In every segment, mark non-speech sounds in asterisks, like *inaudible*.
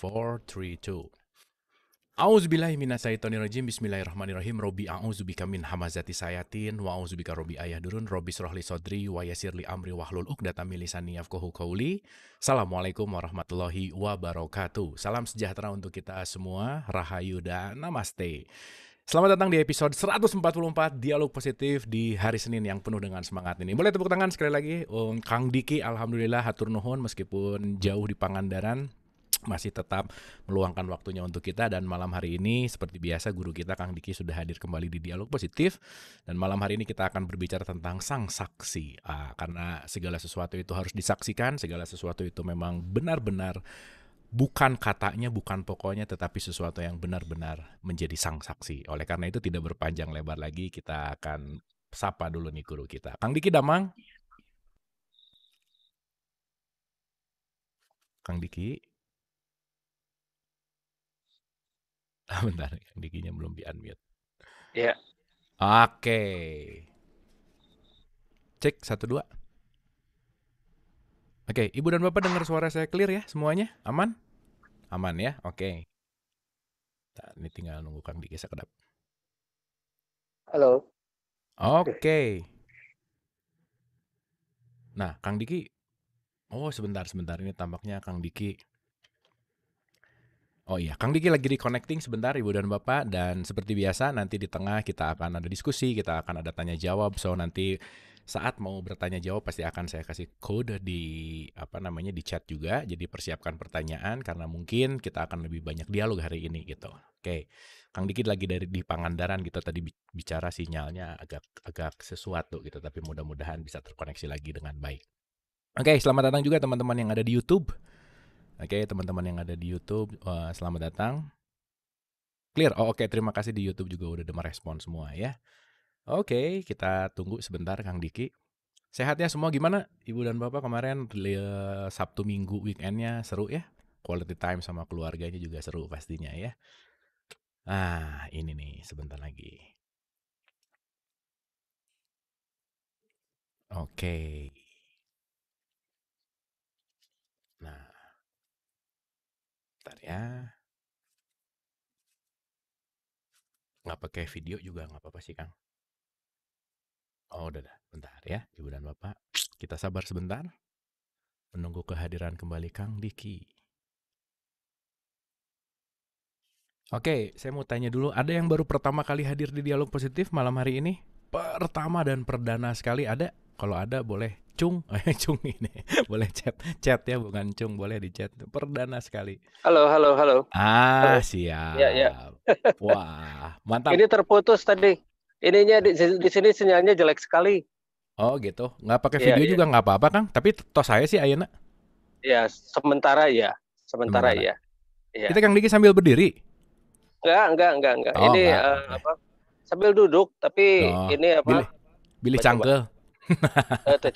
4, 3, 2. Auzubillahi minasyaitonirrajim. Bismillahirrahmanirrahim. Robi a'udzubika min hamazati sayatin wa a'udzubika robi ayah durun robi srohli sodri wa yasirli amri wahlul uqdatam min lisani yafqahu qauli. Assalamualaikum warahmatullahi wabarakatuh. Salam sejahtera untuk kita semua. Rahayu dan namaste. Selamat datang di episode 144 Dialog Positif di hari Senin yang penuh dengan semangat ini. Boleh tepuk tangan sekali lagi um, Kang Diki alhamdulillah hatur nuhun meskipun jauh di Pangandaran masih tetap meluangkan waktunya untuk kita dan malam hari ini seperti biasa guru kita Kang Diki sudah hadir kembali di dialog positif dan malam hari ini kita akan berbicara tentang sang saksi ah, karena segala sesuatu itu harus disaksikan segala sesuatu itu memang benar-benar bukan katanya, bukan pokoknya, tetapi sesuatu yang benar-benar menjadi sang saksi. Oleh karena itu tidak berpanjang lebar lagi, kita akan sapa dulu nih guru kita. Kang Diki Damang. Kang Diki. *laughs* Bentar, Kang Dikinya belum di-unmute. Iya. Oke. Cek, satu, dua. Oke, Ibu dan Bapak dengar suara saya clear ya semuanya? Aman? Aman ya? Oke. Nah, ini tinggal nunggu Kang Diki sekedap. Halo. Oke. Nah, Kang Diki. Oh, sebentar, sebentar. Ini tampaknya Kang Diki Oh iya, Kang Diki lagi reconnecting sebentar Ibu dan Bapak dan seperti biasa nanti di tengah kita akan ada diskusi, kita akan ada tanya jawab. So nanti saat mau bertanya jawab pasti akan saya kasih kode di apa namanya di chat juga. Jadi persiapkan pertanyaan karena mungkin kita akan lebih banyak dialog hari ini gitu. Oke. Kang Diki lagi dari di Pangandaran kita gitu. tadi bicara sinyalnya agak agak sesuatu gitu tapi mudah-mudahan bisa terkoneksi lagi dengan baik. Oke, selamat datang juga teman-teman yang ada di YouTube Oke, okay, teman-teman yang ada di YouTube, uh, selamat datang. Clear. Oh, oke, okay. terima kasih di YouTube juga udah merespon semua ya. Oke, okay, kita tunggu sebentar Kang Diki. Sehatnya semua gimana? Ibu dan Bapak kemarin Sabtu Minggu weekendnya seru ya? Quality time sama keluarganya juga seru pastinya ya. Ah, ini nih sebentar lagi. Oke. Okay. sebentar ya. Nggak pakai video juga nggak apa-apa sih Kang. Oh udah dah, bentar ya Ibu dan Bapak. Kita sabar sebentar. Menunggu kehadiran kembali Kang Diki. Oke, saya mau tanya dulu, ada yang baru pertama kali hadir di Dialog Positif malam hari ini? Pertama dan perdana sekali ada? Kalau ada boleh Cung, eh *laughs* Cung ini *laughs* boleh chat chat ya bukan Cung boleh di chat perdana sekali. Halo halo halo. Ah halo. siap. Ya ya. *laughs* Wah mantap. Ini terputus tadi. Ininya di, iya. di sini sinyalnya jelek sekali. Oh gitu, nggak pakai iya, video ya, ya. juga nggak apa-apa kang. Tapi tos saya sih Ayana. Ya sementara ya, sementara, sementara. ya. ya. Kita kang Diki sambil berdiri. Enggak enggak enggak enggak. Oh, ini enggak. Uh, eh, apa? Sambil duduk tapi oh. ini apa? Bilih, bilih cangkel. Eh,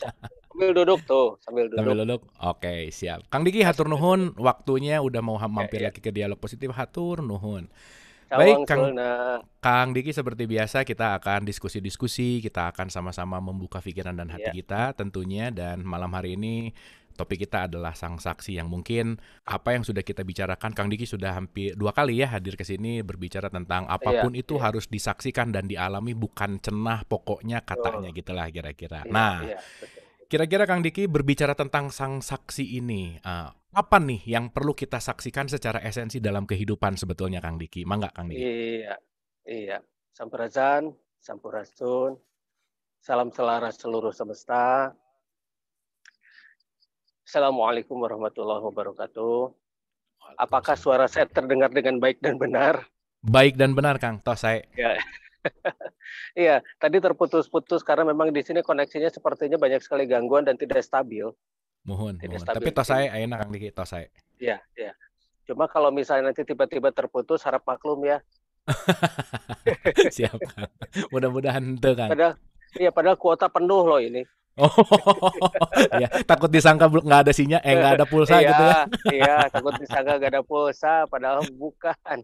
sambil duduk tuh, sambil duduk. Sambil duduk. Oke, siap. Kang Diki hatur nuhun, waktunya udah mau ya, mampir ya, ya. lagi ke dialog positif hatur nuhun. Baik, Kang, Kang Diki seperti biasa kita akan diskusi-diskusi, kita akan sama-sama membuka pikiran dan hati yeah. kita tentunya dan malam hari ini Topik kita adalah sang saksi yang mungkin apa yang sudah kita bicarakan, Kang Diki sudah hampir dua kali ya hadir ke sini berbicara tentang iya, apapun yeah, itu yeah. harus disaksikan dan dialami bukan cenah pokoknya katanya oh. gitulah kira-kira. Yeah, nah, kira kira-kira Kang Diki berbicara tentang sang saksi ini, uh, apa nih yang perlu kita saksikan secara esensi dalam kehidupan sebetulnya Kang Diki? Mangga Kang Diki. Iya, iya. Sampurasan, sampurasun, salam selaras seluruh semesta, Assalamualaikum warahmatullahi wabarakatuh. Apakah suara saya terdengar dengan baik dan benar? Baik dan benar, Kang Tosai. Ya. *laughs* Iya, tadi terputus-putus karena memang di sini koneksinya sepertinya banyak sekali gangguan dan tidak stabil. Mohon, tidak mohon. Stabil. tapi saya enak Kang Diki, saya. Iya, iya. Cuma kalau misalnya nanti tiba-tiba terputus, harap maklum ya. *laughs* Siapa? Mudah-mudahan itu, kan. Padahal, iya, padahal kuota penuh loh ini. Oh, *laughs* ya, takut disangka nggak ada sinyal, eh nggak ada pulsa iya, gitu ya? iya, takut disangka nggak ada pulsa, padahal bukan.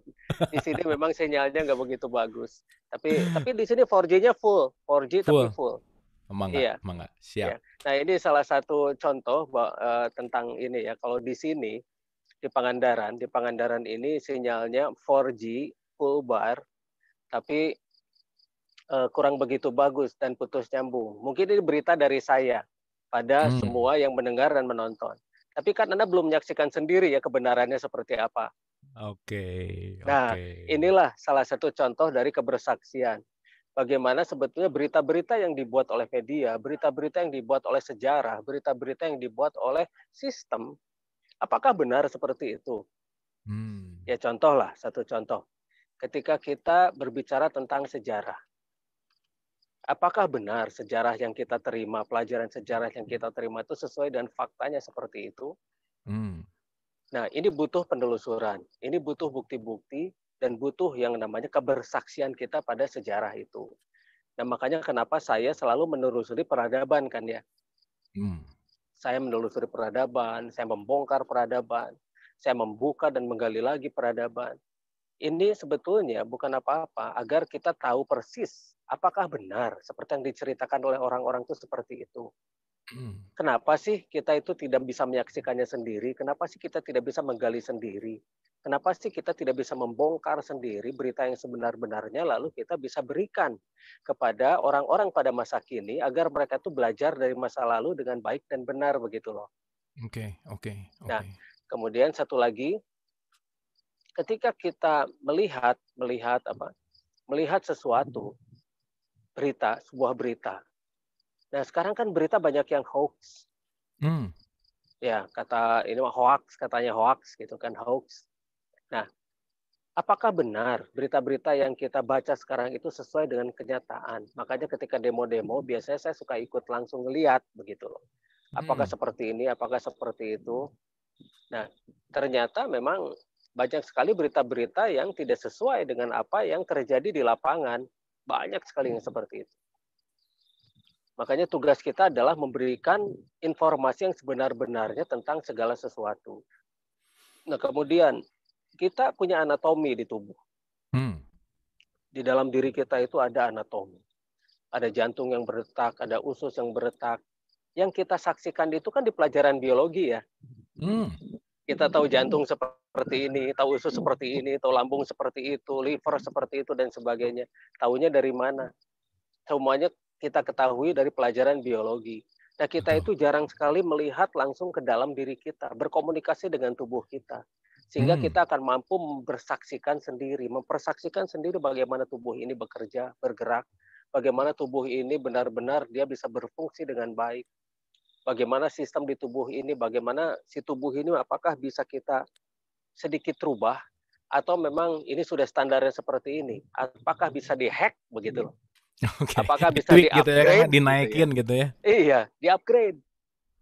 Di sini memang sinyalnya nggak begitu bagus. Tapi tapi di sini 4G-nya full, 4G full. tapi full. Emang iya. emang gak? Iya. Siap. Iya. Nah ini salah satu contoh uh, tentang ini ya. Kalau di sini di Pangandaran, di Pangandaran ini sinyalnya 4G full bar, tapi uh, kurang begitu bagus dan putus nyambung. Mungkin ini berita dari saya pada hmm. semua yang mendengar dan menonton. Tapi kan Anda belum menyaksikan sendiri ya kebenarannya seperti apa. Oke. Okay, nah, okay. inilah salah satu contoh dari kebersaksian. Bagaimana sebetulnya berita-berita yang dibuat oleh media, berita-berita yang dibuat oleh sejarah, berita-berita yang dibuat oleh sistem, apakah benar seperti itu? Hmm. Ya contohlah satu contoh. Ketika kita berbicara tentang sejarah, apakah benar sejarah yang kita terima, pelajaran sejarah yang hmm. kita terima itu sesuai dan faktanya seperti itu? Hmm. Nah, ini butuh penelusuran, ini butuh bukti-bukti, dan butuh yang namanya kebersaksian kita pada sejarah itu. Nah, makanya kenapa saya selalu menelusuri peradaban kan ya. Hmm. Saya menelusuri peradaban, saya membongkar peradaban, saya membuka dan menggali lagi peradaban. Ini sebetulnya bukan apa-apa agar kita tahu persis Apakah benar seperti yang diceritakan oleh orang-orang itu seperti itu? Hmm. Kenapa sih kita itu tidak bisa menyaksikannya sendiri? Kenapa sih kita tidak bisa menggali sendiri? Kenapa sih kita tidak bisa membongkar sendiri berita yang sebenar-benarnya lalu kita bisa berikan kepada orang-orang pada masa kini agar mereka itu belajar dari masa lalu dengan baik dan benar begitu loh. Oke, okay, oke. Okay, okay. Nah, kemudian satu lagi ketika kita melihat melihat apa? Melihat sesuatu berita, sebuah berita. Nah sekarang kan berita banyak yang hoax. Hmm. Ya kata ini mah hoax katanya hoax gitu kan hoax. Nah apakah benar berita-berita yang kita baca sekarang itu sesuai dengan kenyataan? Makanya ketika demo-demo biasanya saya suka ikut langsung ngeliat begitu loh. Apakah hmm. seperti ini? Apakah seperti itu? Nah ternyata memang banyak sekali berita-berita yang tidak sesuai dengan apa yang terjadi di lapangan. Banyak sekali yang hmm. seperti itu. Makanya tugas kita adalah memberikan informasi yang sebenar-benarnya tentang segala sesuatu. Nah, kemudian kita punya anatomi di tubuh. Hmm. Di dalam diri kita itu ada anatomi. Ada jantung yang beretak, ada usus yang beretak. Yang kita saksikan itu kan di pelajaran biologi ya. Hmm kita tahu jantung seperti ini, tahu usus seperti ini, tahu lambung seperti itu, liver seperti itu dan sebagainya. Tahunya dari mana? Semuanya kita ketahui dari pelajaran biologi. Nah, kita itu jarang sekali melihat langsung ke dalam diri kita, berkomunikasi dengan tubuh kita. Sehingga hmm. kita akan mampu bersaksikan sendiri, mempersaksikan sendiri bagaimana tubuh ini bekerja, bergerak, bagaimana tubuh ini benar-benar dia bisa berfungsi dengan baik bagaimana sistem di tubuh ini, bagaimana si tubuh ini apakah bisa kita sedikit rubah atau memang ini sudah standarnya seperti ini? Apakah bisa dihack begitu loh? Okay. Apakah bisa di upgrade gitu ya, dinaikin gitu ya? Gitu ya? Iya, di upgrade.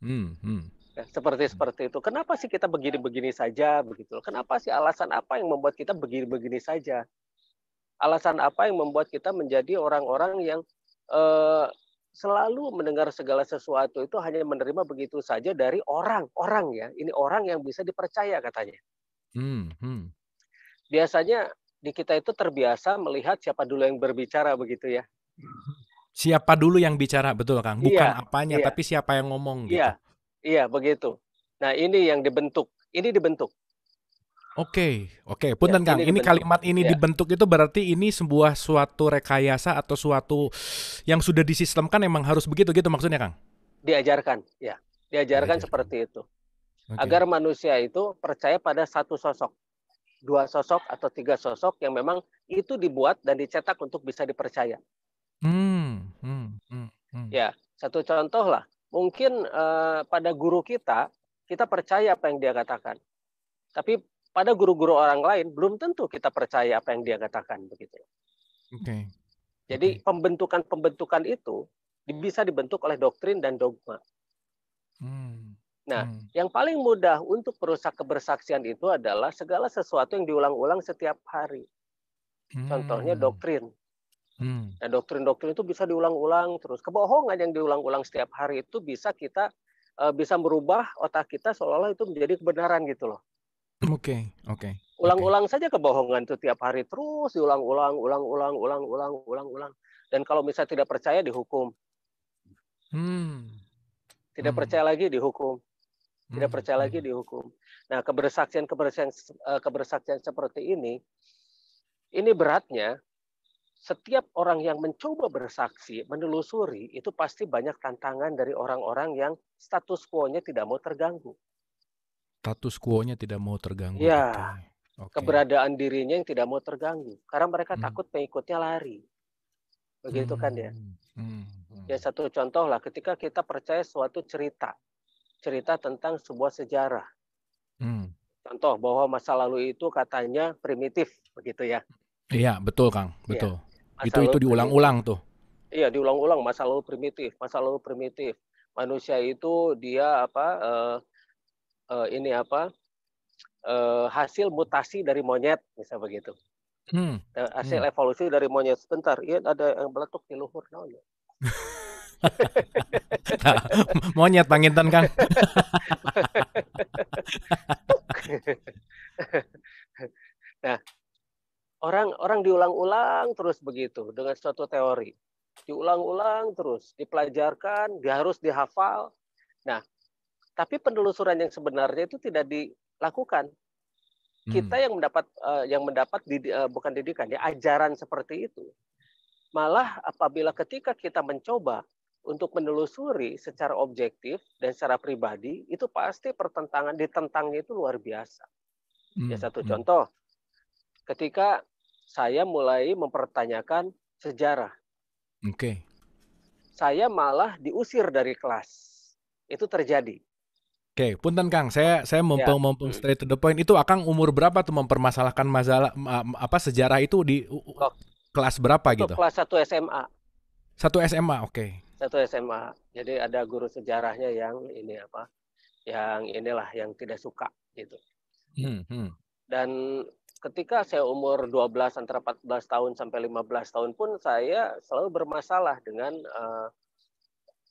Hmm, hmm. Ya, seperti seperti itu. Kenapa sih kita begini-begini saja begitu? Kenapa sih alasan apa yang membuat kita begini-begini saja? Alasan apa yang membuat kita menjadi orang-orang yang uh, selalu mendengar segala sesuatu itu hanya menerima begitu saja dari orang-orang ya. Ini orang yang bisa dipercaya katanya. Hmm, hmm. Biasanya di kita itu terbiasa melihat siapa dulu yang berbicara begitu ya. Siapa dulu yang bicara betul Kang, iya, bukan iya, apanya iya. tapi siapa yang ngomong iya, gitu. Iya. Iya, begitu. Nah, ini yang dibentuk. Ini dibentuk. Oke, okay. oke. Okay. Punten ya, Kang, ini, ini kalimat ini ya. dibentuk itu berarti ini sebuah suatu rekayasa atau suatu yang sudah disistemkan emang harus begitu gitu maksudnya Kang? Diajarkan, ya. Diajarkan, Diajarkan. seperti itu. Okay. Agar manusia itu percaya pada satu sosok, dua sosok atau tiga sosok yang memang itu dibuat dan dicetak untuk bisa dipercaya. Hmm, hmm, hmm, hmm. Ya, satu contoh lah. Mungkin uh, pada guru kita, kita percaya apa yang dia katakan. Tapi pada guru-guru orang lain belum tentu kita percaya apa yang dia katakan begitu. Oke. Okay. Jadi pembentukan-pembentukan itu bisa dibentuk oleh doktrin dan dogma. Hmm. Nah, hmm. yang paling mudah untuk merusak kebersaksian itu adalah segala sesuatu yang diulang-ulang setiap hari. Hmm. Contohnya doktrin. Hmm. Nah, doktrin-doktrin itu bisa diulang-ulang terus. Kebohongan yang diulang-ulang setiap hari itu bisa kita uh, bisa merubah otak kita seolah-olah itu menjadi kebenaran gitu loh. Oke, oke. Ulang-ulang saja kebohongan itu tiap hari terus diulang-ulang, ulang-ulang, ulang-ulang, ulang-ulang. Dan kalau misalnya tidak percaya dihukum. Hmm. Tidak hmm. percaya lagi dihukum. Tidak hmm. percaya lagi iya. dihukum. Nah, kebersaksian kebersaksian eh, kebersaksian seperti ini ini beratnya setiap orang yang mencoba bersaksi, menelusuri, itu pasti banyak tantangan dari orang-orang yang status quo-nya tidak mau terganggu status quo-nya tidak mau terganggu. Ya, gitu. okay. keberadaan dirinya yang tidak mau terganggu karena mereka hmm. takut pengikutnya lari. Begitu hmm. kan ya? Hmm, hmm. Hmm. Ya satu contoh lah ketika kita percaya suatu cerita, cerita tentang sebuah sejarah. Hmm. Contoh bahwa masa lalu itu katanya primitif, begitu ya? Iya, betul Kang, iya. betul. Ya. Itu itu diulang-ulang tuh. Iya, diulang-ulang masa lalu primitif, masa lalu primitif. Manusia itu dia apa? Eh, uh, ini apa uh, hasil mutasi dari monyet misal begitu hmm. Eh, hasil hmm. evolusi dari monyet sebentar iya ada yang meletuk di luhur no, ya. *laughs* monyet panginten kang *laughs* nah orang orang diulang-ulang terus begitu dengan suatu teori diulang-ulang terus dipelajarkan harus dihafal nah tapi penelusuran yang sebenarnya itu tidak dilakukan. Hmm. Kita yang mendapat eh, yang mendapat eh, bukan didikan ya ajaran seperti itu. Malah apabila ketika kita mencoba untuk menelusuri secara objektif dan secara pribadi itu pasti pertentangan ditentangnya itu luar biasa. Ya hmm, satu hmm. contoh ketika saya mulai mempertanyakan sejarah. Oke. Okay. Saya malah diusir dari kelas. Itu terjadi. Oke, okay, punten Kang, saya saya ya. mumpung yeah. mumpung hmm. straight to the point itu Akang umur berapa tuh mempermasalahkan masalah apa sejarah itu di oh. kelas berapa itu gitu? Kelas 1 SMA. Satu SMA, oke. Okay. Satu SMA. Jadi ada guru sejarahnya yang ini apa? Yang inilah yang tidak suka gitu. Hmm, hmm. Dan ketika saya umur 12 antara 14 tahun sampai 15 tahun pun saya selalu bermasalah dengan uh,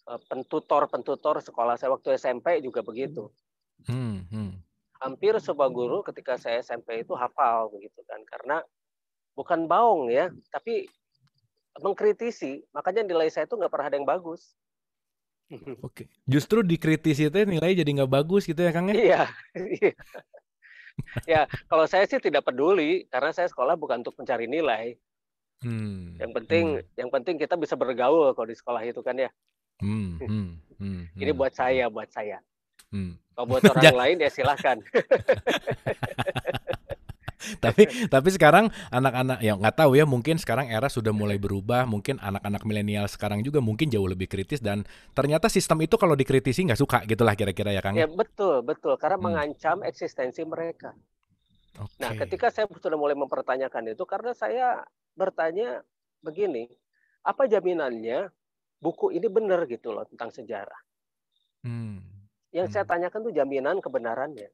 pentutor-pentutor eh, sekolah saya waktu SMP juga begitu. Hmm, hmm. Hampir semua guru ketika saya SMP itu hafal begitu kan karena bukan baung ya, tapi mengkritisi. Makanya nilai saya itu nggak pernah ada yang bagus. *laughs* Oke, justru dikritisi itu nilai jadi nggak bagus gitu ya Kang ya? Iya. iya. *laughs* ya kalau saya sih tidak peduli karena saya sekolah bukan untuk mencari nilai. Hmm. Yang penting, hmm. yang penting kita bisa bergaul kalau di sekolah itu kan ya. Hmm hmm. hmm, hmm, hmm, Ini buat saya, buat saya. Hmm. Kalau buat orang *laughs* lain ya silahkan. *laughs* tapi tapi sekarang anak-anak ya nggak tahu ya mungkin sekarang era sudah mulai berubah mungkin anak-anak milenial sekarang juga mungkin jauh lebih kritis dan ternyata sistem itu kalau dikritisi nggak suka gitulah kira-kira ya kang ya, ya betul betul karena hmm. mengancam eksistensi mereka okay. nah ketika saya sudah mulai mempertanyakan itu karena saya bertanya begini apa jaminannya buku ini benar gitu loh tentang sejarah. Hmm. Yang hmm. saya tanyakan tuh jaminan kebenarannya.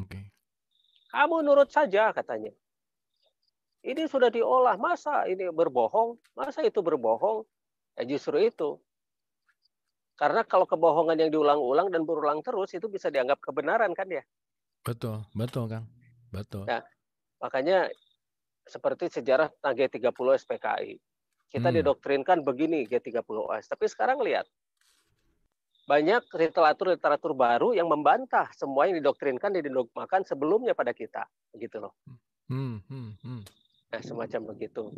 Oke. Okay. Kamu nurut saja katanya. Ini sudah diolah, masa ini berbohong? Masa itu berbohong? Ya justru itu. Karena kalau kebohongan yang diulang-ulang dan berulang terus itu bisa dianggap kebenaran kan ya? Betul, betul Kang. Betul. Nah, makanya seperti sejarah tanggal 30 SPKI. Kita hmm. didoktrinkan begini G30 s Tapi sekarang lihat banyak literatur-literatur baru yang membantah semua yang didoktrinkan dan didogmakan sebelumnya pada kita, begitu loh. Hmm, hmm, hmm. Nah, semacam begitu.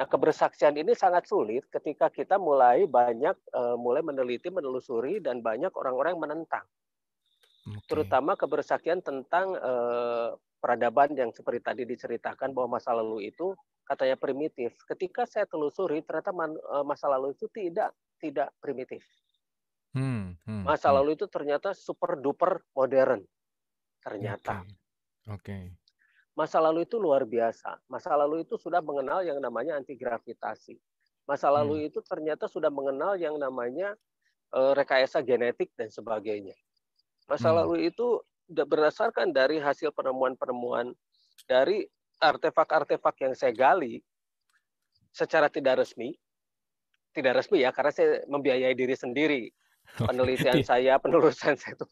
Nah, kebersaksian ini sangat sulit ketika kita mulai banyak uh, mulai meneliti, menelusuri dan banyak orang-orang yang menentang. Okay. Terutama kebersaksian tentang uh, peradaban yang seperti tadi diceritakan bahwa masa lalu itu katanya primitif. Ketika saya telusuri, ternyata man, e, masa lalu itu tidak tidak primitif. Hmm, hmm, masa hmm. lalu itu ternyata super duper modern. Ternyata. Oke. Okay. Okay. Masa lalu itu luar biasa. Masa lalu itu sudah mengenal yang namanya anti gravitasi. Masa lalu hmm. itu ternyata sudah mengenal yang namanya uh, rekayasa genetik dan sebagainya. Masa hmm. lalu itu berdasarkan dari hasil penemuan-penemuan dari artefak-artefak yang saya gali secara tidak resmi, tidak resmi ya karena saya membiayai diri sendiri oh, penelitian iya. saya, penelusuran saya itu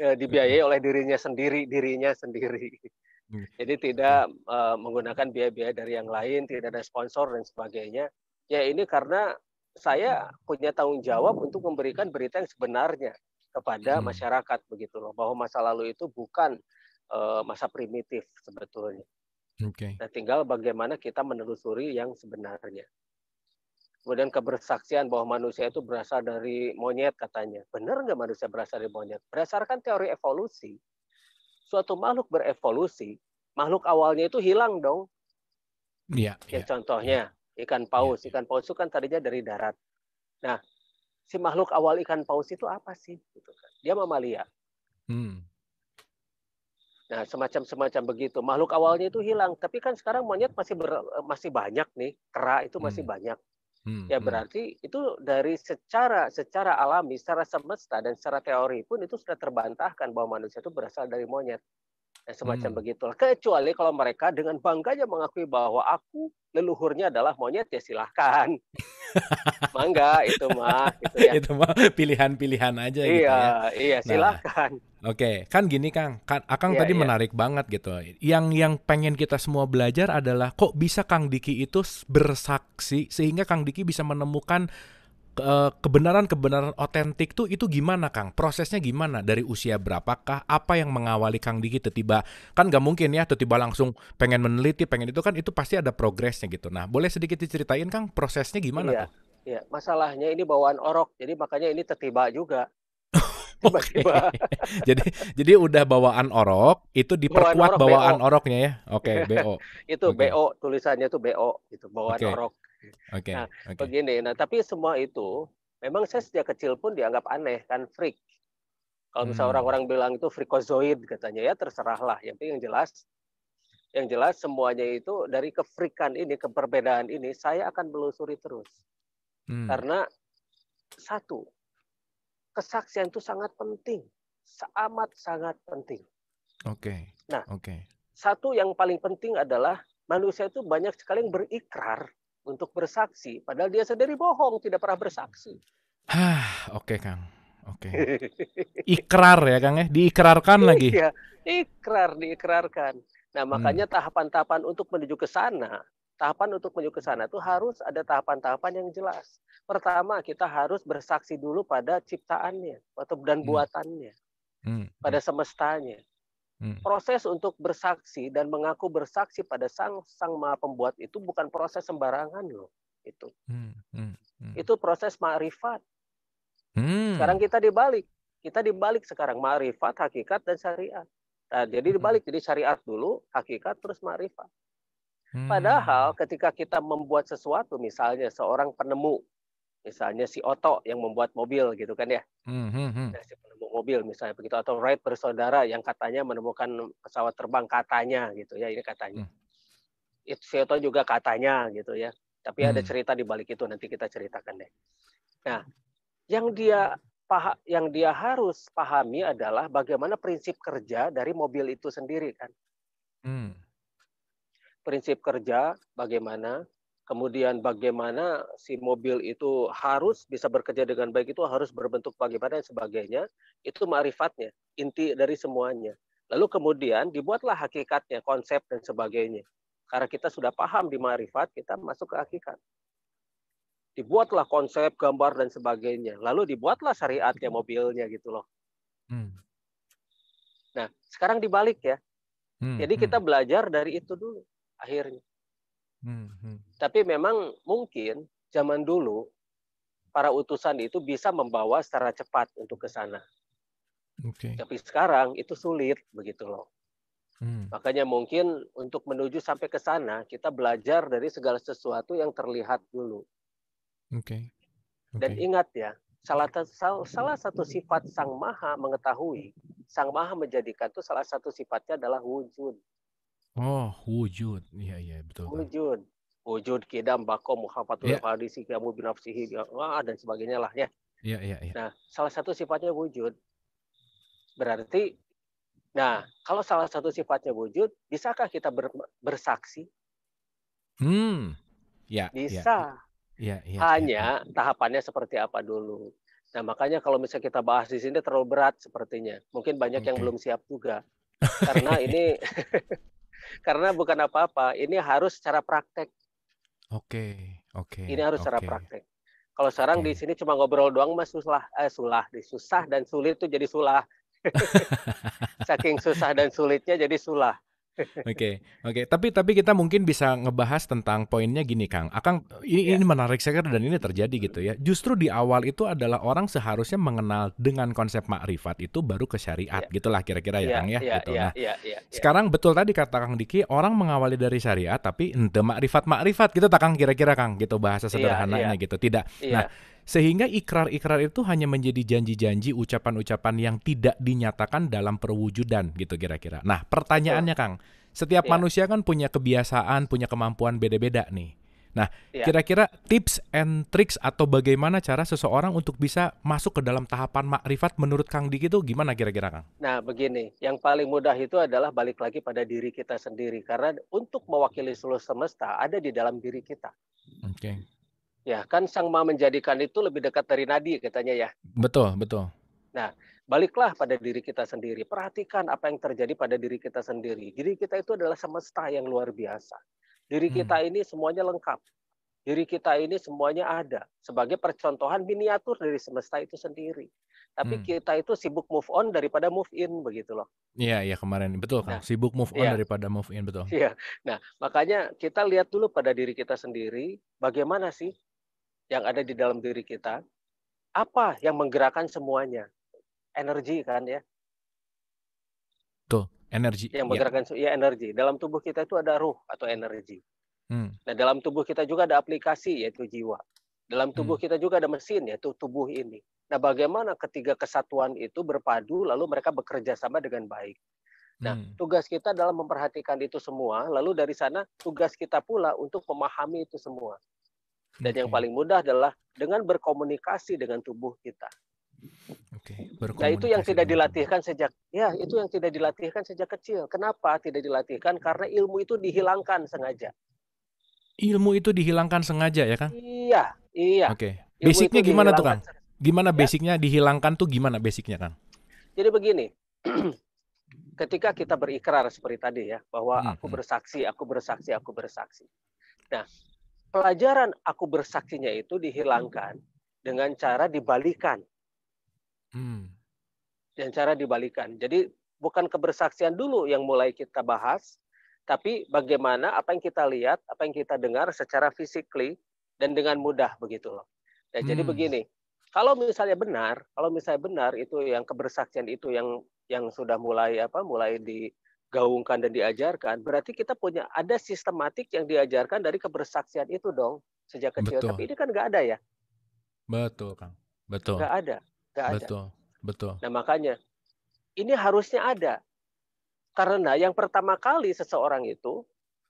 eh, dibiayai mm-hmm. oleh dirinya sendiri, dirinya sendiri. Mm-hmm. Jadi tidak uh, menggunakan biaya-biaya dari yang lain, tidak ada sponsor dan sebagainya. Ya ini karena saya punya tanggung jawab untuk memberikan berita yang sebenarnya kepada mm-hmm. masyarakat begitu loh bahwa masa lalu itu bukan uh, masa primitif sebetulnya. Okay. Nah, tinggal bagaimana kita menelusuri yang sebenarnya. Kemudian kebersaksian bahwa manusia itu berasal dari monyet katanya. Benar nggak manusia berasal dari monyet? Berdasarkan teori evolusi, suatu makhluk berevolusi, makhluk awalnya itu hilang dong. Iya. Yeah, ya, yeah, contohnya yeah. ikan iya, paus. Iya. Ikan paus itu kan tadinya dari darat. Nah, si makhluk awal ikan paus itu apa sih? Gitu kan. Dia mamalia. Hmm. Nah, semacam-semacam begitu. Makhluk awalnya itu hmm. hilang, tapi kan sekarang monyet masih ber, masih banyak nih, kera itu masih hmm. banyak. Hmm. Ya hmm. berarti itu dari secara secara alami, secara semesta dan secara teori pun itu sudah terbantahkan bahwa manusia itu berasal dari monyet. Ya, semacam hmm. begitu. Kecuali kalau mereka dengan bangganya mengakui bahwa aku leluhurnya adalah monyet ya silahkan. *laughs* Mangga itu mah gitu ya. itu mah pilihan-pilihan aja gitu iya, gitu ya. Iya, nah, silahkan. Nah Oke, okay. kan gini Kang, kan Akang yeah, tadi yeah. menarik banget gitu. Yang yang pengen kita semua belajar adalah kok bisa Kang Diki itu bersaksi sehingga Kang Diki bisa menemukan kebenaran-kebenaran otentik tuh itu gimana Kang? Prosesnya gimana? Dari usia berapakah? Apa yang mengawali Kang Diki tiba-tiba? Kan gak mungkin ya tiba-tiba langsung pengen meneliti, pengen itu kan itu pasti ada progresnya gitu. Nah, boleh sedikit diceritain Kang prosesnya gimana iya, tuh? Iya, masalahnya ini bawaan orok. Jadi makanya ini tertiba juga. *laughs* tiba-tiba. jadi jadi udah bawaan orok itu diperkuat bawaan, orok, oroknya ya. Oke, okay, *laughs* BO. itu okay. BO tulisannya tuh BO itu bawaan okay. orok. Oke. Okay. Nah, okay. begini. Nah, tapi semua itu memang saya sejak kecil pun dianggap aneh kan freak. Kalau misalnya hmm. orang-orang bilang itu freakozoid katanya ya terserahlah. Yang penting yang jelas yang jelas semuanya itu dari kefrikan ini, keperbedaan ini saya akan melusuri terus. Hmm. Karena satu, kesaksian itu sangat penting, amat sangat penting. Oke. Okay. Nah, oke. Okay. Satu yang paling penting adalah manusia itu banyak sekali yang berikrar untuk bersaksi, padahal dia sendiri bohong, tidak pernah bersaksi. Hah, oke okay, Kang. Oke. Okay. Ikrar ya Kang ya, diikrarkan *laughs* lagi. Iya, ikrar diikrarkan. Nah, makanya hmm. tahapan-tahapan hmm. untuk menuju ke sana tahapan untuk menuju ke sana itu harus ada tahapan-tahapan yang jelas. Pertama, kita harus bersaksi dulu pada ciptaannya atau dan hmm. buatannya, hmm. pada hmm. semestanya. Hmm. Proses untuk bersaksi dan mengaku bersaksi pada sang sang maha pembuat itu bukan proses sembarangan loh itu. Hmm. Hmm. Hmm. Itu proses ma'rifat. Hmm. Sekarang kita dibalik, kita dibalik sekarang ma'rifat, hakikat dan syariat. Nah, jadi hmm. dibalik, jadi syariat dulu, hakikat terus ma'rifat. Hmm. Padahal ketika kita membuat sesuatu, misalnya seorang penemu, misalnya si Oto yang membuat mobil gitu kan ya, hmm, hmm, hmm. si penemu mobil misalnya begitu atau Wright bersaudara yang katanya menemukan pesawat terbang katanya gitu ya ini katanya. Hmm. Itu si Oto juga katanya gitu ya. Tapi hmm. ada cerita di balik itu nanti kita ceritakan deh. Nah, yang dia paha, yang dia harus pahami adalah bagaimana prinsip kerja dari mobil itu sendiri kan. Hmm prinsip kerja bagaimana, kemudian bagaimana si mobil itu harus bisa bekerja dengan baik itu harus berbentuk bagaimana dan sebagainya, itu marifatnya, inti dari semuanya. Lalu kemudian dibuatlah hakikatnya, konsep dan sebagainya. Karena kita sudah paham di marifat, kita masuk ke hakikat. Dibuatlah konsep, gambar dan sebagainya. Lalu dibuatlah syariatnya hmm. mobilnya gitu loh. Hmm. Nah, sekarang dibalik ya. Hmm, Jadi hmm. kita belajar dari itu dulu akhirnya. Hmm, hmm. Tapi memang mungkin zaman dulu para utusan itu bisa membawa secara cepat untuk ke sana. Okay. Tapi sekarang itu sulit begitu loh. Hmm. Makanya mungkin untuk menuju sampai ke sana kita belajar dari segala sesuatu yang terlihat dulu. Oke. Okay. Okay. Dan ingat ya, salah, salah satu sifat Sang Maha mengetahui, Sang Maha menjadikan itu salah satu sifatnya adalah wujud. Oh, wujud. Iya, iya, betul. Wujud. Wujud kidam bako muhafatul yeah. hadisi kamu binafsihi wah, dan sebagainya lah ya. Iya, iya, iya. Nah, salah satu sifatnya wujud. Berarti nah, kalau salah satu sifatnya wujud, bisakah kita ber, bersaksi? Hmm. Ya. Bisa. Ya, ya, iya, iya, Hanya ya. tahapannya seperti apa dulu. Nah, makanya kalau misalnya kita bahas di sini terlalu berat sepertinya. Mungkin banyak okay. yang belum siap juga. *laughs* Karena ini karena bukan apa-apa, ini harus secara praktek. Oke, okay, oke. Okay, ini harus okay. secara praktek. Kalau sekarang okay. di sini cuma ngobrol doang mas susah, eh, sulah, susah dan sulit tuh jadi sulah. *laughs* Saking susah dan sulitnya jadi sulah. Oke, oke. Tapi tapi kita mungkin bisa ngebahas tentang poinnya gini, Kang. Akang ini, yeah. ini menarik sekali dan ini terjadi gitu ya. Justru di awal itu adalah orang seharusnya mengenal dengan konsep makrifat itu baru ke syariat yeah. gitulah kira-kira ya, yeah, Kang ya yeah, gitu. Yeah, nah, yeah, yeah, yeah. sekarang betul tadi kata Kang Diki, orang mengawali dari syariat tapi ente makrifat makrifat gitu tak Kang kira-kira Kang gitu bahasa iya, sederhananya yeah, yeah. gitu. Tidak. Yeah. Nah, sehingga ikrar-ikrar itu hanya menjadi janji-janji ucapan-ucapan yang tidak dinyatakan dalam perwujudan gitu kira-kira. Nah, pertanyaannya Kang, setiap yeah. manusia kan punya kebiasaan, punya kemampuan beda-beda nih. Nah, iya. kira-kira tips and tricks atau bagaimana cara seseorang untuk bisa masuk ke dalam tahapan makrifat menurut Kang Diki itu gimana kira-kira Kang? Nah, begini, yang paling mudah itu adalah balik lagi pada diri kita sendiri karena untuk mewakili seluruh semesta ada di dalam diri kita. Oke. Okay. Ya, kan Sang Ma menjadikan itu lebih dekat dari nadi katanya ya. Betul, betul. Nah, baliklah pada diri kita sendiri. Perhatikan apa yang terjadi pada diri kita sendiri. Diri kita itu adalah semesta yang luar biasa. Diri hmm. kita hmm. ini semuanya lengkap. Diri kita ini semuanya ada sebagai percontohan miniatur dari semesta itu sendiri. Tapi hmm. kita itu sibuk move on daripada move in begitu loh. Iya, iya kemarin betul kan. Nah, sibuk move on ya. daripada move in betul. Iya. Nah, makanya kita lihat dulu pada diri kita sendiri bagaimana sih yang ada di dalam diri kita, apa yang menggerakkan semuanya? Energi kan ya? Tuh, energi. Yang iya. menggerakkan ya, ya energi. Dalam tubuh kita itu ada ruh atau energi. Hmm. Nah, dalam tubuh kita juga ada aplikasi yaitu jiwa. Dalam tubuh hmm. kita juga ada mesin yaitu tubuh ini. Nah, bagaimana ketiga kesatuan itu berpadu lalu mereka bekerja sama dengan baik. Nah, hmm. tugas kita dalam memperhatikan itu semua, lalu dari sana tugas kita pula untuk memahami itu semua. Dan yang paling mudah adalah dengan berkomunikasi dengan tubuh kita. Oke, okay. Nah, itu yang tidak dilatihkan sejak ya, itu yang tidak dilatihkan sejak kecil. Kenapa tidak dilatihkan? Karena ilmu itu dihilangkan sengaja. Ilmu itu dihilangkan sengaja ya, kan? Iya, iya. Oke. Okay. Basicnya gimana tuh, Kang? Gimana ya? basicnya ya? dihilangkan tuh gimana basicnya, kan? Jadi begini. *clears throat* ketika kita berikrar seperti tadi ya, bahwa hmm, aku hmm. bersaksi, aku bersaksi, aku bersaksi. Nah, pelajaran aku bersaksinya itu dihilangkan dengan cara dibalikan. Hmm. Dengan cara dibalikan. Jadi bukan kebersaksian dulu yang mulai kita bahas, tapi bagaimana apa yang kita lihat, apa yang kita dengar secara fisikly dan dengan mudah begitu loh. Ya, hmm. Jadi begini, kalau misalnya benar, kalau misalnya benar itu yang kebersaksian itu yang yang sudah mulai apa, mulai di digaungkan dan diajarkan, berarti kita punya ada sistematik yang diajarkan dari kebersaksian itu dong sejak kecil. Betul. Tapi ini kan nggak ada ya. Betul, Kang. Betul. Nggak ada. Nggak ada. Betul. Betul. Nah makanya ini harusnya ada. Karena yang pertama kali seseorang itu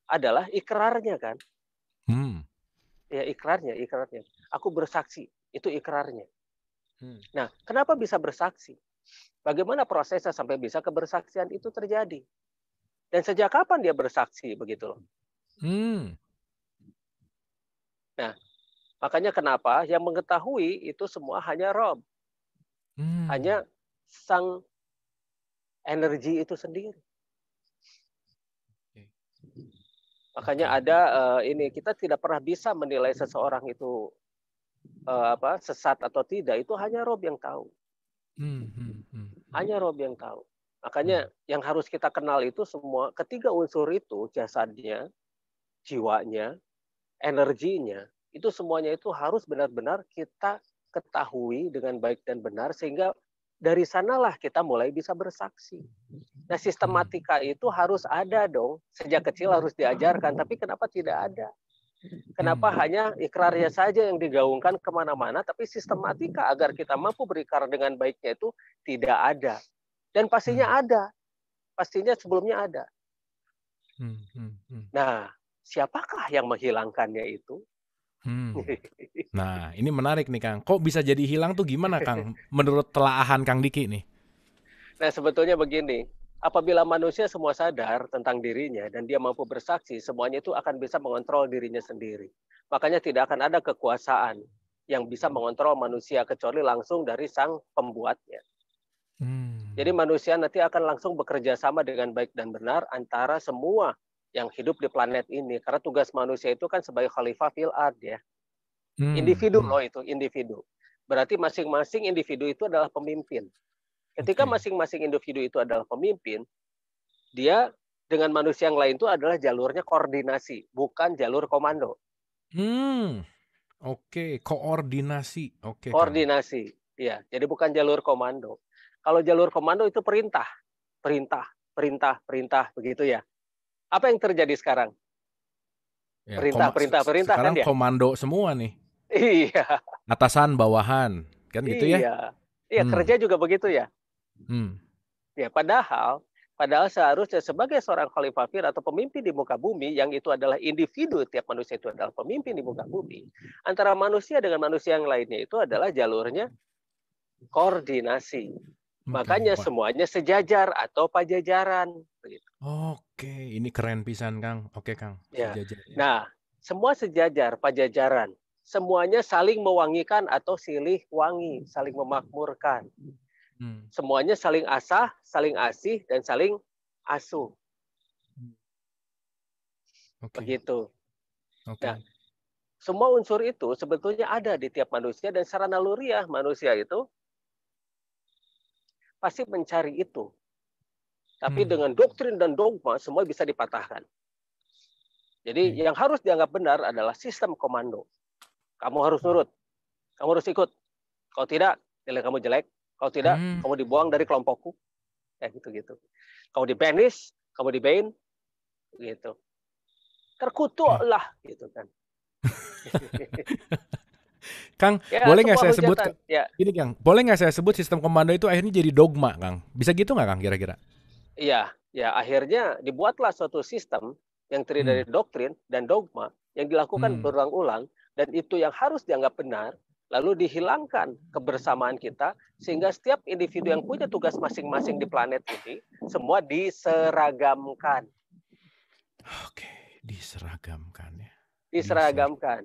adalah ikrarnya kan. Hmm. Ya ikrarnya, ikrarnya. Aku bersaksi, itu ikrarnya. Hmm. Nah, kenapa bisa bersaksi? Bagaimana prosesnya sampai bisa kebersaksian itu terjadi? dan sejak kapan dia bersaksi begitu loh. Hmm. Nah, makanya kenapa yang mengetahui itu semua hanya Rob. Hmm. Hanya sang energi itu sendiri. Makanya ada uh, ini kita tidak pernah bisa menilai seseorang itu uh, apa sesat atau tidak itu hanya Rob yang tahu. Hmm, hmm, hmm. hmm. Hanya Rob yang tahu. Makanya hmm. yang harus kita kenal itu semua ketiga unsur itu jasadnya, jiwanya, energinya, itu semuanya itu harus benar-benar kita ketahui dengan baik dan benar sehingga dari sanalah kita mulai bisa bersaksi. Nah, sistematika itu harus ada dong. Sejak kecil harus diajarkan, tapi kenapa tidak ada? Kenapa hmm. hanya ikrarnya saja yang digaungkan kemana-mana, tapi sistematika agar kita mampu berikrar dengan baiknya itu tidak ada. Dan pastinya hmm. ada. Pastinya sebelumnya ada. Hmm, hmm, hmm. Nah, siapakah yang menghilangkannya itu? Hmm. *laughs* Nah, ini menarik nih Kang. Kok bisa jadi hilang tuh gimana Kang? Menurut telaahan Kang Diki nih. Nah, sebetulnya begini. Apabila manusia semua sadar tentang dirinya dan dia mampu bersaksi, semuanya itu akan bisa mengontrol dirinya sendiri. Makanya tidak akan ada kekuasaan yang bisa mengontrol manusia kecuali langsung dari sang pembuatnya. Hmm. Jadi manusia nanti akan langsung bekerja sama dengan baik dan benar antara semua yang hidup di planet ini. Karena tugas manusia itu kan sebagai khalifah fil ard ya. Hmm. Individu hmm. loh itu, individu. Berarti masing-masing individu itu adalah pemimpin. Ketika masing-masing okay. individu itu adalah pemimpin, dia dengan manusia yang lain itu adalah jalurnya koordinasi, bukan jalur komando. Hmm. Oke, okay. koordinasi. Oke. Okay. Koordinasi. Iya, jadi bukan jalur komando. Kalau jalur komando itu perintah, perintah, perintah, perintah begitu ya. Apa yang terjadi sekarang? Ya, perintah, perintah, perintah. Kan sekarang kan ya? komando semua nih. Iya. Atasan, bawahan, kan gitu ya? iya. ya? Iya. Hmm. kerja juga begitu ya. Hmm. Ya, padahal Padahal seharusnya sebagai seorang khalifah fir atau pemimpin di muka bumi yang itu adalah individu tiap manusia itu adalah pemimpin di muka bumi. Antara manusia dengan manusia yang lainnya itu adalah jalurnya koordinasi. Makanya Wah. semuanya sejajar atau pajajaran. Oke, ini keren pisan Kang. Oke Kang. Ya. Sejajar, ya. Nah, semua sejajar, pajajaran. Semuanya saling mewangikan atau silih wangi, saling memakmurkan. Hmm. Semuanya saling asah, saling asih, dan saling asuh. Okay. Begitu. Okay. Nah, semua unsur itu sebetulnya ada di tiap manusia dan secara naluriah manusia itu pasti mencari itu. Tapi hmm. dengan doktrin dan dogma semua bisa dipatahkan. Jadi hmm. yang harus dianggap benar adalah sistem komando. Kamu harus nurut. Kamu harus ikut. Kalau tidak, nilai kamu jelek. Kalau tidak, hmm. kamu dibuang dari kelompokku. Kayak gitu-gitu. Kamu dipenis, kamu dibain, gitu. Terkutuklah gitu kan. *laughs* *laughs* Kang, ya, boleh nggak saya hujatan. sebut? Ya. Ini Kang, boleh nggak saya sebut sistem komando itu akhirnya jadi dogma, Kang? Bisa gitu nggak, Kang? Kira-kira? Iya, ya akhirnya dibuatlah suatu sistem yang terdiri hmm. dari doktrin dan dogma yang dilakukan hmm. berulang-ulang dan itu yang harus dianggap benar lalu dihilangkan kebersamaan kita sehingga setiap individu yang punya tugas masing-masing di planet ini semua diseragamkan. Oke, diseragamkan ya. Diseragamkan.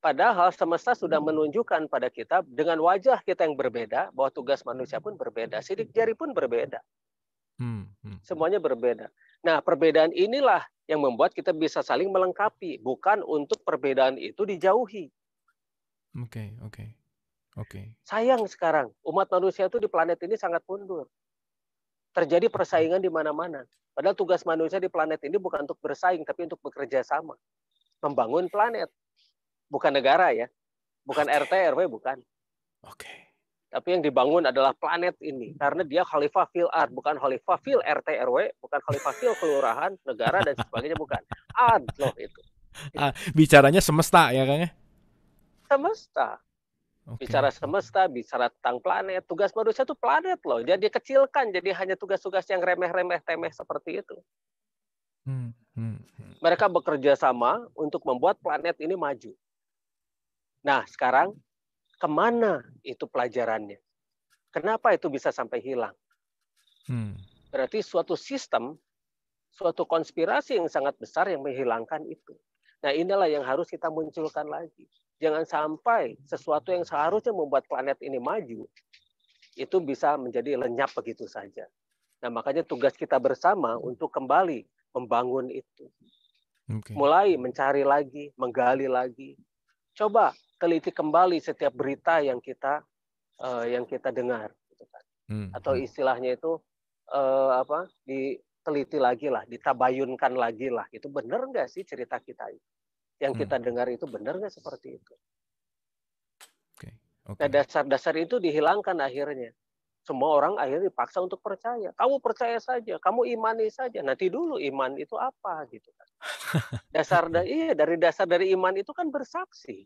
Padahal semesta sudah menunjukkan pada kita dengan wajah kita yang berbeda bahwa tugas manusia pun berbeda, sidik jari pun berbeda. Hmm, hmm. Semuanya berbeda. Nah, perbedaan inilah yang membuat kita bisa saling melengkapi, bukan untuk perbedaan itu dijauhi. Oke, okay, oke. Okay. Oke. Okay. Sayang sekarang umat manusia itu di planet ini sangat mundur. Terjadi persaingan di mana-mana. Padahal tugas manusia di planet ini bukan untuk bersaing tapi untuk bekerja sama, membangun planet bukan negara ya, bukan okay. RT RW bukan. Oke. Okay. Tapi yang dibangun adalah planet ini karena dia khalifah fil art, bukan khalifah fil RT RW, bukan khalifah fil kelurahan, negara dan sebagainya bukan. Art loh itu. Ah, bicaranya semesta ya kang ya? Semesta. Okay. Bicara semesta, bicara tentang planet. Tugas manusia itu planet loh. Jadi dikecilkan jadi hanya tugas-tugas yang remeh-remeh temeh seperti itu. Hmm. Hmm. hmm. Mereka bekerja sama untuk membuat planet ini maju. Nah, sekarang kemana itu pelajarannya? Kenapa itu bisa sampai hilang? Hmm. Berarti suatu sistem, suatu konspirasi yang sangat besar yang menghilangkan itu. Nah, inilah yang harus kita munculkan lagi. Jangan sampai sesuatu yang seharusnya membuat planet ini maju itu bisa menjadi lenyap begitu saja. Nah, makanya tugas kita bersama untuk kembali membangun itu. Okay. Mulai mencari lagi, menggali lagi. Coba teliti kembali setiap berita yang kita uh, yang kita dengar gitu kan. hmm. atau hmm. istilahnya itu uh, apa diteliti lagi lah ditabayunkan lagi lah itu benar nggak sih cerita kita yang hmm. kita dengar itu benar nggak seperti itu okay. Okay. nah dasar-dasar itu dihilangkan akhirnya semua orang akhirnya dipaksa untuk percaya. Kamu percaya saja, kamu imani saja. Nanti dulu iman itu apa gitu kan. *laughs* Dasar da iya dari dasar dari iman itu kan bersaksi.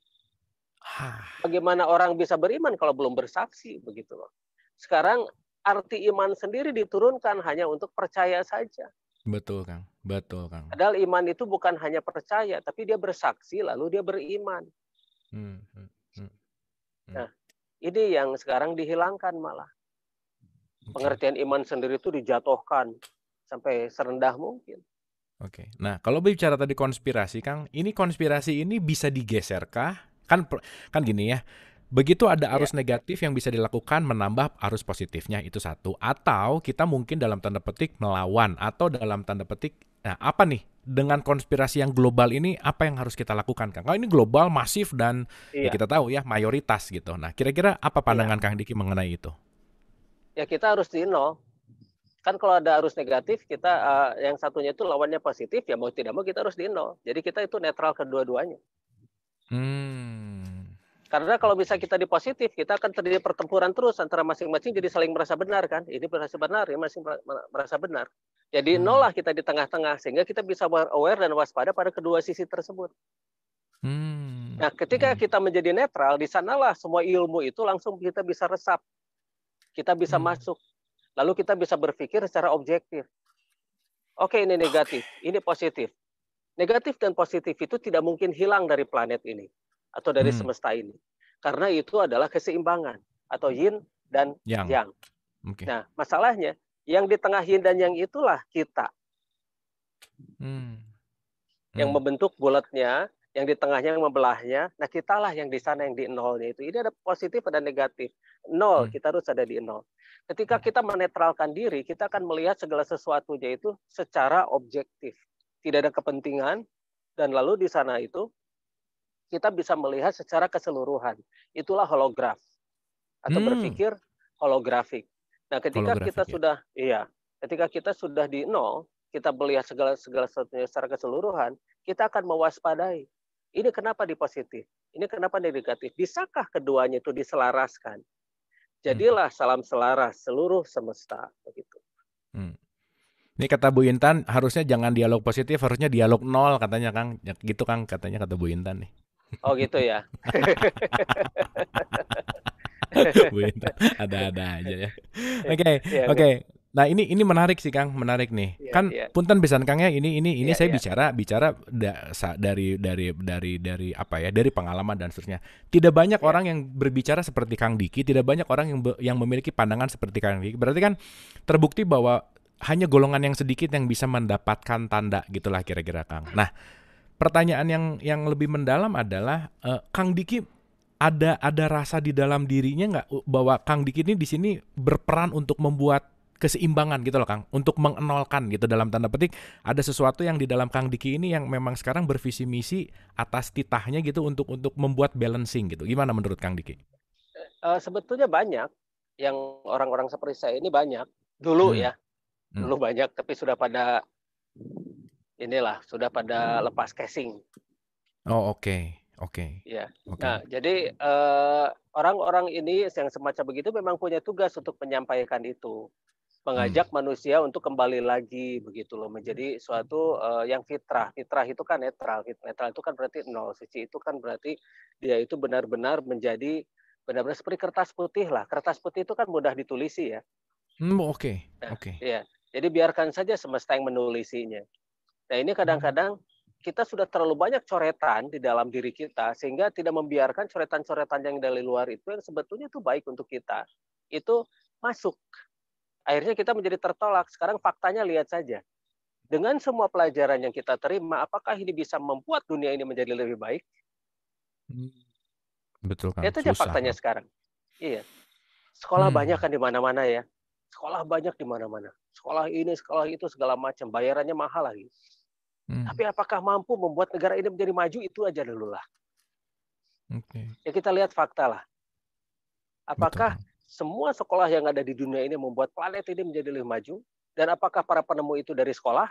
Bagaimana orang bisa beriman kalau belum bersaksi begitu loh. Sekarang arti iman sendiri diturunkan hanya untuk percaya saja. Betul, Kang. Betul, Kang. Padahal iman itu bukan hanya percaya, tapi dia bersaksi lalu dia beriman. Hmm, hmm, hmm. hmm. Nah, ini yang sekarang dihilangkan malah. Pengertian iman sendiri itu dijatuhkan sampai serendah mungkin. Oke. Nah, kalau bicara tadi konspirasi, Kang, ini konspirasi ini bisa digeserkah Kan kan gini ya. Begitu ada iya. arus yeah. negatif yang bisa dilakukan menambah arus positifnya itu satu atau kita mungkin dalam tanda petik melawan atau dalam tanda petik nah apa nih dengan konspirasi yang global ini apa yang harus kita lakukan Kang? Kalau oh, ini global masif dan yeah. ya iya. kita tahu ya mayoritas gitu. Nah, kira-kira apa iya. pandangan yeah. Kang Diki mengenai itu? Ya kita harus di nol. Kan kalau ada arus negatif kita uh, yang satunya itu lawannya positif ya mau tidak mau kita harus di nol. Jadi kita itu netral kedua-duanya. Hmm. Karena kalau bisa kita di positif, kita akan terjadi pertempuran terus antara masing-masing jadi saling merasa benar kan. Ini merasa benar, ya masing merasa benar. Jadi hmm. nolah kita di tengah-tengah sehingga kita bisa aware dan waspada pada kedua sisi tersebut. Hmm. Nah, ketika hmm. kita menjadi netral, di sanalah semua ilmu itu langsung kita bisa resap. Kita bisa hmm. masuk. Lalu kita bisa berpikir secara objektif. Oke, ini negatif, okay. ini positif. Negatif dan positif itu tidak mungkin hilang dari planet ini atau dari hmm. semesta ini. Karena itu adalah keseimbangan atau yin dan yang. yang. Okay. Nah, masalahnya yang di tengah yin dan yang itulah kita. Hmm. Hmm. Yang membentuk bulatnya, yang di tengahnya yang membelahnya. Nah, kitalah yang di sana yang di nolnya itu. Ini ada positif dan negatif. Nol, hmm. kita harus ada di nol. Ketika hmm. kita menetralkan diri, kita akan melihat segala sesuatunya itu secara objektif tidak ada kepentingan, dan lalu di sana itu kita bisa melihat secara keseluruhan. Itulah holograf atau hmm. berpikir holografik. Nah, ketika holografik, kita ya. sudah iya, ketika kita sudah di nol, kita melihat segala segala sesuatunya secara keseluruhan, kita akan mewaspadai. Ini kenapa di positif? Ini kenapa di negatif? Bisakah keduanya itu diselaraskan? Hmm. Jadilah hmm. salam selaras seluruh semesta begitu. Hmm. Ini kata Bu Intan harusnya jangan dialog positif, harusnya dialog nol katanya Kang. Ya, gitu Kang katanya kata Bu Intan nih. Oh gitu ya. *laughs* Bu Intan ada-ada aja ya. Oke, okay, iya, iya. yeah, oke. Okay. Yeah. Nah ini ini menarik sih Kang, menarik nih. Yeah, kan yeah. punten pisan Kang ya ini ini ini yeah, saya yeah. bicara bicara da, dari dari dari dari apa ya dari pengalaman dan seterusnya. Tidak banyak yeah. orang yang berbicara seperti Kang Diki, tidak banyak orang yang yang memiliki pandangan seperti Kang Diki. Berarti kan terbukti bahwa hanya golongan yang sedikit yang bisa mendapatkan tanda gitulah kira-kira Kang. Nah, pertanyaan yang yang lebih mendalam adalah uh, Kang Diki ada ada rasa di dalam dirinya nggak bahwa Kang Diki ini di sini berperan untuk membuat keseimbangan gitu loh Kang, untuk mengenolkan gitu dalam tanda petik ada sesuatu yang di dalam Kang Diki ini yang memang sekarang bervisi misi atas titahnya gitu untuk untuk membuat balancing gitu. Gimana menurut Kang Diki? Eh, sebetulnya banyak yang orang-orang seperti saya ini banyak dulu hmm. ya Hmm. dulu banyak tapi sudah pada inilah sudah pada lepas casing. Oh oke okay. oke. Okay. Ya. Okay. Nah jadi eh, orang-orang uh, ini yang semacam begitu memang punya tugas untuk menyampaikan itu, mengajak hmm. manusia untuk kembali lagi begitu loh menjadi suatu uh, yang fitrah. Fitrah itu kan netral, netral itu kan berarti nol, sisi itu kan berarti dia itu benar-benar menjadi benar-benar seperti kertas putih lah. Kertas putih itu kan mudah ditulisi ya. Hmm, oke okay. Nah, oke. Okay. ya. Jadi biarkan saja semesta yang menulisinya. Nah ini kadang-kadang kita sudah terlalu banyak coretan di dalam diri kita sehingga tidak membiarkan coretan-coretan yang dari luar itu yang sebetulnya itu baik untuk kita itu masuk. Akhirnya kita menjadi tertolak. Sekarang faktanya lihat saja. Dengan semua pelajaran yang kita terima, apakah ini bisa membuat dunia ini menjadi lebih baik? Hmm, betul kan? Itu aja faktanya sekarang. Iya. Sekolah hmm. banyak kan di mana-mana ya. Sekolah banyak di mana-mana sekolah ini, sekolah itu, segala macam. Bayarannya mahal lagi. Hmm. Tapi apakah mampu membuat negara ini menjadi maju itu aja dulu lah. Okay. Ya kita lihat fakta lah. Apakah Betul. semua sekolah yang ada di dunia ini membuat planet ini menjadi lebih maju? Dan apakah para penemu itu dari sekolah?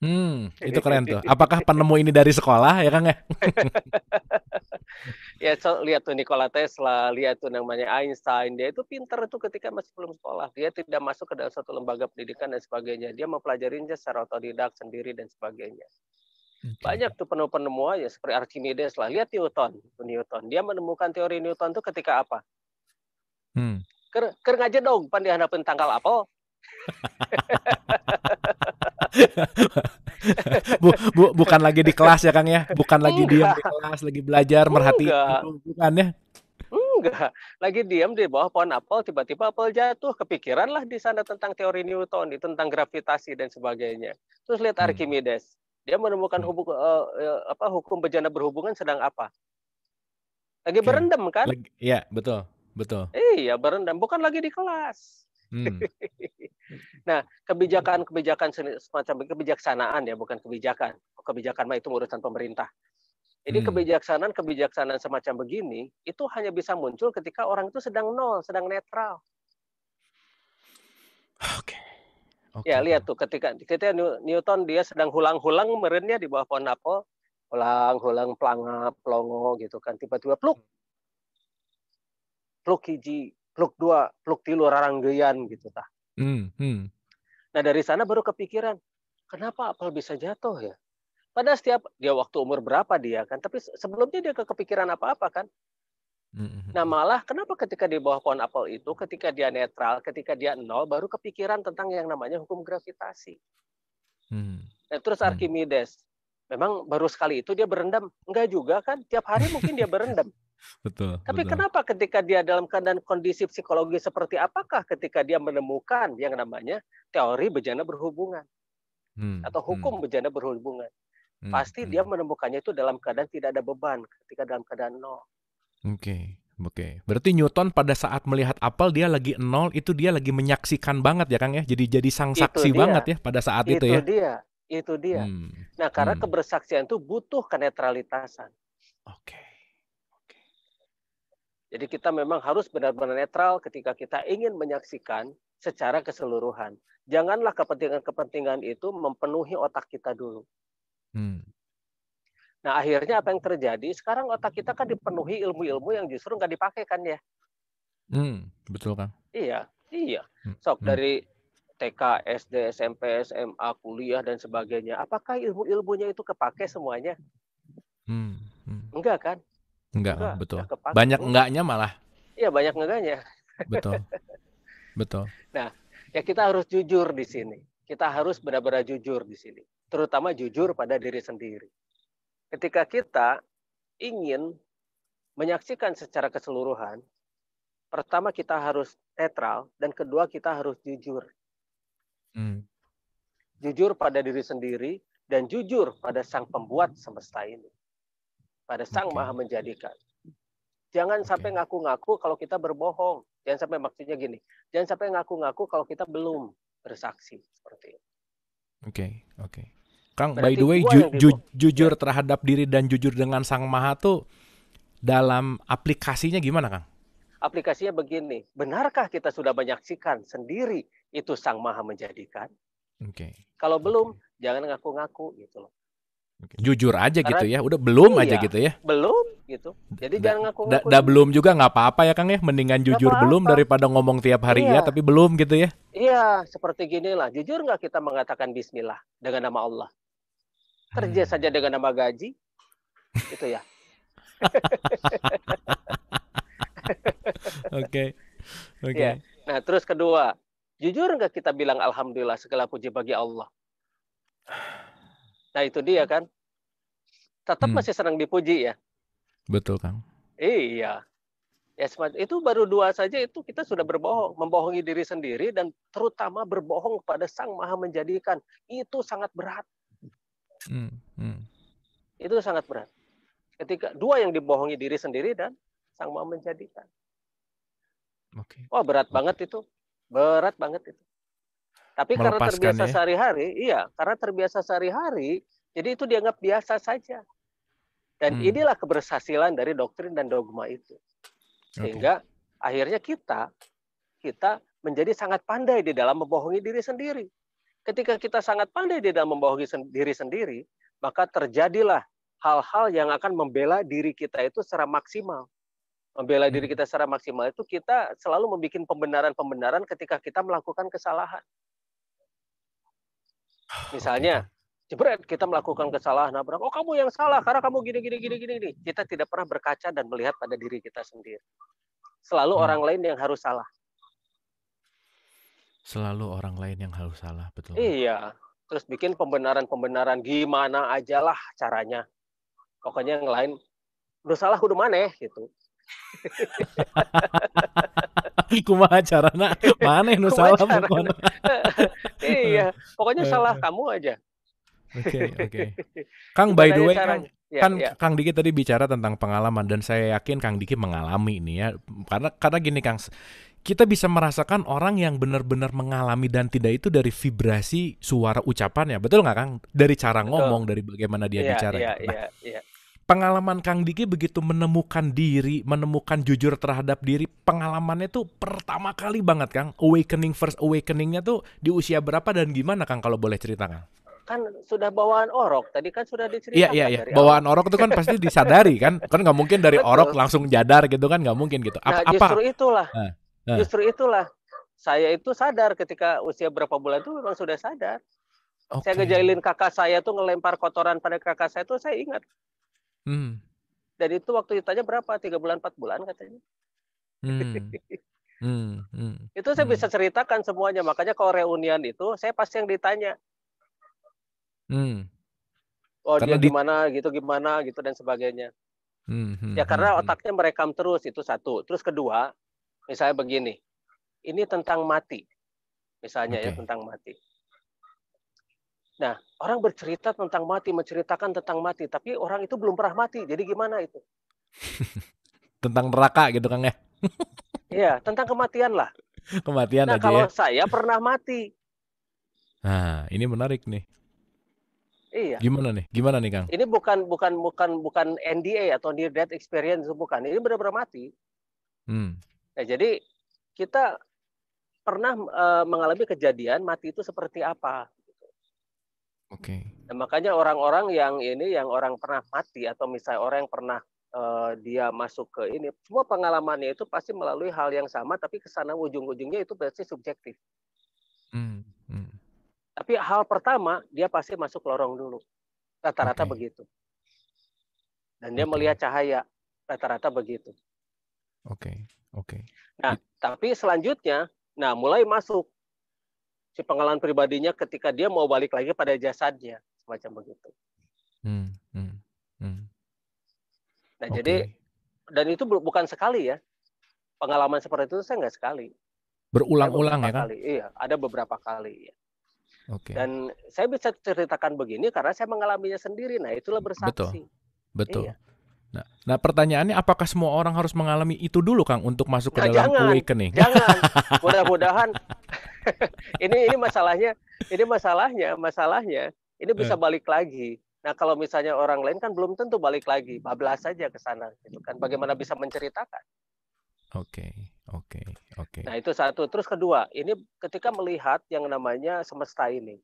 Hmm, *laughs* itu keren tuh. Apakah penemu ini dari sekolah ya Kang ya? *laughs* ya so, lihat tuh Nikola Tesla, lihat tuh namanya Einstein, dia itu pinter itu ketika masih belum sekolah, dia tidak masuk ke dalam satu lembaga pendidikan dan sebagainya, dia mempelajarinya secara otodidak sendiri dan sebagainya. Okay. Banyak tuh penemuan-penemuan ya seperti Archimedes lah, lihat Newton, Newton, dia menemukan teori Newton tuh ketika apa? Hmm. Ker, ker ngajedong pan dihandapin tanggal apa bu, bu, bukan lagi di kelas ya Kang ya, bukan lagi diam di kelas, lagi belajar, merhati, bukan ya? Enggak, lagi diam di bawah pohon apel, tiba-tiba apel jatuh, kepikiran lah di sana tentang teori Newton, tentang gravitasi dan sebagainya. Terus lihat hmm. Archimedes, dia menemukan hmm. hukum, uh, eh, eh, apa, hukum bejana berhubungan sedang apa? Lagi berendam kan? Iya, betul, betul. Iya, berendam, bukan lagi di kelas. Hmm. *laughs* nah, kebijakan-kebijakan semacam kebijaksanaan ya, bukan kebijakan. Kebijakan mah itu urusan pemerintah. Jadi hmm. kebijaksanaan-kebijaksanaan semacam begini itu hanya bisa muncul ketika orang itu sedang nol, sedang netral. Oke. Okay. Okay. Ya lihat tuh ketika ketika Newton dia sedang hulang-hulang merennya di bawah pohon apel, hulang-hulang pelanga pelongo gitu kan tiba-tiba pluk pluk hiji luk dua luk tilu raranggeyan gitu tah hmm, hmm. nah dari sana baru kepikiran kenapa apel bisa jatuh ya pada setiap dia waktu umur berapa dia kan tapi sebelumnya dia ke kepikiran apa-apa kan hmm, hmm, nah hmm. malah kenapa ketika di bawah pohon apel itu ketika dia netral ketika dia nol baru kepikiran tentang yang namanya hukum gravitasi hmm. nah, terus Archimedes memang baru sekali itu dia berendam enggak juga kan tiap hari mungkin dia berendam Betul. Tapi betul. kenapa ketika dia dalam keadaan kondisi psikologi seperti apakah ketika dia menemukan yang namanya teori bejana berhubungan hmm. atau hmm. hukum hmm. bejana berhubungan, hmm. pasti hmm. dia menemukannya itu dalam keadaan tidak ada beban, ketika dalam keadaan nol. Oke. Okay. Oke, okay. berarti Newton pada saat melihat apel dia lagi nol itu dia lagi menyaksikan banget ya Kang ya, jadi jadi sang saksi banget ya pada saat itu, itu ya. Itu dia, itu dia. Hmm. Nah karena hmm. kebersaksian itu butuh kenetralitasan. Oke. Okay. Jadi kita memang harus benar-benar netral ketika kita ingin menyaksikan secara keseluruhan. Janganlah kepentingan-kepentingan itu mempenuhi otak kita dulu. Hmm. Nah akhirnya apa yang terjadi? Sekarang otak kita kan dipenuhi ilmu-ilmu yang justru nggak dipakai kan ya? Hmm, betul kan? Iya, iya. Hmm, Sok hmm. dari TK, SD, SMP, SMA, kuliah dan sebagainya. Apakah ilmu-ilmunya itu kepake semuanya? Hmm. Hmm. Enggak kan? Enggak, enggak betul. Enggak banyak enggaknya malah. Iya, banyak enggaknya. Betul. *laughs* Betul. nah, ya kita harus jujur di sini. Kita harus benar-benar jujur di sini, terutama jujur pada diri sendiri. Ketika kita ingin menyaksikan secara keseluruhan, pertama kita harus netral dan kedua kita harus jujur. Hmm. Jujur pada diri sendiri dan jujur pada sang pembuat semesta ini pada Sang okay. Maha Menjadikan. Jangan okay. sampai ngaku-ngaku kalau kita berbohong. Jangan sampai maksudnya gini. Jangan sampai ngaku-ngaku kalau kita belum bersaksi seperti itu. Oke, okay, oke. Okay. Kang, Berarti by the way, ju ju jujur terhadap diri dan jujur dengan Sang Maha tuh dalam aplikasinya gimana, Kang? Aplikasinya begini, benarkah kita sudah menyaksikan sendiri itu Sang Maha menjadikan? Oke. Okay. Kalau belum, okay. jangan ngaku-ngaku gitu loh jujur aja gitu Karena, gitu ya udah belum iya, aja gitu ya belum gitu jadi da, jangan ngaku-ngaku da, da belum juga nggak apa-apa ya Kang ya mendingan jujur apa-apa. belum daripada ngomong tiap hari ya, iya. ya tapi belum gitu ya iya seperti gini lah jujur nggak kita mengatakan Bismillah dengan nama Allah kerja hmm. saja dengan nama gaji *laughs* itu ya *laughs* oke oke okay. okay. ya. nah terus kedua jujur nggak kita bilang Alhamdulillah segala puji bagi Allah Nah itu dia kan. Tetap hmm. masih senang dipuji ya. Betul kan. Iya. Ya itu baru dua saja itu kita sudah berbohong, membohongi diri sendiri dan terutama berbohong kepada Sang Maha Menjadikan. Itu sangat berat. Hmm. Hmm. Itu sangat berat. Ketika dua yang dibohongi diri sendiri dan Sang Maha Menjadikan. Oke. Okay. Wah, berat okay. banget itu. Berat banget itu. Tapi karena terbiasa ya. sehari-hari, iya, karena terbiasa sehari-hari, jadi itu dianggap biasa saja. Dan hmm. inilah keberhasilan dari doktrin dan dogma itu. Sehingga okay. akhirnya kita kita menjadi sangat pandai di dalam membohongi diri sendiri. Ketika kita sangat pandai di dalam membohongi diri sendiri, maka terjadilah hal-hal yang akan membela diri kita itu secara maksimal. Membela diri hmm. kita secara maksimal itu kita selalu membuat pembenaran-pembenaran ketika kita melakukan kesalahan. *sighs* Misalnya, gitu. jebret kita melakukan kesalahan nabrak. Oh kamu yang salah karena kamu gini gini gini gini Kita tidak pernah berkaca dan melihat pada diri kita sendiri. Selalu hmm. orang lain yang harus salah. Selalu orang lain yang harus salah, betul. Iya. Terus bikin pembenaran-pembenaran gimana aja lah caranya. Pokoknya yang lain udah salah udah mana gitu. *laughs* *laughs* kumaha carana mana nu salah pokoknya *laughs* iya pokoknya eh. salah kamu aja oke oke *laughs* Kang by the ya way kan Kang Diki tadi bicara tentang pengalaman dan saya yakin Kang Diki mengalami ini ya karena karena gini Kang kita bisa merasakan orang yang benar-benar mengalami dan tidak itu dari vibrasi suara ucapannya betul nggak Kang dari cara betul. ngomong dari bagaimana dia ya, bicara ya, nah, ya, ya pengalaman Kang Diki begitu menemukan diri, menemukan jujur terhadap diri, pengalamannya tuh pertama kali banget Kang. Awakening first awakeningnya tuh di usia berapa dan gimana Kang kalau boleh cerita Kang? kan sudah bawaan orok tadi kan sudah diceritakan iya iya iya bawaan orok itu kan pasti disadari kan kan nggak mungkin dari orok langsung jadar gitu kan nggak mungkin gitu Apa, nah, apa justru itulah nah, nah. justru itulah saya itu sadar ketika usia berapa bulan itu memang sudah sadar okay. saya ngejailin kakak saya tuh ngelempar kotoran pada kakak saya tuh saya ingat Hmm. Dan itu waktu ditanya berapa? Tiga bulan, empat bulan katanya. Hmm. *laughs* hmm. Hmm. Itu saya hmm. bisa ceritakan semuanya. Makanya kalau reunian itu saya pasti yang ditanya. Hmm. Oh karena dia gimana gitu gimana gitu dan sebagainya. Hmm, hmm, ya karena hmm, hmm. otaknya merekam terus itu satu. Terus kedua, misalnya begini, ini tentang mati, misalnya okay. ya tentang mati. Nah, orang bercerita tentang mati, menceritakan tentang mati, tapi orang itu belum pernah mati. Jadi gimana itu? *laughs* tentang neraka gitu kan ya. *laughs* Iya, tentang kematian lah. Kematian nah, aja kalau ya? saya pernah mati. Nah, ini menarik nih. Iya. Gimana nih? Gimana nih, Kang? Ini bukan bukan bukan bukan NDA atau near death experience bukan. Ini benar-benar mati. Hmm. Nah, jadi kita pernah e, mengalami kejadian mati itu seperti apa Oke. Okay. Nah, makanya orang-orang yang ini yang orang pernah mati atau misalnya orang yang pernah uh, dia masuk ke ini, semua pengalamannya itu pasti melalui hal yang sama, tapi kesana ujung-ujungnya itu pasti subjektif. Mm, mm. Tapi hal pertama dia pasti masuk lorong dulu, rata-rata okay. begitu. Dan dia okay. melihat cahaya, rata-rata begitu. Oke, okay. oke. Okay. Nah, tapi selanjutnya, nah mulai masuk si pengalaman pribadinya ketika dia mau balik lagi pada jasadnya semacam begitu. Hmm, hmm, hmm. Nah okay. jadi dan itu bukan sekali ya pengalaman seperti itu saya nggak sekali. Berulang-ulang ya kan? Kali. Iya ada beberapa kali. Ya. Okay. Dan saya bisa ceritakan begini karena saya mengalaminya sendiri. Nah itulah bersaksi. Betul. Betul. Iya. Nah, nah pertanyaannya apakah semua orang harus mengalami itu dulu Kang untuk masuk ke nah, dalam jangan, awakening? Jangan. *laughs* Mudah-mudahan *laughs* ini ini masalahnya, ini masalahnya, masalahnya ini bisa eh. balik lagi. Nah, kalau misalnya orang lain kan belum tentu balik lagi, bablas saja ke sana gitu kan. Bagaimana bisa menceritakan? Oke, okay, oke, okay, oke. Okay. Nah, itu satu. Terus kedua, ini ketika melihat yang namanya semesta ini.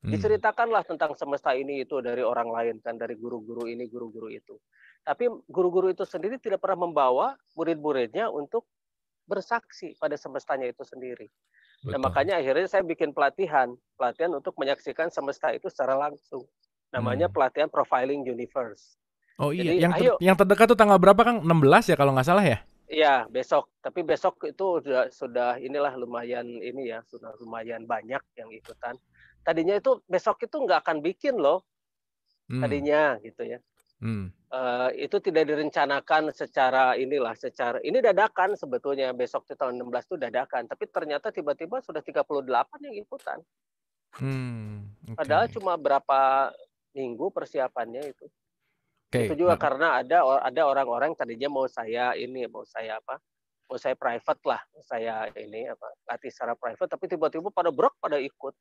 Hmm. Diceritakanlah tentang semesta ini itu dari orang lain kan dari guru-guru ini, guru-guru itu. Tapi guru-guru itu sendiri tidak pernah membawa murid-muridnya untuk bersaksi pada semestanya itu sendiri. Betul. Nah, makanya akhirnya saya bikin pelatihan, pelatihan untuk menyaksikan semesta itu secara langsung. Namanya hmm. pelatihan profiling universe. Oh iya, Jadi, yang ter ayo. yang terdekat tuh tanggal berapa Kang? 16 ya kalau nggak salah ya? Iya, besok. Tapi besok itu sudah sudah inilah lumayan ini ya, sudah lumayan banyak yang ikutan. Tadinya itu besok itu nggak akan bikin loh. Hmm. Tadinya gitu ya. Hmm. Uh, itu tidak direncanakan secara inilah secara ini dadakan sebetulnya besok di tahun 16 itu dadakan tapi ternyata tiba-tiba sudah 38 yang ikutan hmm, okay. padahal cuma berapa minggu persiapannya itu okay. itu juga nah. karena ada ada orang-orang tadinya mau saya ini mau saya apa mau saya private lah mau saya ini apa latih secara private tapi tiba-tiba pada brok pada ikut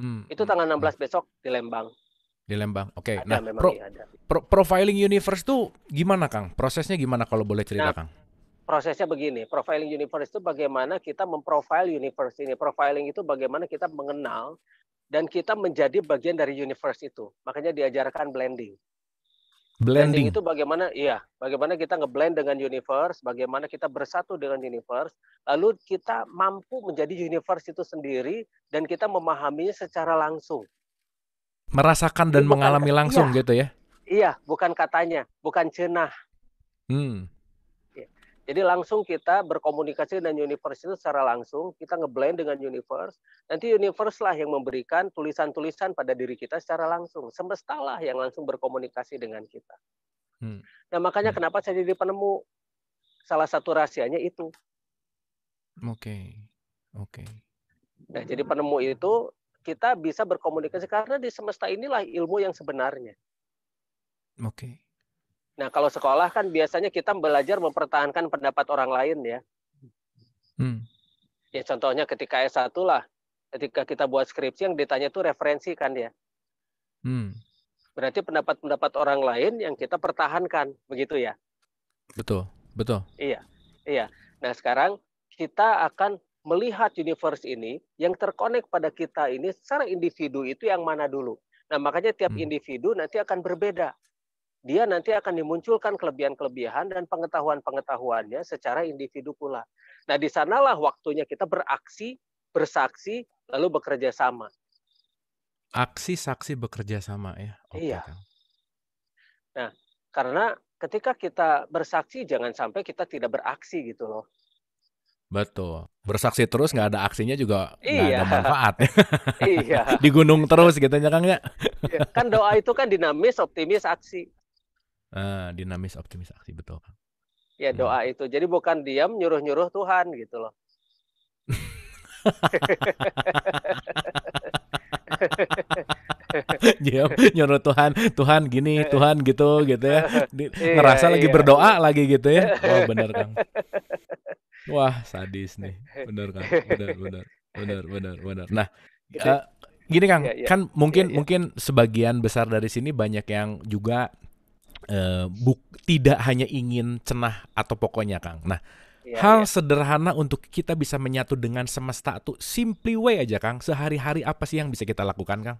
hmm, itu tanggal 16 hmm, hmm. besok di Lembang di Lembang. Oke. Okay. nah, pro, iya, Pro, profiling universe tuh gimana, Kang? Prosesnya gimana kalau boleh cerita, nah, Kang? Prosesnya begini, profiling universe itu bagaimana kita memprofil universe ini. Profiling itu bagaimana kita mengenal dan kita menjadi bagian dari universe itu. Makanya diajarkan blending. Blending. blending itu bagaimana iya bagaimana kita ngeblend dengan universe bagaimana kita bersatu dengan universe lalu kita mampu menjadi universe itu sendiri dan kita memahaminya secara langsung merasakan dan bukan, mengalami langsung iya, gitu ya? Iya, bukan katanya, bukan cenah. Hmm. Iya. Jadi langsung kita berkomunikasi dengan universe itu secara langsung, kita ngeblend dengan universe. Nanti universe lah yang memberikan tulisan-tulisan pada diri kita secara langsung. Semesta lah yang langsung berkomunikasi dengan kita. Hmm. Nah makanya hmm. kenapa saya jadi penemu salah satu rahasianya itu. Oke, okay. oke. Okay. Nah jadi penemu itu kita bisa berkomunikasi karena di semesta inilah ilmu yang sebenarnya. Oke. Okay. Nah, kalau sekolah kan biasanya kita belajar mempertahankan pendapat orang lain ya. Hmm. Ya contohnya ketika S1 lah, ketika kita buat skripsi yang ditanya itu referensi kan ya. Hmm. Berarti pendapat-pendapat orang lain yang kita pertahankan, begitu ya? Betul, betul. Iya. Iya. Nah, sekarang kita akan melihat universe ini, yang terkonek pada kita ini secara individu itu yang mana dulu. Nah, makanya tiap hmm. individu nanti akan berbeda. Dia nanti akan dimunculkan kelebihan-kelebihan dan pengetahuan-pengetahuannya secara individu pula. Nah, di sanalah waktunya kita beraksi, bersaksi, lalu bekerja sama. Aksi saksi bekerja sama ya. Okay. Iya. Nah, karena ketika kita bersaksi jangan sampai kita tidak beraksi gitu loh. Betul. Bersaksi terus nggak ada aksinya juga nggak iya. ada manfaat. *laughs* iya. *laughs* Di gunung terus gitu ya Kang ya. Iya. kan doa itu kan dinamis, optimis, aksi. Ah, dinamis, optimis, aksi betul Kang. Ya hmm. doa hmm. itu. Jadi bukan diam nyuruh-nyuruh Tuhan gitu loh. *laughs* diam nyuruh Tuhan, Tuhan gini, Tuhan gitu gitu ya. Di, iya, ngerasa iya. lagi berdoa lagi gitu ya. Oh benar Kang. Wah, sadis nih. Benar kan? Benar, benar. Benar, benar, benar. Nah, uh, gini Kang, yeah, yeah. kan mungkin yeah, yeah. mungkin sebagian besar dari sini banyak yang juga uh, buk tidak hanya ingin cenah atau pokoknya Kang. Nah, yeah, hal yeah. sederhana untuk kita bisa menyatu dengan semesta itu simply way aja Kang. Sehari-hari apa sih yang bisa kita lakukan Kang?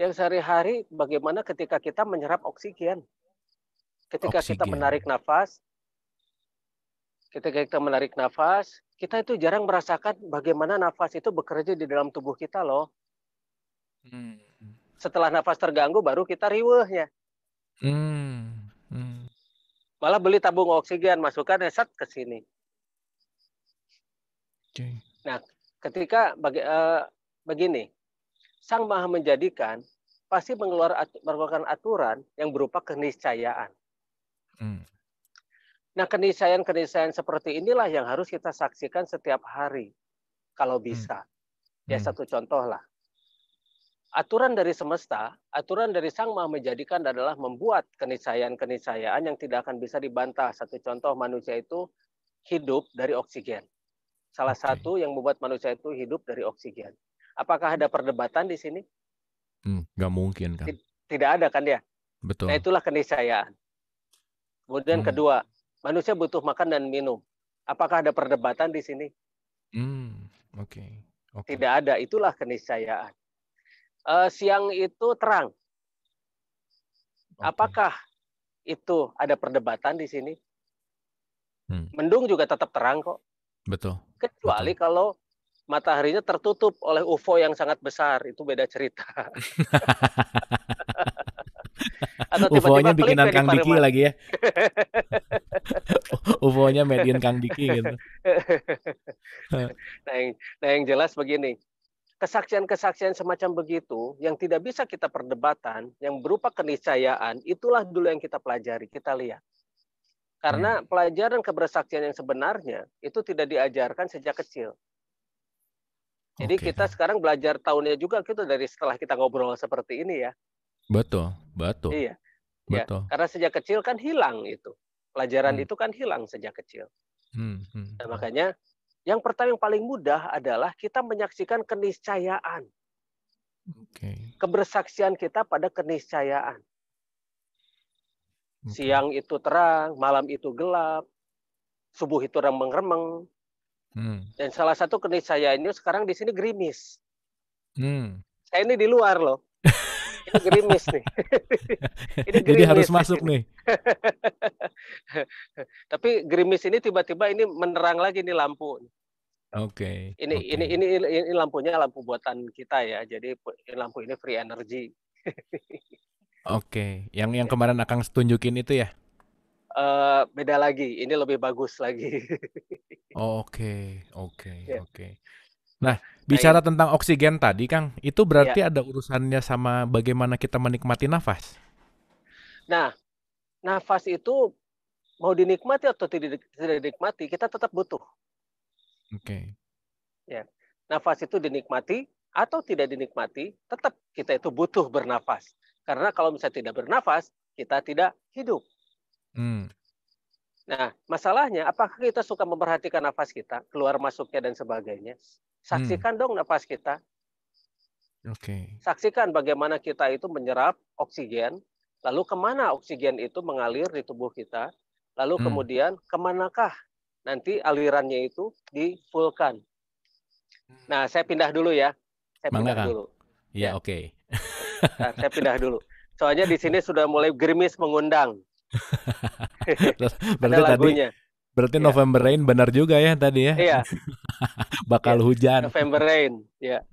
Yang sehari-hari bagaimana ketika kita menyerap oksigen. Ketika oksigen. kita menarik nafas, ketika kita menarik nafas, kita itu jarang merasakan bagaimana nafas itu bekerja di dalam tubuh kita loh. Hmm. Setelah nafas terganggu baru kita ya. Hmm. Hmm. Malah beli tabung oksigen, masukkan eset ya, ke sini. Okay. Nah, ketika bagi, uh, begini, Sang Maha menjadikan pasti mengeluarkan aturan yang berupa keniscayaan. Hmm. Nah, keniscayaan-keniscayaan seperti inilah yang harus kita saksikan setiap hari kalau hmm. bisa. Ya, hmm. Ya satu contoh lah. Aturan dari semesta, aturan dari Sang Maha menjadikan adalah membuat keniscayaan-keniscayaan yang tidak akan bisa dibantah. Satu contoh manusia itu hidup dari oksigen. Salah satu yang membuat manusia itu hidup dari oksigen. Apakah ada perdebatan di sini? Hmm, gak mungkin kan. Tidak ada kan ya? Betul. Nah itulah keniscayaan. Kemudian hmm. kedua, Manusia butuh makan dan minum. Apakah ada perdebatan di sini? Hmm, oke. Okay. Okay. Tidak ada. Itulah keniscayaan. Uh, siang itu terang. Okay. Apakah itu ada perdebatan di sini? Hmm. Mendung juga tetap terang kok. Betul. Kecuali Betul. kalau mataharinya tertutup oleh UFO yang sangat besar, itu beda cerita. *laughs* UFO-nya bikinan Kang Diki lagi ya. UFO-nya *laughs* median Kang Diki gitu. *laughs* nah, yang, nah yang jelas begini, kesaksian-kesaksian semacam begitu yang tidak bisa kita perdebatan, yang berupa keniscayaan, itulah dulu yang kita pelajari, kita lihat. Karena hmm. pelajaran kebersaksian yang sebenarnya itu tidak diajarkan sejak kecil. Jadi okay. kita sekarang belajar tahunnya juga gitu dari setelah kita ngobrol seperti ini ya. Betul, betul. Iya. Ya, betul. karena sejak kecil kan hilang itu. Pelajaran hmm. itu kan hilang sejak kecil. Hmm, hmm. Nah, hmm. makanya yang pertama yang paling mudah adalah kita menyaksikan keniscayaan. Okay. Kebersaksian kita pada keniscayaan. Okay. Siang itu terang, malam itu gelap, subuh itu remeng-remeng. Hmm. Dan salah satu keniscayaan ini sekarang di sini gerimis. Hmm. Saya ini di luar loh. *laughs* ini gerimis nih. *laughs* ini gerimis. Jadi harus masuk nih. *laughs* Tapi gerimis ini tiba-tiba ini menerang lagi nih lampu. Oke. Okay, ini, okay. ini ini ini lampunya lampu buatan kita ya. Jadi lampu ini free energy. *laughs* Oke, okay. yang yang kemarin akan tunjukin itu ya? Uh, beda lagi, ini lebih bagus lagi. Oke, oke, ya. oke. Nah, Bicara tentang oksigen tadi, Kang, itu berarti ya. ada urusannya sama bagaimana kita menikmati nafas. Nah, nafas itu mau dinikmati atau tidak, tidak dinikmati, kita tetap butuh. Oke. Okay. Ya, nafas itu dinikmati atau tidak dinikmati, tetap kita itu butuh bernafas. Karena kalau misalnya tidak bernafas, kita tidak hidup. Hmm. Nah, masalahnya apakah kita suka memperhatikan nafas kita, keluar masuknya dan sebagainya? Hmm. Saksikan hmm. dong napas kita. Oke. Okay. Saksikan bagaimana kita itu menyerap oksigen, lalu kemana oksigen itu mengalir di tubuh kita, lalu hmm. kemudian kemanakah nanti alirannya itu difulkan. Hmm. Nah, saya pindah dulu ya. Saya Mangga, pindah Kang. dulu. Ya, ya. oke. Okay. Nah, saya pindah dulu. Soalnya di sini sudah mulai gerimis mengundang. *laughs* Berarti Ada lagunya. Tadi Berarti yeah. November rain benar juga ya tadi ya? Iya. *laughs* Bakal yeah. hujan. November rain, ya.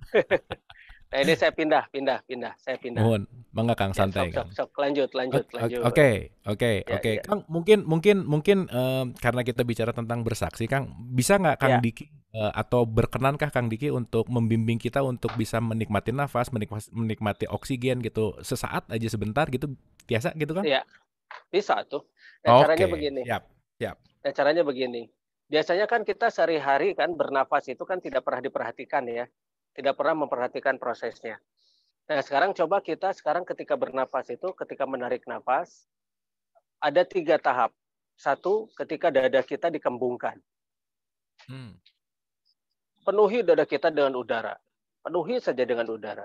*laughs* nah, ini saya pindah, pindah, pindah, saya pindah. Mohon, mangga Kang ya, santai. sok, sok, sok, lanjut, lanjut, lanjut. Oke, oke, oke. Kang, mungkin, mungkin, mungkin uh, karena kita bicara tentang bersaksi, Kang, bisa nggak Kang yeah. Diki uh, atau berkenankah Kang Diki untuk membimbing kita untuk bisa menikmati nafas, menikmati, menikmati oksigen gitu sesaat aja sebentar gitu, biasa gitu kan? Iya, bisa tuh. Nah, ya, okay. Caranya begini. Yap, yap Ya, caranya begini. Biasanya kan kita sehari-hari kan bernafas itu kan tidak pernah diperhatikan ya. Tidak pernah memperhatikan prosesnya. Nah, sekarang coba kita sekarang ketika bernafas itu, ketika menarik nafas, ada tiga tahap. Satu, ketika dada kita dikembungkan. Hmm. Penuhi dada kita dengan udara. Penuhi saja dengan udara.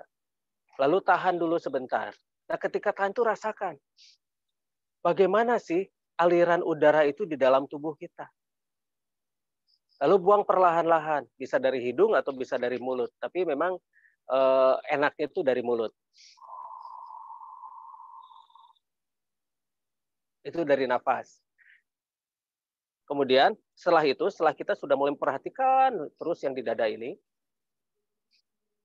Lalu tahan dulu sebentar. Nah, ketika tahan itu rasakan. Bagaimana sih aliran udara itu di dalam tubuh kita. Lalu buang perlahan-lahan, bisa dari hidung atau bisa dari mulut. Tapi memang eh, enaknya itu dari mulut. Itu dari nafas. Kemudian setelah itu, setelah kita sudah mulai memperhatikan terus yang di dada ini,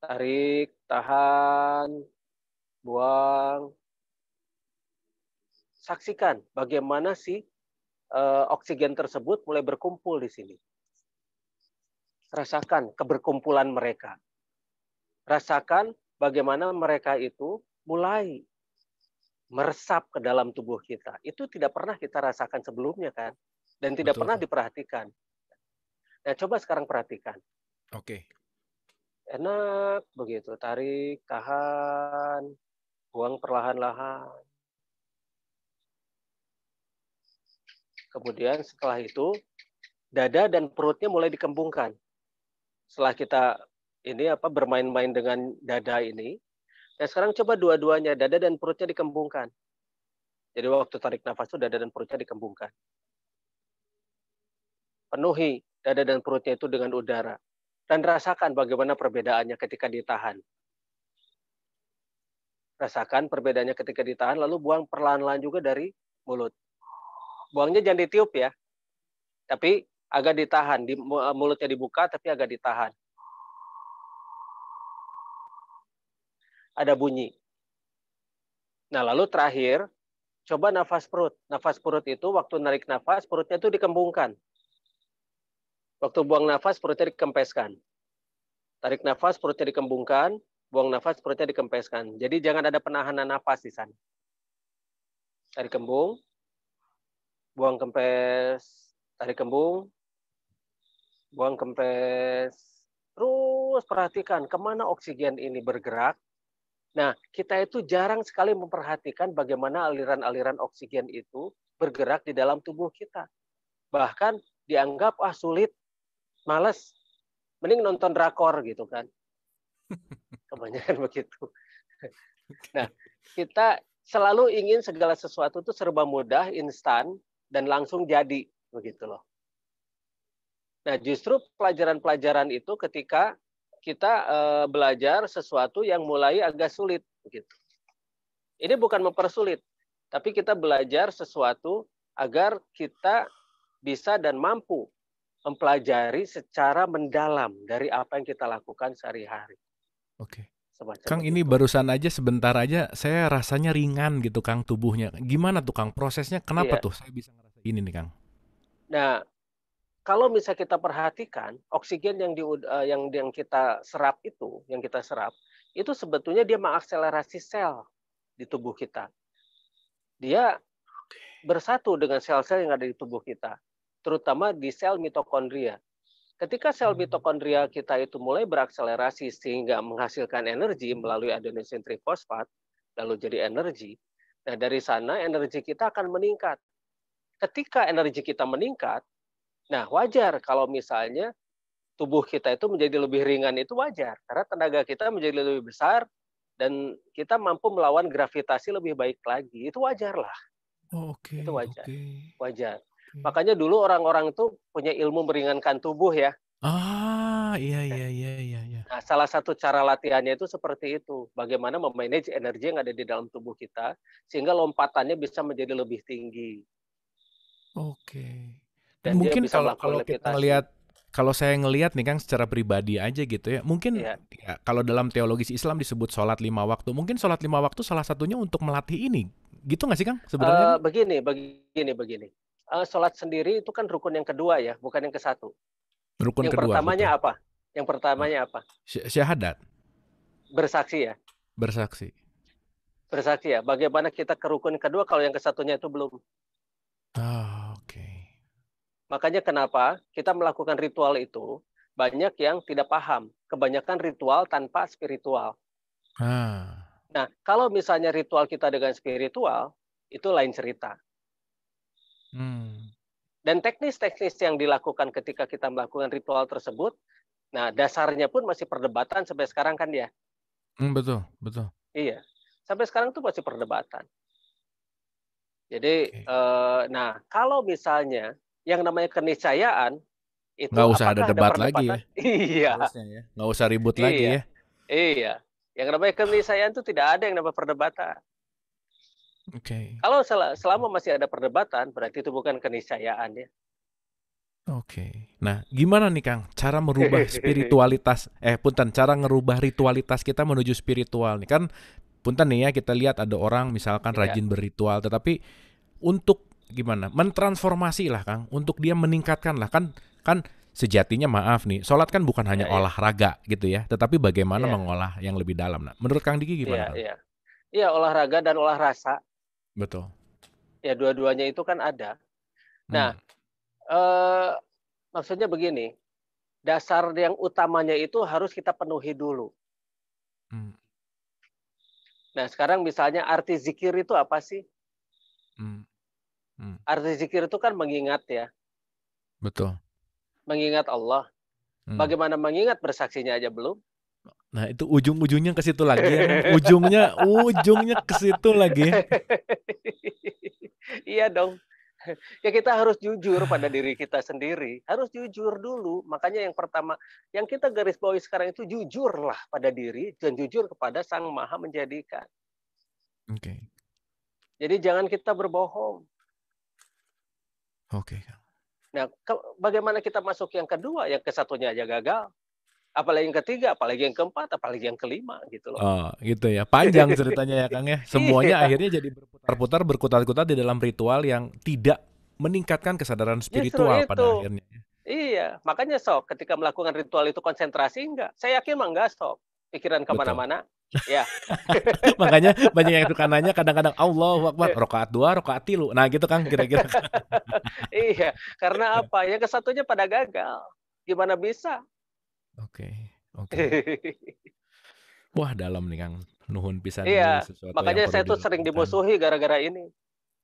tarik, tahan, buang, saksikan bagaimana si eh, oksigen tersebut mulai berkumpul di sini. Rasakan keberkumpulan mereka. Rasakan bagaimana mereka itu mulai meresap ke dalam tubuh kita. Itu tidak pernah kita rasakan sebelumnya kan dan tidak pernah diperhatikan. Nah, coba sekarang perhatikan. Oke. Okay. Enak begitu, tarik, tahan, buang perlahan-lahan Kemudian setelah itu dada dan perutnya mulai dikembungkan. Setelah kita ini apa bermain-main dengan dada ini. Nah sekarang coba dua-duanya dada dan perutnya dikembungkan. Jadi waktu tarik nafas itu dada dan perutnya dikembungkan. Penuhi dada dan perutnya itu dengan udara dan rasakan bagaimana perbedaannya ketika ditahan. Rasakan perbedaannya ketika ditahan lalu buang perlahan-lahan juga dari mulut buangnya jangan ditiup ya. Tapi agak ditahan, di, eh, mulutnya dibuka tapi agak ditahan. Ada bunyi. Nah, lalu terakhir, coba nafas perut. Nafas perut itu waktu narik nafas, perutnya itu dikembungkan. Waktu buang nafas, perutnya dikempeskan. Tarik nafas, perutnya dikembungkan. Buang nafas, perutnya dikempeskan. Jadi jangan ada penahanan nafas di sana. Tarik kembung, buang kempes tarik kembung, buang kempes, terus perhatikan kemana oksigen ini bergerak. Nah, kita itu jarang sekali memperhatikan bagaimana aliran-aliran oksigen itu bergerak di dalam tubuh kita. Bahkan dianggap ah sulit, males, mending nonton drakor gitu kan. *laughs* Kebanyakan begitu. Nah, kita selalu ingin segala sesuatu itu serba mudah, instan, dan langsung jadi begitu loh. Nah, justru pelajaran-pelajaran itu ketika kita e, belajar sesuatu yang mulai agak sulit begitu. Ini bukan mempersulit, tapi kita belajar sesuatu agar kita bisa dan mampu mempelajari secara mendalam dari apa yang kita lakukan sehari-hari. Oke. Semacam Kang itu. ini barusan aja sebentar aja saya rasanya ringan gitu Kang tubuhnya. Gimana tuh Kang prosesnya? Kenapa iya. tuh saya bisa ngerasa ini nih Kang? Nah, kalau misal kita perhatikan oksigen yang di uh, eh, yang yang kita serap itu, yang kita serap itu sebetulnya dia mengakselerasi sel di tubuh kita. Dia bersatu dengan sel-sel yang ada di tubuh kita, terutama di sel mitokondria. Ketika sel hmm. mitokondria kita itu mulai berakselerasi sehingga menghasilkan energi hmm. melalui adenosin trifosfat, lalu jadi energi, nah dari sana energi kita akan meningkat. Ketika energi kita meningkat, nah wajar kalau misalnya tubuh kita itu menjadi lebih ringan itu wajar karena tenaga kita menjadi lebih besar dan kita mampu melawan gravitasi lebih baik lagi itu wajar lah. Oh, Oke. Okay, itu wajar. Okay. Wajar. Hmm. Makanya dulu orang-orang itu punya ilmu meringankan tubuh ya. Ah, iya, iya iya iya iya Nah, salah satu cara latihannya itu seperti itu. Bagaimana memanage energi yang ada di dalam tubuh kita sehingga lompatannya bisa menjadi lebih tinggi. Oke. Dan mungkin kalau kalau kita melihat kalau saya ngelihat nih Kang secara pribadi aja gitu ya, mungkin ya. Ya, kalau dalam teologis Islam disebut sholat lima waktu, mungkin sholat lima waktu salah satunya untuk melatih ini, gitu nggak sih Kang? Sebenarnya uh, begini, begini, begini uh, sholat sendiri itu kan rukun yang kedua ya, bukan yang ke satu. Rukun yang kedua. pertamanya betul. apa? Yang pertamanya apa? Syahadat. Bersaksi ya. Bersaksi. Bersaksi ya. Bagaimana kita ke rukun kedua kalau yang kesatunya itu belum? oh, oke. Okay. Makanya kenapa kita melakukan ritual itu banyak yang tidak paham. Kebanyakan ritual tanpa spiritual. Ah. Nah, kalau misalnya ritual kita dengan spiritual, itu lain cerita. Hmm. Dan teknis-teknis yang dilakukan ketika kita melakukan ritual tersebut, nah dasarnya pun masih perdebatan sampai sekarang kan dia? Ya? Hmm, betul, betul. Iya, sampai sekarang tuh masih perdebatan. Jadi, okay. eh, nah kalau misalnya yang namanya keniscayaan itu nggak usah ada debat ada lagi ya. iya. Ya. Nggak usah ribut iya. lagi ya. Iya. Yang namanya keniscayaan itu tidak ada yang namanya perdebatan. Okay. Kalau sel selama masih ada perdebatan, berarti itu bukan keniscayaan ya. Oke. Okay. Nah, gimana nih Kang cara merubah *laughs* spiritualitas eh punten cara ngerubah ritualitas kita menuju spiritual nih kan punten nih ya kita lihat ada orang misalkan yeah. rajin berritual tetapi untuk gimana? mentransformasi lah Kang, untuk dia meningkatkan lah kan kan sejatinya maaf nih, sholat kan bukan hanya yeah, iya. olahraga gitu ya, tetapi bagaimana iya. mengolah yang lebih dalam. Nah, menurut Kang Diki gimana? Iya, iya. Iya, olahraga dan olah rasa Betul. Ya dua-duanya itu kan ada. Nah, hmm. eh, maksudnya begini, dasar yang utamanya itu harus kita penuhi dulu. Hmm. Nah sekarang misalnya arti zikir itu apa sih? Hmm. Hmm. Arti zikir itu kan mengingat ya. Betul. Mengingat Allah. Hmm. Bagaimana mengingat bersaksinya aja belum? Nah itu ujung-ujungnya ke situ lagi, ya. Kan? ujungnya ujungnya ke situ lagi. *laughs* iya dong. Ya kita harus jujur pada diri kita sendiri, harus jujur dulu. Makanya yang pertama, yang kita garis bawahi sekarang itu jujurlah pada diri dan jujur kepada Sang Maha Menjadikan. Oke. Okay. Jadi jangan kita berbohong. Oke. Okay. Nah, bagaimana kita masuk yang kedua? Yang kesatunya aja gagal, apalagi yang ketiga, apalagi yang keempat, apalagi yang kelima gitu loh. Oh, gitu ya. Panjang ceritanya ya Kang ya. *laughs* Semuanya iya. akhirnya jadi berputar-putar, berkutat-kutat di dalam ritual yang tidak meningkatkan kesadaran spiritual pada akhirnya. Ya. Iya, makanya sok ketika melakukan ritual itu konsentrasi enggak? Saya yakin mah enggak sok. Pikiran kemana-mana, Ya. *laughs* *laughs* Makanya banyak yang suka nanya kadang-kadang Allah Akbar iya. rokaat dua, rokaat tilu. Nah gitu kan kira-kira. iya, karena apa? Yang kesatunya pada gagal. Gimana bisa? Oke, oke. *laughs* Wah dalam nih Kang, nuhun pisan iya, sesuatu makanya saya tuh sering dimusuhi gara-gara ini.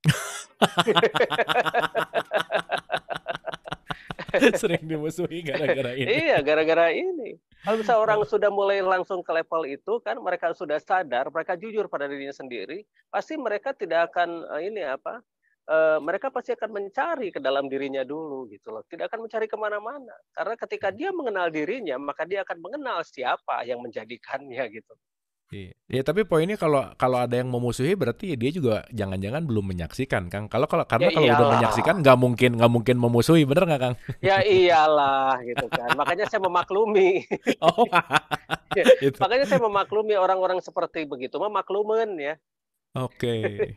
*laughs* sering dimusuhi gara-gara ini. iya, gara-gara ini. Kalau bisa orang sudah mulai langsung ke level itu kan mereka sudah sadar, mereka jujur pada dirinya sendiri, pasti mereka tidak akan eh, ini apa? Uh, mereka pasti akan mencari ke dalam dirinya dulu gitu loh. Tidak akan mencari kemana-mana. Karena ketika dia mengenal dirinya, maka dia akan mengenal siapa yang menjadikannya gitu. Iya. Ya, tapi poinnya kalau kalau ada yang memusuhi berarti dia juga jangan-jangan belum menyaksikan Kang. Kalau kalau karena ya kalau iyalah. udah menyaksikan nggak mungkin nggak mungkin memusuhi bener nggak Kang? Ya iyalah gitu kan. Makanya saya memaklumi. *laughs* Oh. *laughs* *laughs* gitu. Makanya saya memaklumi orang-orang seperti begitu memaklumen ya. Oke. *laughs*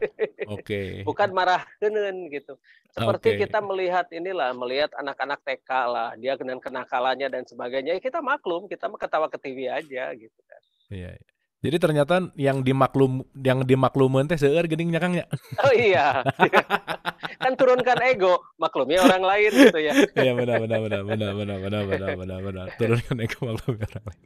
Oke. Bukan marah kenen gitu. Seperti okay. kita melihat inilah, melihat anak-anak TK lah, dia dengan kenakalannya dan sebagainya, ya kita maklum, kita ketawa ke TV aja gitu kan. Iya. yeah. Jadi ternyata yang dimaklum yang dimaklumin teh seueur geuning ya? Oh iya. *laughs* kan turunkan ego, maklumnya orang lain gitu ya. Iya benar benar benar benar benar benar benar benar benar. Turunkan ego maklumnya orang lain.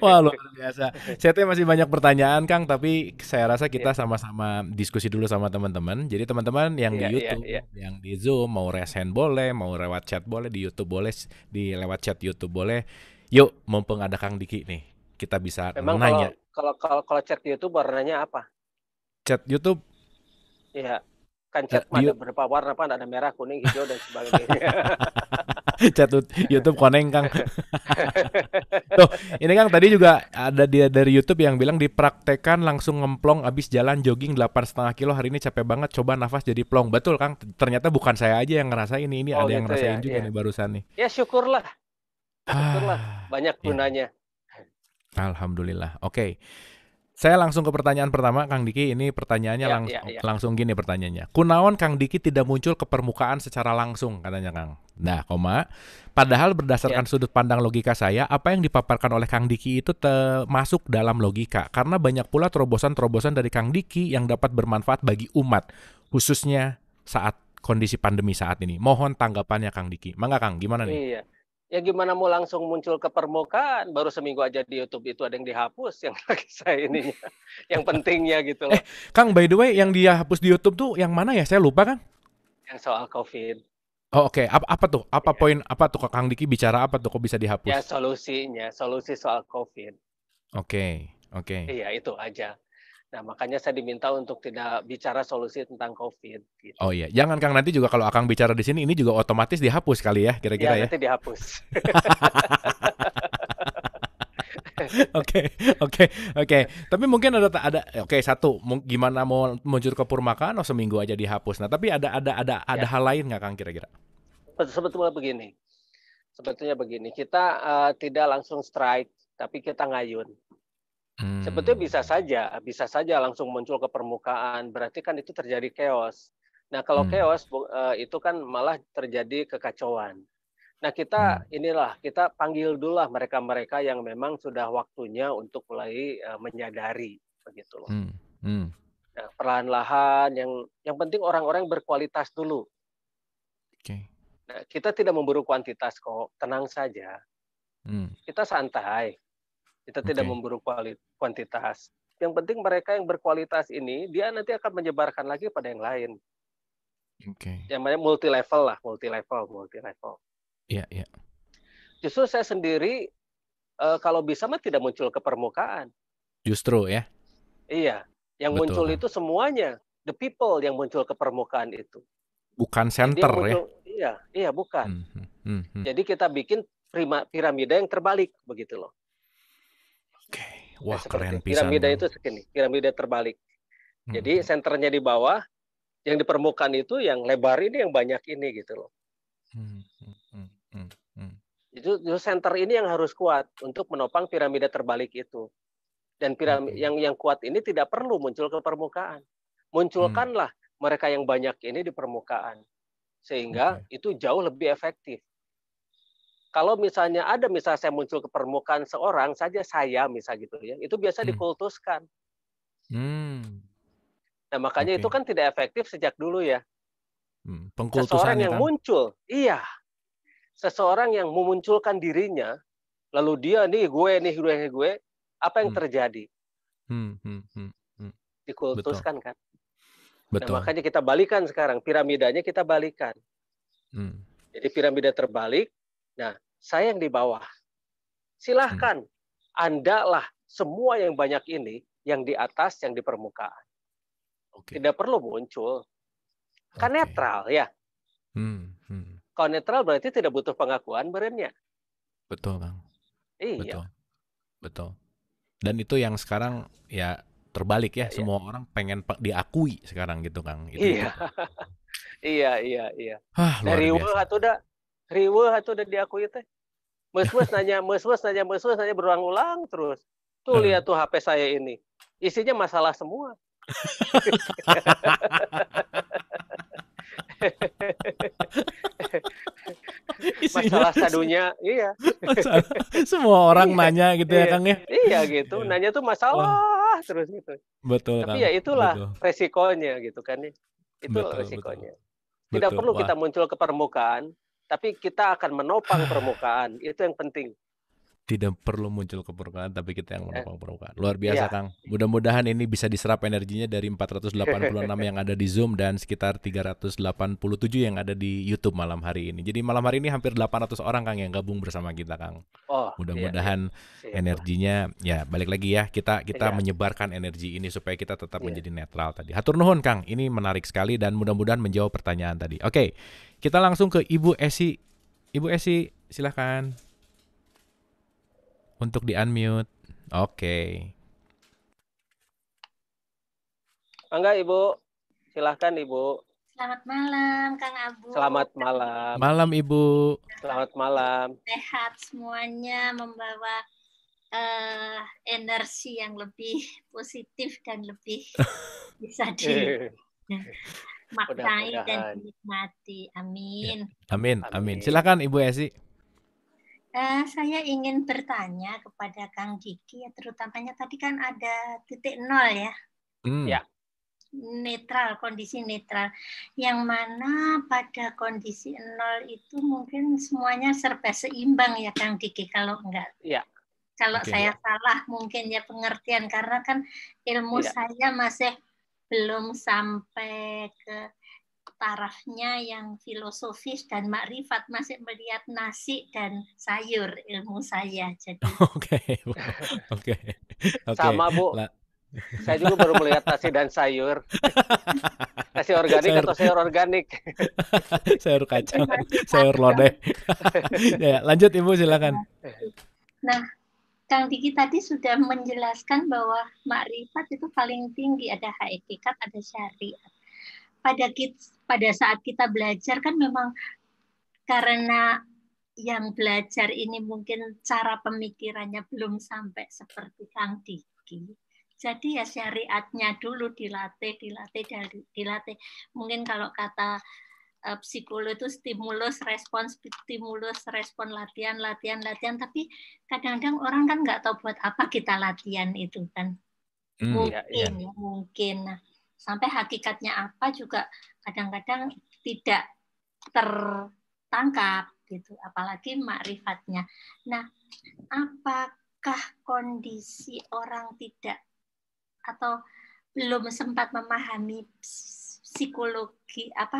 Wah, luar biasa. Saya teh masih banyak pertanyaan Kang, tapi saya rasa kita iya. sama-sama yeah. diskusi dulu sama teman-teman. Jadi teman-teman yang yeah, di iya, iya, YouTube, yeah, yang di Zoom mau resen boleh, mau lewat chat boleh, di YouTube boleh, di lewat chat YouTube boleh. Yuk, mumpung ada Kang Diki nih kita bisa Memang nanya. Kalau, kalau kalau kalau chat YouTube warnanya apa? Chat YouTube? Iya. Kan chat uh, ada berapa warna apa? ada merah, kuning, hijau dan sebagainya. *laughs* chat YouTube koneng Kang. *laughs* Tuh, ini Kang tadi juga ada dia dari YouTube yang bilang dipraktekan langsung ngemplong abis jalan jogging setengah kilo hari ini capek banget coba nafas jadi plong. Betul Kang, ternyata bukan saya aja yang ngerasa ini, ini oh, ada gitu yang ngerasain ya, juga ya. nih barusan nih. Ya syukurlah. Ah, syukurlah banyak iya. gunanya. Alhamdulillah. Oke. Okay. Saya langsung ke pertanyaan pertama, Kang Diki. Ini pertanyaannya ya, lang ya, ya. langsung gini pertanyaannya. Kunaon Kang Diki tidak muncul ke permukaan secara langsung, katanya Kang. Nah, koma. Padahal berdasarkan ya. sudut pandang logika saya, apa yang dipaparkan oleh Kang Diki itu termasuk dalam logika. Karena banyak pula terobosan-terobosan dari Kang Diki yang dapat bermanfaat bagi umat, khususnya saat kondisi pandemi saat ini. Mohon tanggapannya Kang Diki. Mangga Kang, gimana nih? Iya ya gimana mau langsung muncul ke permukaan baru seminggu aja di YouTube itu ada yang dihapus *laughs* yang lagi saya ini yang pentingnya gitu loh. Eh, Kang by the way yang dihapus di YouTube tuh yang mana ya saya lupa kan Yang soal COVID. Oh oke okay. apa apa tuh apa ya. poin apa tuh Kang Diki bicara apa tuh kok bisa dihapus? Ya solusinya solusi soal COVID. Oke okay. oke. Okay. Iya itu aja Nah, makanya saya diminta untuk tidak bicara solusi tentang COVID. Gitu. Oh iya, jangan Kang nanti juga kalau Akang bicara di sini ini juga otomatis dihapus kali ya, kira-kira ya. ya, nanti dihapus. *laughs* Oke, oke, oke. Tapi mungkin ada ada oke okay, satu gimana mau muncul ke Oh, seminggu aja dihapus. Nah, tapi ada ada ada ada ya. hal lain nggak Kang kira-kira? Sebetulnya begini. Sebetulnya begini, kita uh, tidak langsung strike, tapi kita ngayun. Hmm. Sebetulnya bisa saja, bisa saja langsung muncul ke permukaan. Berarti kan itu terjadi chaos. Nah kalau hmm. chaos eh, itu kan malah terjadi kekacauan. Nah kita hmm. inilah kita panggil dulu lah mereka-mereka yang memang sudah waktunya untuk mulai eh, menyadari begitu loh. Hmm. Hmm. Nah, perlahan-lahan yang yang penting orang-orang berkualitas dulu. Okay. Nah, kita tidak memburu kuantitas kok, tenang saja. Hmm. Kita santai kita okay. tidak memburu kuantitas. Yang penting mereka yang berkualitas ini dia nanti akan menyebarkan lagi pada yang lain. Oke. Okay. Yang namanya multi level lah, multi level, multi level. Iya, yeah, iya. Yeah. Justru saya sendiri eh, kalau bisa mah tidak muncul ke permukaan. Justru ya. Iya, yang Betul. muncul itu semuanya the people yang muncul ke permukaan itu. Bukan center ya? muncul, ya. Iya, iya bukan. Hmm, hmm, hmm. hmm. Jadi kita bikin piramida yang terbalik begitu loh. Wah, Seperti keren pisan. Piramida itu segini, piramida terbalik. Hmm. Jadi senternya di bawah, yang di permukaan itu yang lebar ini yang banyak ini gitu loh. Hmm. Hmm. Hmm. Hmm. hmm. Itu, itu center ini yang harus kuat untuk menopang piramida terbalik itu. Dan piramida hmm. yang yang kuat ini tidak perlu muncul ke permukaan. Munculkanlah hmm. mereka yang banyak ini di permukaan. Sehingga okay. itu jauh lebih efektif kalau misalnya ada misalnya saya muncul ke permukaan seorang saja saya misal gitu ya itu biasa hmm. dikultuskan hmm. nah makanya okay. itu kan tidak efektif sejak dulu ya hmm. seseorang yang kan? muncul iya seseorang yang memunculkan dirinya lalu dia nih gue nih gue nih gue apa yang hmm. terjadi hmm. Hmm. Hmm. Hmm. dikultuskan Betul. kan nah, Betul. Nah, makanya kita balikan sekarang piramidanya kita balikan hmm. jadi piramida terbalik Nah, saya yang di bawah. Silahkan, hmm. Anda lah semua yang banyak ini, yang di atas, yang di permukaan. Okay. Tidak perlu muncul. Kan okay. netral ya. Hmm. Hmm. Kalau netral berarti tidak butuh pengakuan berennya. Betul, Bang. Iya. Betul. Betul. Dan itu yang sekarang ya terbalik ya, iya. semua orang pengen diakui sekarang gitu, Kang. iya. *laughs* iya, iya, iya. Hah, Dari wah, atau udah riwe atau udah diakui teh mesmes nanya mesmes nanya mesmes nanya berulang-ulang terus tuh hmm. lihat tuh HP saya ini isinya masalah semua *laughs* masalah sadunya iya semua orang iya, nanya gitu ya iya. kang ya iya gitu iya. nanya tuh masalah terus gitu betul tapi ya itulah resikonya gitu kan ya. itu resikonya tidak perlu kita muncul ke permukaan tapi kita akan menopang permukaan. Itu yang penting tidak perlu muncul ke permukaan tapi kita yang eh. menopang permukaan. Luar biasa ya. Kang. Mudah-mudahan ini bisa diserap energinya dari 486 yang ada di Zoom dan sekitar 387 yang ada di YouTube malam hari ini. Jadi malam hari ini hampir 800 orang Kang yang gabung bersama kita Kang. Oh, iya, iya. Mudah-mudahan ya, ya. energinya ya balik lagi ya kita kita ya. menyebarkan energi ini supaya kita tetap ya. menjadi netral tadi. Hatur nuhun Kang, ini menarik sekali dan mudah-mudahan menjawab pertanyaan tadi. Oke, kita langsung ke Ibu Esi. Ibu Esi, silahkan untuk di unmute. Oke. Okay. Angga Ibu, silahkan Ibu. Selamat malam Kang Abu. Selamat malam. Malam Ibu. Selamat malam. Sehat semuanya membawa uh, energi yang lebih positif dan lebih *laughs* bisa di eh. maknai dan dinikmati. Amin. Ya. Amin. Amin. Amin. Silakan Ibu Esi. Uh, saya ingin bertanya kepada Kang Diki, ya, terutamanya tadi kan ada titik nol ya. Hmm. Ya. Netral, kondisi netral. Yang mana pada kondisi nol itu mungkin semuanya serba seimbang ya Kang Diki, kalau enggak. Ya. Kalau okay. saya salah mungkin ya pengertian, karena kan ilmu ya. saya masih belum sampai ke tarafnya yang filosofis dan makrifat masih melihat nasi dan sayur ilmu saya jadi *laughs* oke oke oke sama bu La saya juga baru melihat nasi dan sayur. *laughs* Nasi organik sayur. atau sayur organik? *laughs* sayur kacang, sayur lodeh. ya, lanjut Ibu silakan. Nah, Kang Diki tadi sudah menjelaskan bahwa makrifat itu paling tinggi ada hakikat, ada syariat pada kids, pada saat kita belajar kan memang karena yang belajar ini mungkin cara pemikirannya belum sampai seperti Kang Diki. Jadi ya syariatnya dulu dilatih, dilatih dari dilatih. Mungkin kalau kata uh, psikolog itu stimulus respons stimulus respon latihan latihan latihan tapi kadang-kadang orang kan nggak tahu buat apa kita latihan itu kan Mm, mungkin yeah, yeah. mungkin nah sampai hakikatnya apa juga kadang-kadang tidak tertangkap gitu apalagi makrifatnya nah apakah kondisi orang tidak atau belum sempat memahami psikologi apa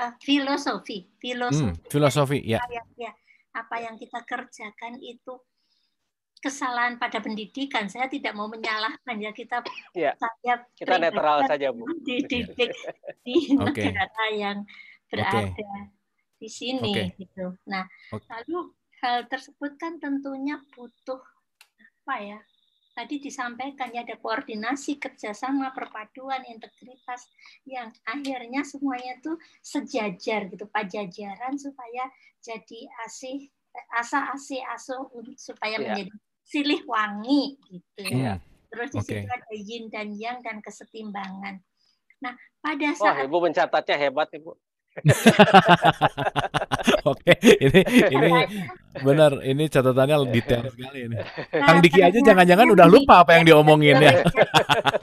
uh, filosofi filosofi hmm, filosofi ya. ya apa yang kita kerjakan itu kesalahan pada pendidikan. Saya tidak mau menyalahkan ya kita ya, saya kita netral saja Bu. Dididik *laughs* di okay. negara yang berada okay. di sini okay. gitu. Nah, okay. lalu hal tersebut kan tentunya butuh apa ya? Tadi disampaikan ya ada koordinasi kerjasama perpaduan integritas yang akhirnya semuanya tuh sejajar gitu pak jajaran supaya jadi asih eh, asa asih asuh um, supaya ya. menjadi silih wangi gitu. Ya. Iya. Terus di okay. situ ada yin dan yang dan kesetimbangan. Nah, pada saat Wah, Ibu mencatatnya hebat, Ibu. *laughs* Oke, ini ini nah, benar, ini catatannya detail sekali ini. Nah, Kang Diki aja nah, jangan-jangan udah lupa apa yang diomongin ya.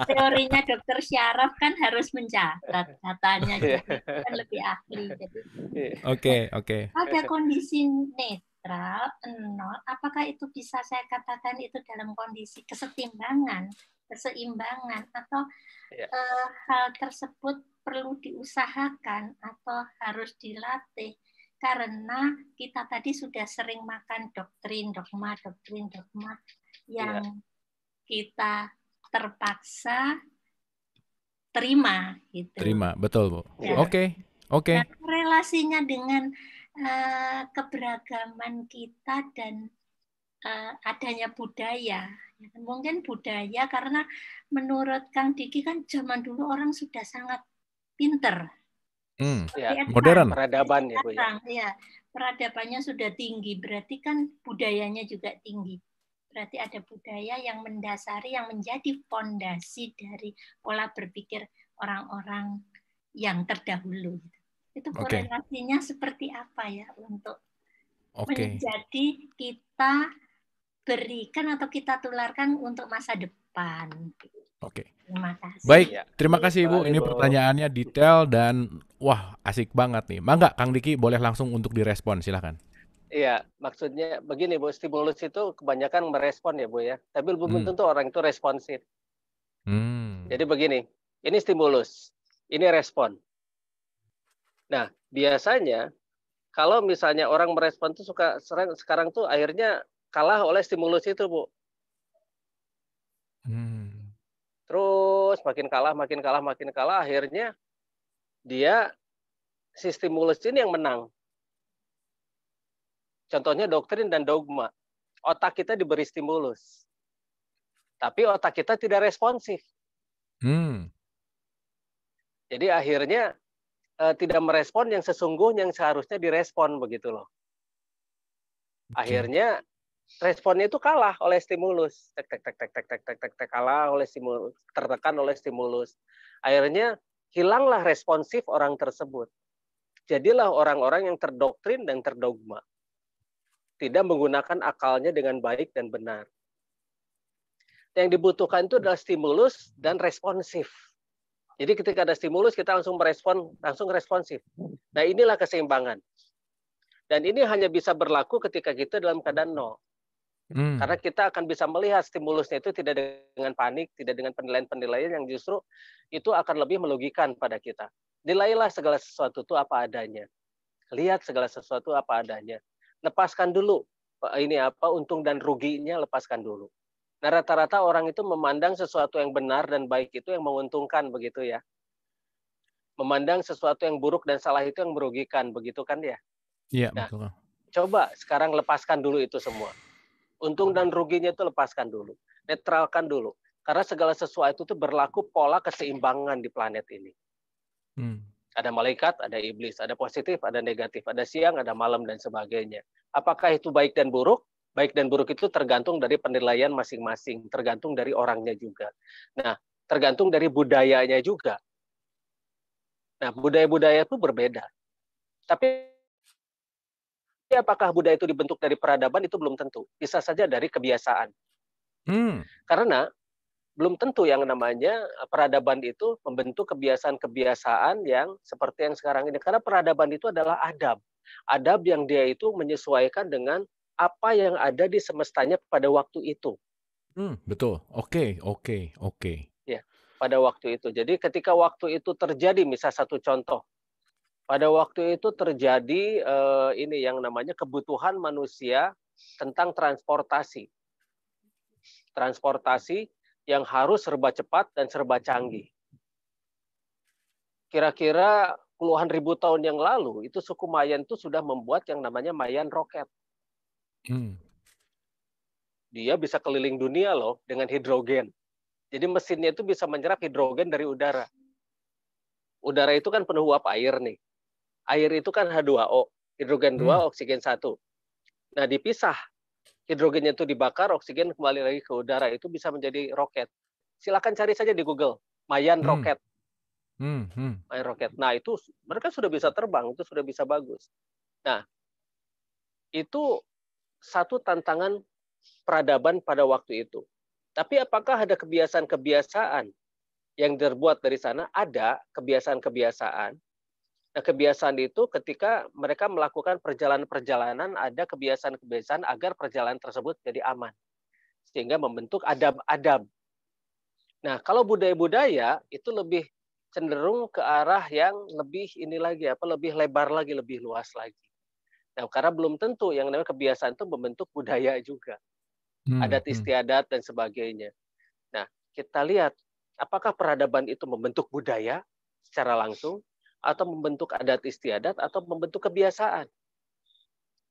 Teorinya dokter Syaraf kan harus mencatat katanya iya. kan lebih ahli. Iya. Oke, oke. Okay, okay. Pada kondisi net netral, nol, apakah itu bisa saya katakan itu dalam kondisi kesetimbangan, keseimbangan, atau yeah. Ya. hal tersebut perlu diusahakan atau harus dilatih? Karena kita tadi sudah sering makan doktrin, dogma, doktrin, dogma ya. yang ya. kita terpaksa terima gitu. Terima, betul Bu. Ya. Oke, oke. Nah, relasinya dengan Eh, keberagaman kita dan uh, adanya budaya. Mungkin budaya karena menurut Kang Diki kan zaman dulu orang sudah sangat pinter. Hmm, ya, modern. Peradaban ya, Ya. ya, peradabannya sudah tinggi, berarti kan budayanya juga tinggi. Berarti ada budaya yang mendasari, yang menjadi fondasi dari pola berpikir orang-orang yang terdahulu. Gitu. Itu okay. korelasinya seperti apa ya untuk okay. menjadi kita berikan atau kita tularkan untuk masa depan. Oke. Okay. Terima kasih. Baik, iya. terima iya, kasih Ibu. Ini pertanyaannya detail dan wah asik banget nih. Mangga Kang Diki boleh langsung untuk direspon, silahkan. Iya, maksudnya begini Bu, stimulus itu kebanyakan merespon ya Bu ya. Tapi belum hmm. tentu orang itu responsif. Hmm. Jadi begini, ini stimulus, ini respon. Nah, biasanya kalau misalnya orang merespon tuh suka serang, sekarang tuh akhirnya kalah oleh stimulus itu, Bu. Hmm. Terus makin kalah, makin kalah, makin kalah, akhirnya dia si stimulus ini yang menang. Contohnya doktrin dan dogma. Otak kita diberi stimulus. Tapi otak kita tidak responsif. Hmm. Jadi akhirnya Eh, tidak merespon yang sesungguhnya yang seharusnya direspon begitu loh. Akhirnya responnya itu kalah oleh stimulus tek tek tek tek tek tek tek tek, kalah oleh stimulus tertekan oleh stimulus akhirnya hilanglah responsif orang tersebut jadilah orang-orang yang terdoktrin dan terdogma tidak menggunakan akalnya dengan baik dan benar yang dibutuhkan itu adalah stimulus dan responsif jadi ketika ada stimulus kita langsung merespon, langsung responsif. Nah inilah keseimbangan. Dan ini hanya bisa berlaku ketika kita dalam keadaan nol. Hmm. Karena kita akan bisa melihat stimulusnya itu tidak dengan panik, tidak dengan penilaian-penilaian yang justru itu akan lebih merugikan pada kita. Nilailah segala sesuatu itu apa adanya. Lihat segala sesuatu apa adanya. Lepaskan dulu eh, ini apa untung dan ruginya lepaskan dulu. Nah, rata-rata orang itu memandang sesuatu yang benar dan baik itu yang menguntungkan begitu ya. Memandang sesuatu yang buruk dan salah itu yang merugikan begitu kan ya? Iya, nah, betul. Coba sekarang lepaskan dulu itu semua. Untung dan ruginya itu lepaskan dulu. Netralkan dulu. Karena segala sesuatu itu berlaku pola keseimbangan di planet ini. Hmm. Ada malaikat, ada iblis, ada positif, ada negatif, ada siang, ada malam, dan sebagainya. Apakah itu baik dan buruk? baik dan buruk itu tergantung dari penilaian masing-masing, tergantung dari orangnya juga. Nah, tergantung dari budayanya juga. Nah, budaya-budaya itu berbeda. Tapi apakah budaya itu dibentuk dari peradaban itu belum tentu. Bisa saja dari kebiasaan. Hmm. Karena belum tentu yang namanya peradaban itu membentuk kebiasaan-kebiasaan yang seperti yang sekarang ini. Karena peradaban itu adalah adab. Adab yang dia itu menyesuaikan dengan apa yang ada di semestanya pada waktu itu. Hmm, betul. Oke, okay, oke, okay, oke. Okay. Ya, pada waktu itu. Jadi ketika waktu itu terjadi, misal satu contoh, pada waktu itu terjadi uh, ini yang namanya kebutuhan manusia tentang transportasi, transportasi yang harus serba cepat dan serba canggih. Kira-kira puluhan ribu tahun yang lalu itu suku Mayan itu sudah membuat yang namanya Mayan roket. Hmm. Dia bisa keliling dunia loh dengan hidrogen. Jadi mesinnya itu bisa menyerap hidrogen dari udara. Udara itu kan penuh uap air nih. Air itu kan H2O, hidrogen 2, hmm. oksigen 1. Nah, dipisah. Hidrogennya itu dibakar, oksigen kembali lagi ke udara. Itu bisa menjadi roket. Silakan cari saja di Google, Mayan hmm. roket. Hmm, hmm. Mayan roket. Nah, itu mereka sudah bisa terbang, itu sudah bisa bagus. Nah, itu satu tantangan peradaban pada waktu itu. Tapi apakah ada kebiasaan-kebiasaan yang terbuat dari sana? Ada kebiasaan-kebiasaan. Nah, kebiasaan itu ketika mereka melakukan perjalanan-perjalanan ada kebiasaan-kebiasaan agar perjalanan tersebut jadi aman. Sehingga membentuk adab-adab. Nah, kalau budaya-budaya itu lebih cenderung ke arah yang lebih ini lagi apa lebih lebar lagi, lebih luas lagi. Nah, karena belum tentu yang namanya kebiasaan itu membentuk budaya juga. Hmm. Adat hmm. istiadat dan sebagainya. Nah, kita lihat apakah peradaban itu membentuk budaya secara langsung atau membentuk adat istiadat atau membentuk kebiasaan.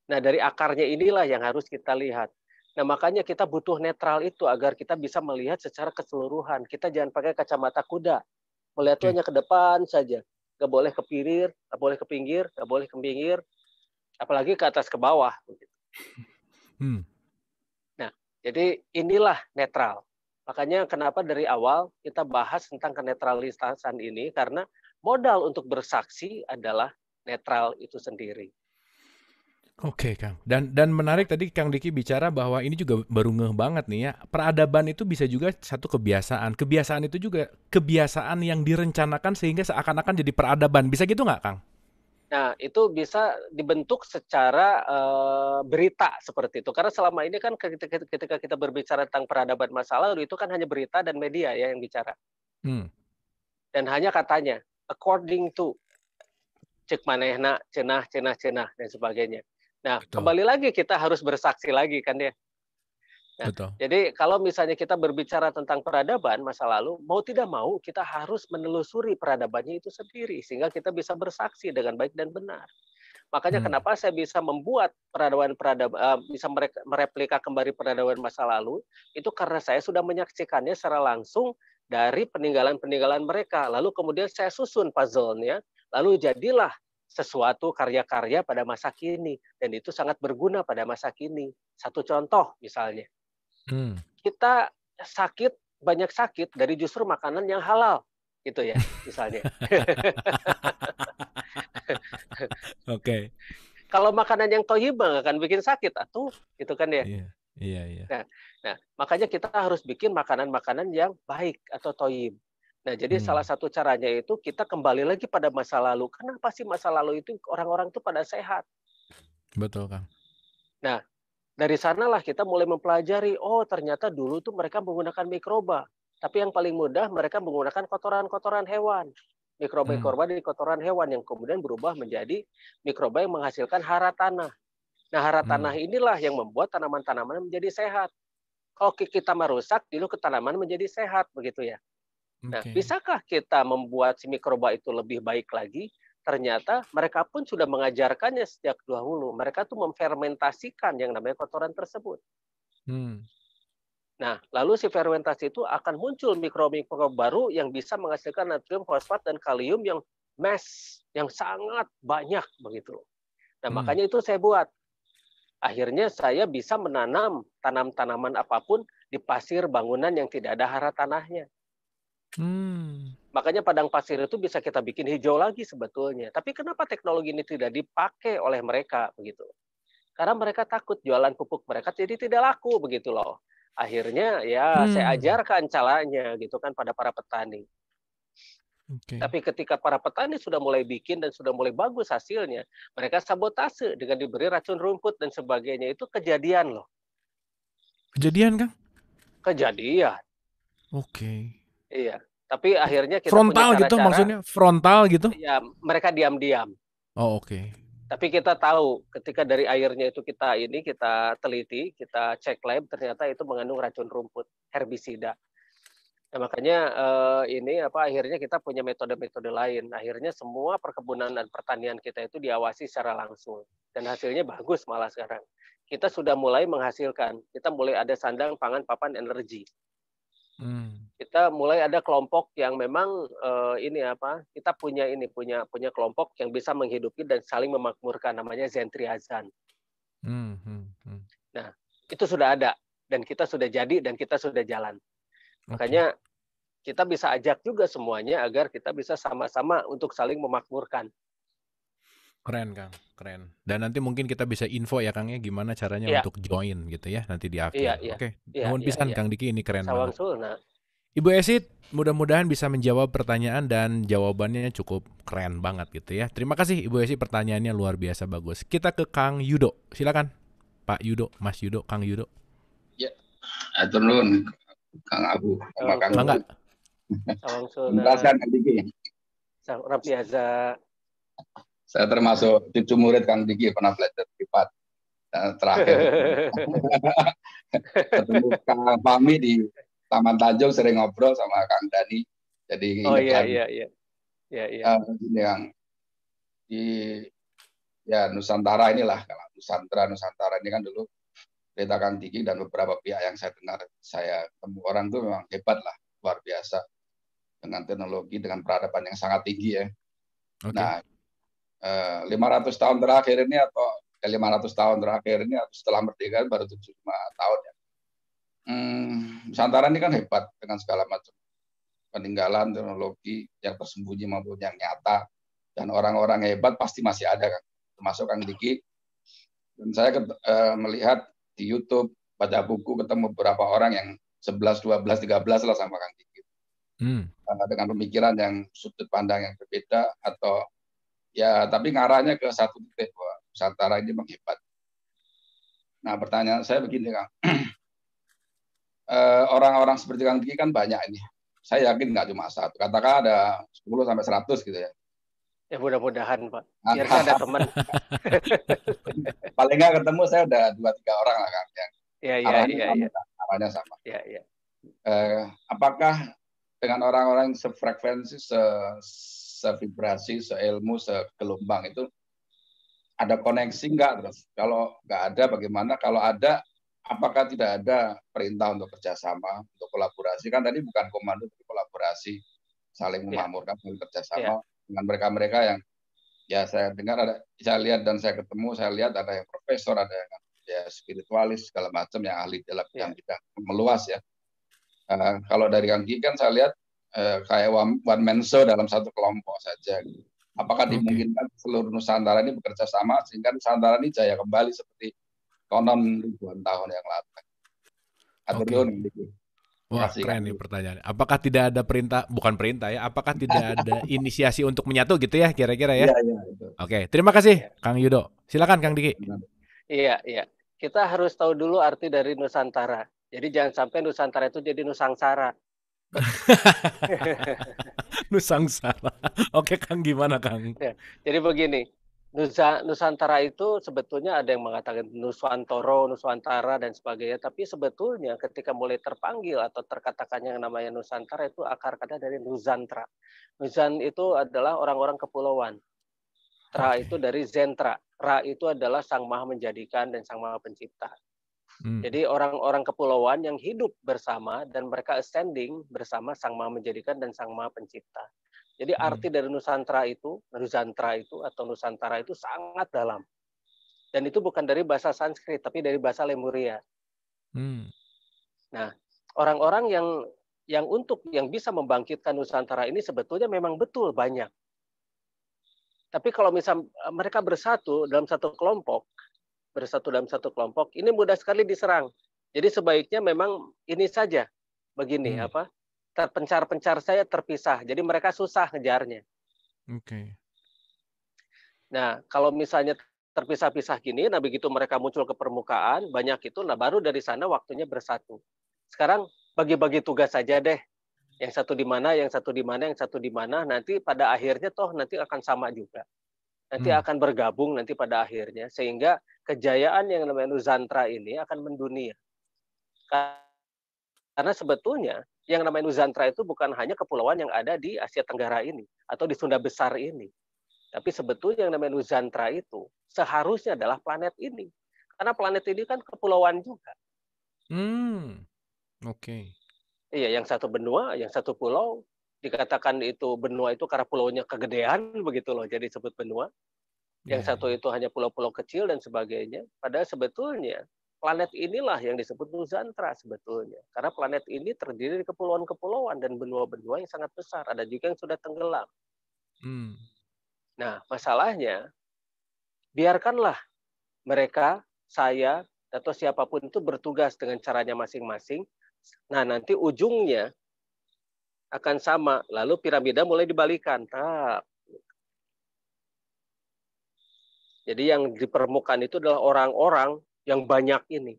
Nah, dari akarnya inilah yang harus kita lihat. Nah, makanya kita butuh netral itu agar kita bisa melihat secara keseluruhan. Kita jangan pakai kacamata kuda. melihatnya hmm. hanya ke depan saja. Gak boleh ke pirir, gak boleh ke pinggir, gak boleh ke pinggir, apalagi ke atas ke bawah. Hmm. Nah, jadi inilah netral. Makanya kenapa dari awal kita bahas tentang kenetralisan ini karena modal untuk bersaksi adalah netral itu sendiri. Oke okay, Kang, dan dan menarik tadi Kang Diki bicara bahwa ini juga baru ngeh banget nih ya peradaban itu bisa juga satu kebiasaan, kebiasaan itu juga kebiasaan yang direncanakan sehingga seakan-akan jadi peradaban, bisa gitu nggak Kang? Nah, itu bisa dibentuk secara uh, berita seperti itu. Karena selama ini kan ketika, kita berbicara tentang peradaban masa lalu itu kan hanya berita dan media ya yang bicara. Hmm. Dan hanya katanya according to cek manehna, cenah, cenah, cenah dan sebagainya. Nah, Betul. kembali lagi kita harus bersaksi lagi kan ya. Ya. Betul. Jadi kalau misalnya kita berbicara tentang peradaban masa lalu, mau tidak mau kita harus menelusuri peradabannya itu sendiri sehingga kita bisa bersaksi dengan baik dan benar. Makanya hmm. kenapa saya bisa membuat peradaban peradaban eh, bisa mereplika kembali peradaban masa lalu itu karena saya sudah menyaksikannya secara langsung dari peninggalan-peninggalan mereka. Lalu kemudian saya susun puzzle-nya, lalu jadilah sesuatu karya-karya pada masa kini dan itu sangat berguna pada masa kini. Satu contoh misalnya hmm. kita sakit banyak sakit dari justru makanan yang halal gitu ya misalnya. *laughs* Oke. okay. Kalau makanan yang tohiba nggak akan bikin sakit atau gitu kan ya. Iya yeah, iya. Yeah, Nah, nah makanya kita harus bikin makanan-makanan yang baik atau toyib. Nah jadi hmm. salah satu caranya itu kita kembali lagi pada masa lalu. Kenapa sih masa lalu itu orang-orang itu pada sehat? Betul kang. Nah dari sanalah kita mulai mempelajari, oh ternyata dulu tuh mereka menggunakan mikroba. Tapi yang paling mudah mereka menggunakan kotoran-kotoran hewan. Mikroba-mikroba hmm. dari kotoran hewan yang kemudian berubah menjadi mikroba yang menghasilkan hara tanah. Nah hara hmm. tanah inilah yang membuat tanaman-tanaman menjadi sehat. Oh, Kalau kita merusak, dulu ke tanaman menjadi sehat begitu ya. Nah, bisakah kita membuat si mikroba itu lebih baik lagi ternyata mereka pun sudah mengajarkannya sejak dahulu. Mereka tuh memfermentasikan yang namanya kotoran tersebut. Hmm. Nah, lalu si fermentasi itu akan muncul mikro-mikro baru yang bisa menghasilkan natrium, fosfat, dan kalium yang mass, yang sangat banyak begitu. Nah, hmm. makanya itu saya buat. Akhirnya saya bisa menanam tanam-tanaman apapun di pasir bangunan yang tidak ada hara tanahnya. Hmm. Makanya padang pasir itu bisa kita bikin hijau lagi sebetulnya. Tapi kenapa teknologi ini tidak dipakai oleh mereka begitu? Karena mereka takut jualan pupuk mereka jadi tidak laku begitu loh. Akhirnya ya hmm. saya ajarkan caranya gitu kan pada para petani. Okay. Tapi ketika para petani sudah mulai bikin dan sudah mulai bagus hasilnya, mereka sabotase dengan diberi racun rumput dan sebagainya itu kejadian loh. Kejadian kan? Kejadian. Oke. Okay. Iya. Tapi akhirnya kita frontal punya cara -cara, gitu maksudnya frontal gitu? Ya, mereka diam-diam. Oh, oke. Okay. Tapi kita tahu ketika dari airnya itu kita ini kita teliti, kita cek lab ternyata itu mengandung racun rumput herbisida. Nah, makanya eh, ini apa akhirnya kita punya metode-metode lain. Akhirnya semua perkebunan dan pertanian kita itu diawasi secara langsung dan hasilnya bagus malah sekarang. Kita sudah mulai menghasilkan. Kita mulai ada sandang pangan papan energi. Hmm. Kita mulai ada kelompok yang memang uh, ini apa? Kita punya ini punya punya kelompok yang bisa menghidupi dan saling memakmurkan namanya zentriazan Hmm. Hmm. Hmm. Nah, itu sudah ada dan kita sudah jadi dan kita sudah jalan. Okay. Makanya kita bisa ajak juga semuanya agar kita bisa sama-sama untuk saling memakmurkan. Keren Kang, keren. Dan nanti mungkin kita bisa info ya Kang ya gimana caranya yeah. untuk join gitu ya nanti di akhir. Yeah, yeah. Oke, okay. yeah, mohon pisan yeah. Kang Diki ini keren Sawang banget. Sulna. Ibu Esit, mudah-mudahan bisa menjawab pertanyaan dan jawabannya cukup keren banget gitu ya. Terima kasih Ibu Esit pertanyaannya luar biasa bagus. Kita ke Kang Yudo, silakan Pak Yudo, Mas Yudo, Kang Yudo. Ya, atur Kang Abu, sama Kang. Bangga. Sawang Sulna. Rapiaza. Saya termasuk cucu murid Kang Diki pernah belajar privat. Nah, terakhir *laughs* ketemu Kang Pami di Taman Tanjung sering ngobrol sama Kang Dani. Jadi oh iya iya iya. Iya iya. Ah, yang di ya Nusantara inilah kalau Nusantara Nusantara ini kan dulu cerita Kang Diki dan beberapa pihak yang saya dengar saya temu orang tuh memang hebat lah luar biasa dengan teknologi dengan peradaban yang sangat tinggi ya. Okay. Nah 500 eh, tahun terakhir ini atau 500 eh, tahun terakhir ini atau setelah merdeka baru 75 tahun ya. Hmm, Nusantara ini kan hebat dengan segala macam peninggalan teknologi yang tersembunyi maupun yang nyata dan orang-orang hebat pasti masih ada kan termasuk Kang Diki dan saya ke, e, eh, melihat di YouTube pada buku ketemu beberapa orang yang 11, 12, 13 lah sama Kang Diki hmm. dengan pemikiran yang sudut pandang yang berbeda atau ya tapi ngarahnya ke satu titik bahwa Nusantara ini menghebat. Nah pertanyaan saya begini kang, *clears throat* eh, orang-orang seperti kang Diki kan banyak ini. Saya yakin nggak cuma satu. Katakan ada 10 sampai seratus, gitu ya. Ya mudah-mudahan Pak. Ah. Biar ada teman. *laughs* Paling nggak ketemu saya ada dua tiga orang lah kang. Iya iya iya. Arahnya sama. Iya iya. Eh, apakah dengan orang-orang sefrekuensi se sevibrasi, seilmu, segelombang itu ada koneksi nggak terus? Kalau nggak ada bagaimana? Kalau ada apakah tidak ada perintah untuk kerjasama, untuk kolaborasi? Kan tadi bukan komando tapi kolaborasi, saling iya. memakmurkan, yeah. saling kerjasama yeah. dengan mereka-mereka yang ya saya dengar ada, saya lihat dan saya ketemu, saya lihat ada yang profesor, ada yang ya spiritualis segala macam yang ahli dalam yeah. yang kita meluas ya. Uh, kalau dari Kang kan saya lihat eh, kayak one, one man show dalam satu kelompok saja. Apakah dimungkinkan okay. seluruh Nusantara ini bekerja sama sehingga Nusantara ini jaya kembali seperti konon ribuan tahun yang lalu? Atau okay. Wah Kasih. keren nih pertanyaan. Apakah tidak ada perintah, bukan perintah ya? Apakah tidak ada *laughs* inisiasi untuk menyatu gitu ya? Kira-kira ya? Iya, iya. Oke, terima kasih Kang Yudo. Silakan Kang Diki. Iya, iya. Kita harus tahu dulu arti dari Nusantara. Jadi jangan sampai Nusantara itu jadi Nusangsara. *laughs* Nusangsara. Oke Kang, gimana Kang? Ya, jadi begini, Nusa, Nusantara itu sebetulnya ada yang mengatakan Nuswantoro, Nuswantara dan sebagainya. Tapi sebetulnya ketika mulai terpanggil atau terkatakannya yang namanya Nusantara itu akar kata dari Nusantara. Nusan itu adalah orang-orang kepulauan. Tra okay. itu dari Zentra. Ra itu adalah Sang Maha Menjadikan dan Sang Maha Pencipta. Hmm. Jadi orang-orang kepulauan yang hidup bersama dan mereka ascending bersama Sang Maha Menjadikan dan Sang Maha Pencipta. Jadi hmm. arti dari Nusantara itu, Nusantara itu atau Nusantara itu sangat dalam. Dan itu bukan dari bahasa Sanskrit, tapi dari bahasa Lemuria. Hmm. Nah, orang-orang yang yang untuk yang bisa membangkitkan Nusantara ini sebetulnya memang betul banyak. Tapi kalau misal eh, mereka bersatu dalam satu kelompok, bersatu dalam satu kelompok ini mudah sekali diserang. Jadi sebaiknya memang ini saja begini hmm. apa terpencar-pencar saya terpisah. Jadi mereka susah ngejarnya. Oke. Okay. Nah kalau misalnya terpisah-pisah gini, nah begitu mereka muncul ke permukaan banyak itu, nah baru dari sana waktunya bersatu. Sekarang bagi-bagi tugas saja deh. Yang satu di mana, yang satu di mana, yang satu di mana. Nanti pada akhirnya toh nanti akan sama juga nanti hmm. akan bergabung nanti pada akhirnya sehingga kejayaan yang namanya Nuzantra ini akan mendunia. Karena sebetulnya yang namanya Nuzantra itu bukan hanya kepulauan yang ada di Asia Tenggara ini atau di Sunda Besar ini. Tapi sebetulnya yang namanya Nuzantra itu seharusnya adalah planet ini. Karena planet ini kan kepulauan juga. Hmm. Oke. Okay. Iya, yang satu benua, yang satu pulau, dikatakan itu benua itu karena pulaunya kegedean begitu loh jadi disebut benua yang yeah. satu itu hanya pulau-pulau kecil dan sebagainya padahal sebetulnya planet inilah yang disebut Nusantara sebetulnya karena planet ini terdiri dari kepulauan-kepulauan dan benua-benua yang sangat besar ada juga yang sudah tenggelam Mm. nah masalahnya biarkanlah mereka saya atau siapapun itu bertugas dengan caranya masing-masing nah nanti ujungnya akan sama. Lalu piramida mulai dibalikan. Tak. Jadi yang di permukaan itu adalah orang-orang yang banyak ini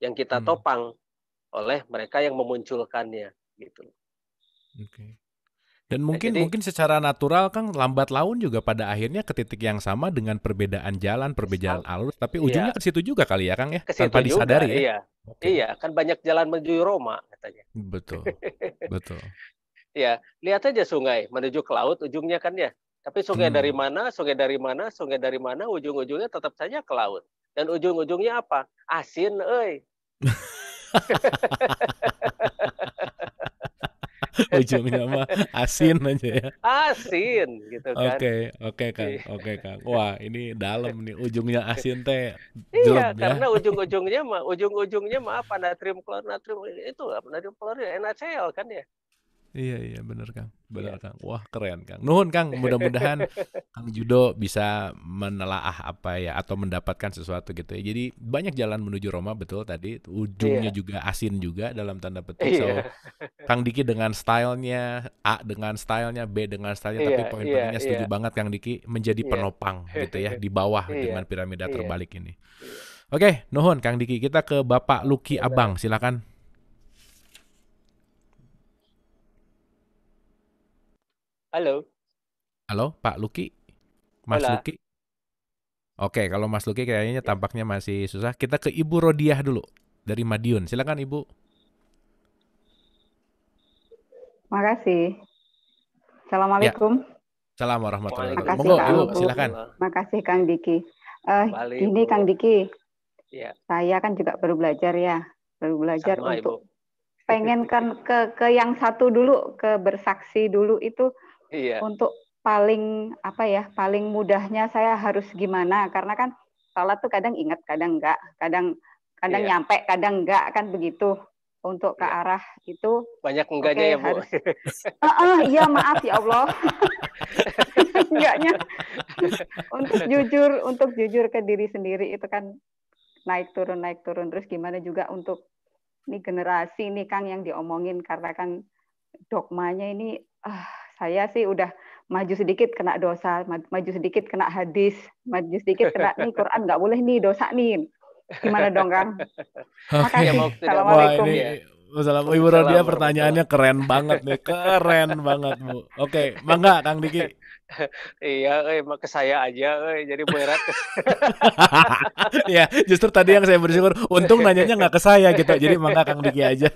yang kita hmm. topang oleh mereka yang memunculkannya gitu. Oke. Dan nah, mungkin nah, jadi, mungkin secara natural kan lambat laun juga pada akhirnya ke titik yang sama dengan perbedaan jalan, perbedaan alur, tapi ujungnya iya. ke situ juga kali ya Kang ya, Kesitu tanpa disadari juga, ya. Iya. Okay. Iya, kan banyak jalan menuju Roma katanya. Betul. *laughs* Betul ya lihat aja sungai menuju ke laut ujungnya kan ya tapi sungai hmm. dari mana sungai dari mana sungai dari mana ujung-ujungnya tetap saja ke laut dan ujung-ujungnya apa asin eh *laughs* ujungnya mah asin aja ya asin gitu kan oke oke kang iya. oke kang wah ini dalam nih ujungnya asin teh iya ya. karena ujung-ujungnya mah ujung-ujungnya mah apa natrium klor natrium itu apa natrium klorida NaCl kan ya Iya iya benar Kang, benar yeah. Kang. Wah keren Kang. Nuhun Kang, mudah-mudahan *laughs* Kang Judo bisa menelaah apa ya atau mendapatkan sesuatu gitu. ya Jadi banyak jalan menuju Roma betul tadi. Ujungnya yeah. juga asin juga dalam tanda petik. Yeah. So iya. Kang Diki dengan stylenya, A dengan stylenya, B dengan stylenya, yeah, tapi poin iya, pentingnya yeah, setuju yeah. banget Kang Diki menjadi yeah. penopang gitu ya di bawah yeah. dengan piramida yeah. terbalik ini. Oke, okay, Nuhun Kang Diki, kita ke Bapak Luki iya, Abang, silakan. Halo. Halo, Pak Luki. Mas Hola. Luki. Oke, kalau Mas Luki kayaknya ya. tampaknya masih susah. Kita ke Ibu Rodiah dulu dari Madiun. Silakan Ibu. Makasih. Assalamualaikum. Ya. Assalamualaikum warahmatullahi wabarakatuh. Makasih, Monggo, Ibu, silakan. Makasih Kang Diki. Uh, eh, ini Kang Diki. Ya. Saya kan juga baru belajar ya. Baru belajar Sama, untuk Ibu. pengen kan ke ke yang satu dulu, ke bersaksi dulu itu iya. untuk paling apa ya paling mudahnya saya harus gimana karena kan sholat tuh kadang ingat kadang enggak kadang kadang iya. nyampe kadang enggak kan begitu untuk ke iya. arah itu banyak enggaknya okay, ya bu uh, uh, iya maaf ya allah *laughs* enggaknya untuk jujur untuk jujur ke diri sendiri itu kan naik turun naik turun terus gimana juga untuk ini generasi nih kang yang diomongin karena kan dogmanya ini uh, saya sih udah maju sedikit kena dosa, maju sedikit kena hadis, maju sedikit kena nih Quran nggak boleh nih dosa nih. Gimana dong Kang? Okay. Assalamualaikum. Wah, ya. ini... Wassalamualaikum. Ibu Rodia ya, pertanyaannya keren banget nih, keren banget Bu. Oke, mangga Kang Diki. iya, emang eh, ke saya aja, eh, jadi Bu Erat. *laughs* ya, justru tadi yang saya bersyukur, untung nanyanya nggak ke saya gitu, jadi mangga Kang Diki aja.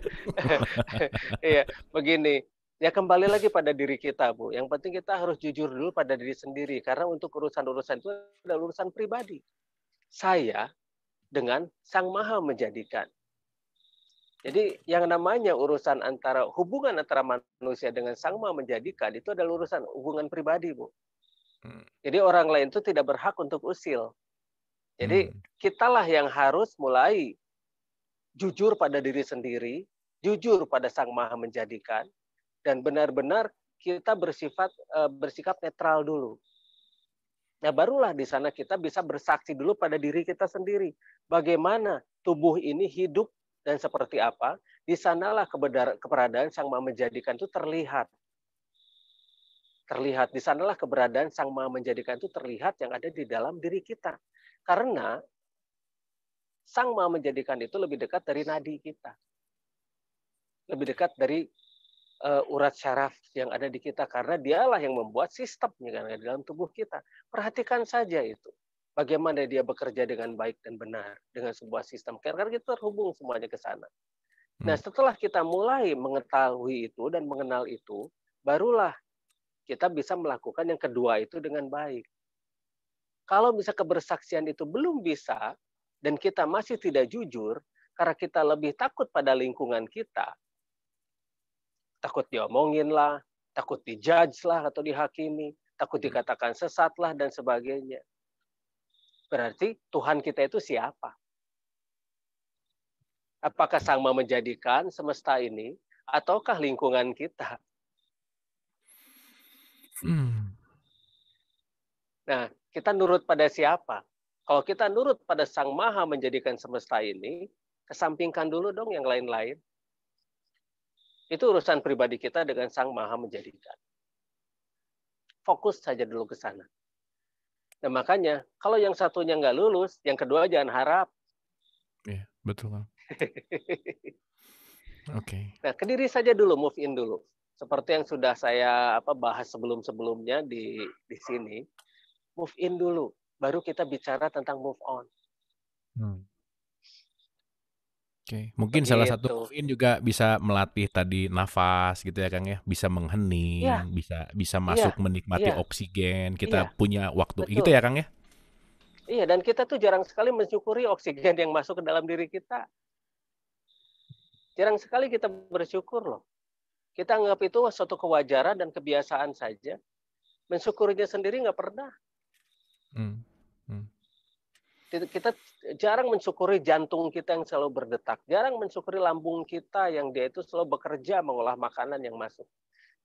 iya, begini, ya kembali lagi pada diri kita bu yang penting kita harus jujur dulu pada diri sendiri karena untuk urusan-urusan itu adalah urusan pribadi saya dengan sang maha menjadikan jadi yang namanya urusan antara hubungan antara manusia dengan sang maha menjadikan itu adalah urusan hubungan pribadi bu hmm. jadi orang lain itu tidak berhak untuk usil jadi hmm. kitalah yang harus mulai jujur pada diri sendiri jujur pada sang maha menjadikan dan benar-benar kita bersifat eh, bersikap netral dulu. Nah, barulah di sana kita bisa bersaksi dulu pada diri kita sendiri. Bagaimana tubuh ini hidup dan seperti apa? Di sanalah keberadaan Sang Maha menjadikan itu terlihat. Terlihat di sanalah keberadaan Sang Maha menjadikan itu terlihat yang ada di dalam diri kita. Karena Sang Maha menjadikan itu lebih dekat dari nadi kita. Lebih dekat dari uh, urat syaraf yang ada di kita karena dialah yang membuat sistemnya kan di dalam tubuh kita. Perhatikan saja itu. Bagaimana dia bekerja dengan baik dan benar dengan sebuah sistem karena kita terhubung semuanya ke sana. Nah, hmm. setelah kita mulai mengetahui itu dan mengenal itu, barulah kita bisa melakukan yang kedua itu dengan baik. Kalau bisa kebersaksian itu belum bisa dan kita masih tidak jujur karena kita lebih takut pada lingkungan kita, takut diomongin lah, takut dijudge lah atau dihakimi, takut hmm. dikatakan sesat lah dan sebagainya. Berarti Tuhan kita itu siapa? Apakah Sang Maha menjadikan semesta ini ataukah lingkungan kita? Hmm. Nah, kita nurut pada siapa? Kalau kita nurut pada Sang Maha menjadikan semesta ini, kesampingkan dulu dong yang lain-lain. Itu urusan pribadi kita dengan Sang Maha Menjadikan. Fokus saja dulu ke sana. Nah makanya kalau yang satunya nggak lulus, yang kedua jangan harap. Iya, betul. *laughs* Oke. okay. Nah, ke saja dulu, move in dulu. Seperti yang sudah saya apa bahas sebelum-sebelumnya di di sini, move in dulu, baru kita bicara tentang move on. Hmm. Oke, okay. mungkin Begitu. salah satu move juga bisa melatih tadi nafas gitu ya Kang ya, bisa menghening, yeah. bisa bisa iya. masuk yeah. menikmati yeah. oksigen, kita yeah. punya waktu gitu Betul. gitu ya Kang ya. Iya, dan kita tuh jarang sekali mensyukuri oksigen yang masuk ke dalam diri kita. Jarang sekali kita bersyukur loh. Kita anggap itu suatu kewajaran dan kebiasaan saja. Mensyukurinya sendiri nggak pernah. Hmm kita jarang mensyukuri jantung kita yang selalu berdetak, jarang mensyukuri lambung kita yang dia itu selalu bekerja mengolah makanan yang masuk.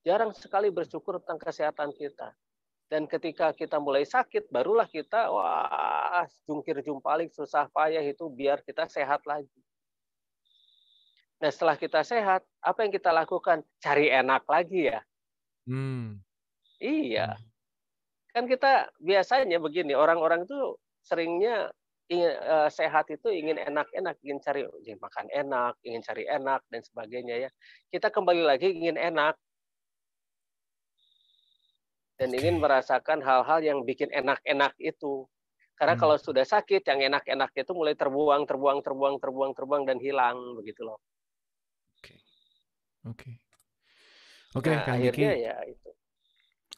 Jarang sekali bersyukur tentang kesehatan kita. Dan ketika kita mulai sakit, barulah kita wah jungkir jumpalik susah payah itu biar kita sehat lagi. Nah setelah kita sehat, apa yang kita lakukan? Cari enak lagi ya. Hmm. Iya. Hmm. Kan kita biasanya begini, orang-orang itu seringnya ingin uh, sehat itu ingin enak-enak, ingin cari ingin makan enak, ingin cari enak dan sebagainya ya. Kita kembali lagi ingin enak dan ingin merasakan hal-hal yang bikin enak-enak itu. Karena hmm. kalau sudah sakit, yang enak-enak itu mulai terbuang, terbuang, terbuang, terbuang, terbuang dan hilang begitu loh. Oke, okay. oke, okay. oke. Okay, nah, akhirnya ya itu.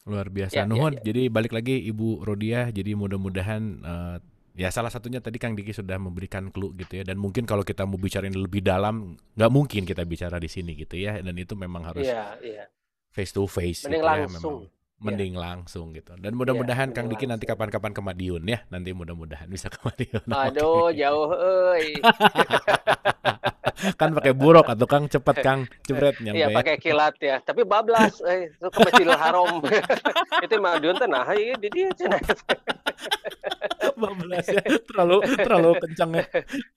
Luar biasa. Ya, ya Nuhun. Ya, ya. Jadi balik lagi Ibu Rodiah. Jadi mudah-mudahan uh, ya salah satunya tadi Kang Diki sudah memberikan clue gitu ya. Dan mungkin kalau kita mau bicarain lebih dalam, nggak mungkin kita bicara di sini gitu ya. Dan itu memang harus ya, ya. face to face. Mending gitu ya, langsung. Ya, memang. Iya. Mending ya. langsung gitu. Dan iya, mudah-mudahan ya, Kang Diki nanti kapan-kapan ke Madiun ya. Nanti mudah-mudahan bisa ke Madiun. Aduh, okay. jauh. *laughs* kan pakai buruk atau ah, Kang cepet Kang cepet nyampe. Iya pakai kilat ya. Tapi bablas eh itu ke Masjidil *laughs* Haram. itu mah teh tenah ya di dia cina bablas ya terlalu terlalu kencang ya.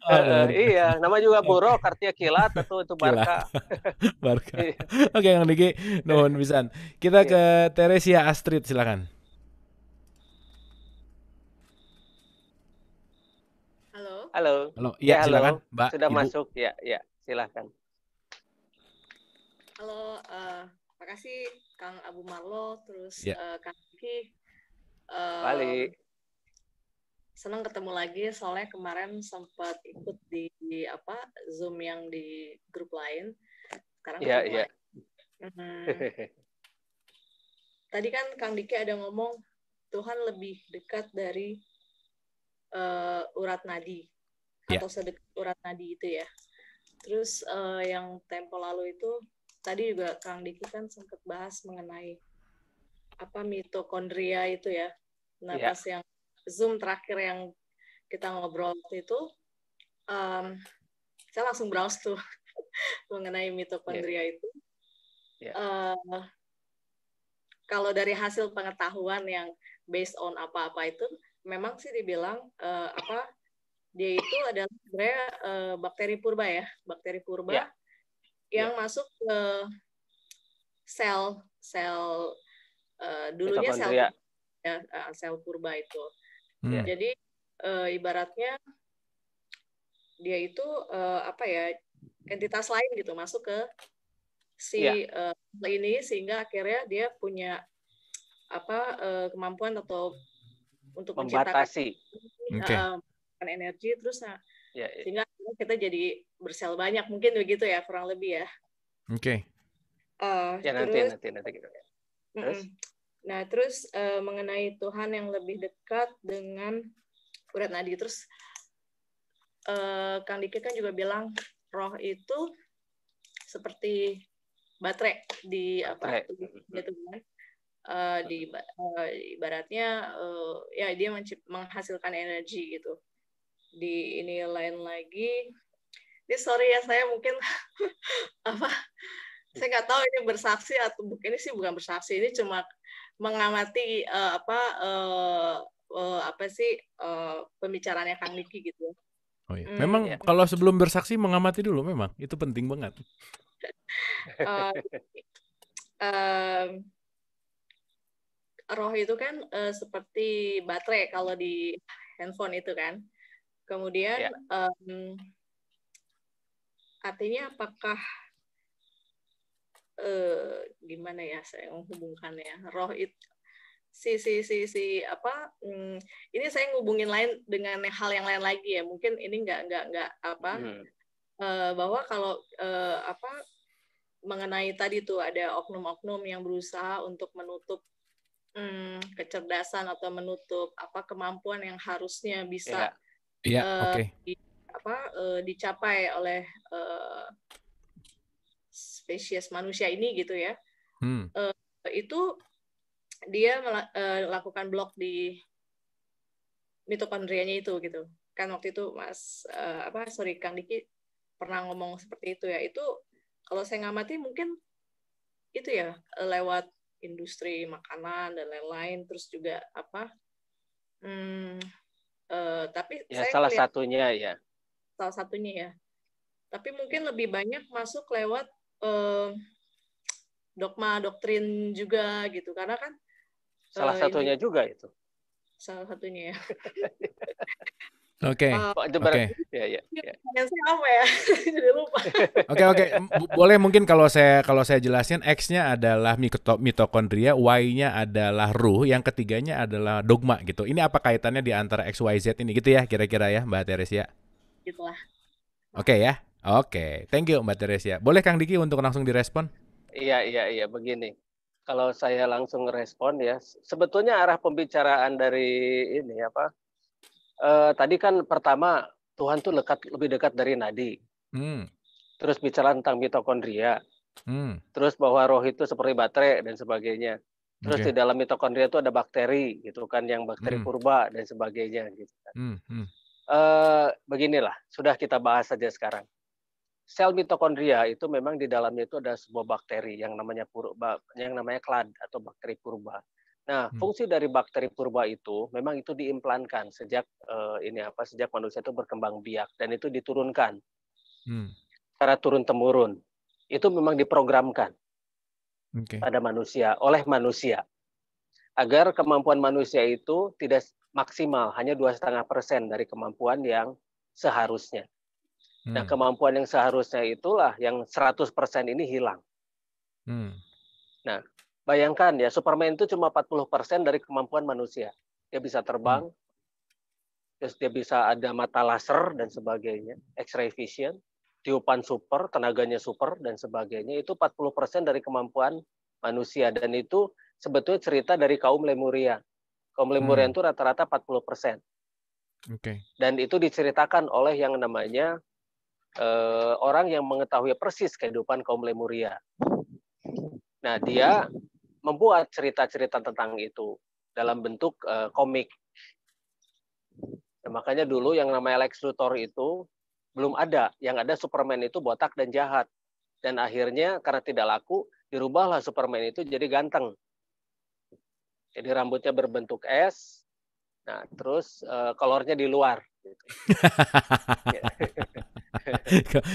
Uh, iya, nama juga buruk artinya kilat atau itu Barca. Barca. *laughs* Iya. Oke Kang Diki, nuhun bisan, Kita iya. ke Teresia Astrid silakan. Halo. Halo. Ya, iya, ya, silakan, Mbak. Sudah Ibu. masuk, ya, ya, silakan. Halo, uh, eh, kasih Kang Abu Marlo, terus ya. uh, Kang Diki Uh, eh, Balik. Senang ketemu lagi soalnya kemarin sempat ikut di, di apa Zoom yang di grup lain. Sekarang Iya, iya. Tadi kan Kang Diki ada ngomong Tuhan lebih dekat dari uh, urat nadi yeah. atau sedekat urat nadi itu ya. Terus uh, yang tempo lalu itu tadi juga Kang Diki kan sempat bahas mengenai apa mitokondria itu ya. Nah yeah. pas yang zoom terakhir yang kita ngobrol waktu itu, um, saya langsung browse tuh *laughs* mengenai mitokondria yeah. itu. Yeah. Iya. Uh, kalau dari hasil pengetahuan yang based on apa-apa itu, memang sih dibilang uh, apa dia itu adalah sebenarnya uh, bakteri purba ya, bakteri purba yeah. yang yeah. masuk ke sel sel uh, dulunya sel ya, uh, sel purba itu. Hmm. Yeah. Jadi uh, ibaratnya dia itu uh, apa ya entitas lain gitu masuk ke si yeah. Ya. uh, ini sehingga akhirnya dia punya apa uh, kemampuan atau untuk membatasi. Menciptakan, okay energi terus nah, ya, ya. sehingga kita jadi bersel banyak mungkin begitu ya kurang lebih ya. Oke. Okay. Uh, eh, ya terus, nanti nanti gitu. Terus? Nah terus uh, mengenai Tuhan yang lebih dekat dengan urat nadi terus uh, Kang Diki kan juga bilang roh itu seperti baterai di baterai. apa gitu kan uh, di uh, ibaratnya uh, ya dia menghasilkan energi gitu di ini lain lagi ini sorry ya saya mungkin *laughs* apa saya nggak tahu ini bersaksi atau bukan ini sih bukan bersaksi ini cuma mengamati uh, apa uh, uh, apa sih uh, pembicaranya Kang Niki gitu Oh iya. Hmm, memang iya. kalau sebelum bersaksi mengamati dulu memang itu penting banget. uh, *laughs* uh, roh itu kan uh, seperti baterai kalau di handphone itu kan. Kemudian yeah. Ya. um, artinya apakah eh, gimana ya saya menghubungkannya roh itu si si si si apa hmm, ini saya ngubungin lain dengan hal yang lain lagi ya mungkin ini nggak nggak nggak apa hmm. bahwa kalau eh, apa mengenai tadi tuh ada oknum-oknum yang berusaha untuk menutup hmm, kecerdasan atau menutup apa kemampuan yang harusnya bisa yeah yeah, iya, uh, Okay. Di, apa uh, dicapai oleh uh, spesies manusia ini gitu ya. Hmm. Uh, itu dia melakukan blok di mitokondrianya itu gitu. Kan waktu itu Mas uh, apa sorry Kang Diki pernah ngomong seperti itu ya. Itu kalau saya ngamati mungkin itu ya lewat industri makanan dan lain-lain terus juga apa hmm, Eh, tapi ya, saya salah satunya ya. Salah satunya ya. Tapi mungkin ya. lebih banyak masuk lewat uh, dogma doktrin juga gitu karena kan salah uh, satunya ini, juga itu. Salah satunya ya. *laughs* Oke. Okay. Oh, oke. Okay. Ya, ya, Jadi ya. ya? *laughs* lupa. Oke, oke. Boleh mungkin kalau saya kalau saya jelasin X-nya adalah mitokondria, Y-nya adalah ruh, yang ketiganya adalah dogma gitu. Ini apa kaitannya di antara X, Y, Z ini gitu ya kira-kira ya Mbak Teresia? Gitulah. Oke okay, ya. Oke. Okay. Thank you Mbak Teresia. Boleh Kang Diki untuk langsung direspon? Iya, iya, iya, begini. Kalau saya langsung respon ya, sebetulnya arah pembicaraan dari ini apa? uh, tadi kan pertama Tuhan tuh lekat lebih dekat dari nadi. Hmm. Terus bicara tentang mitokondria. Hmm. Terus bahwa roh itu seperti baterai dan sebagainya. Terus okay. di dalam mitokondria itu ada bakteri gitu kan yang bakteri hmm. purba dan sebagainya gitu kan. Hmm. Hmm. Uh, beginilah, sudah kita bahas saja sekarang. Sel mitokondria itu memang di dalamnya itu ada sebuah bakteri yang namanya purba, yang namanya klad atau bakteri purba. Nah, hmm. fungsi dari bakteri purba itu memang itu diimplankan sejak uh, ini apa sejak manusia itu berkembang biak dan itu diturunkan hmm. secara turun temurun. Itu memang diprogramkan okay. pada manusia oleh manusia agar kemampuan manusia itu tidak maksimal hanya dua setengah persen dari kemampuan yang seharusnya. Nah, hmm. Nah, kemampuan yang seharusnya itulah yang 100% ini hilang. Hmm. Nah, Bayangkan ya, Superman itu cuma 40% dari kemampuan manusia. Dia bisa terbang, hmm. terus dia bisa ada mata laser dan sebagainya, X-ray vision, tiupan super, tenaganya super dan sebagainya. Itu 40% dari kemampuan manusia dan itu sebetulnya cerita dari kaum Lemuria. Kaum Lemuria hmm. itu rata-rata 40%. Okay. Dan itu diceritakan oleh yang namanya eh, orang yang mengetahui persis kehidupan kaum Lemuria. Nah, dia membuat cerita-cerita tentang itu dalam bentuk uh, komik. Nah, makanya dulu yang namanya Lex Luthor itu belum ada. Yang ada Superman itu botak dan jahat. Dan akhirnya karena tidak laku, dirubahlah Superman itu jadi ganteng. Jadi rambutnya berbentuk S. Nah, terus uh, kolornya di luar. *laughs* *laughs*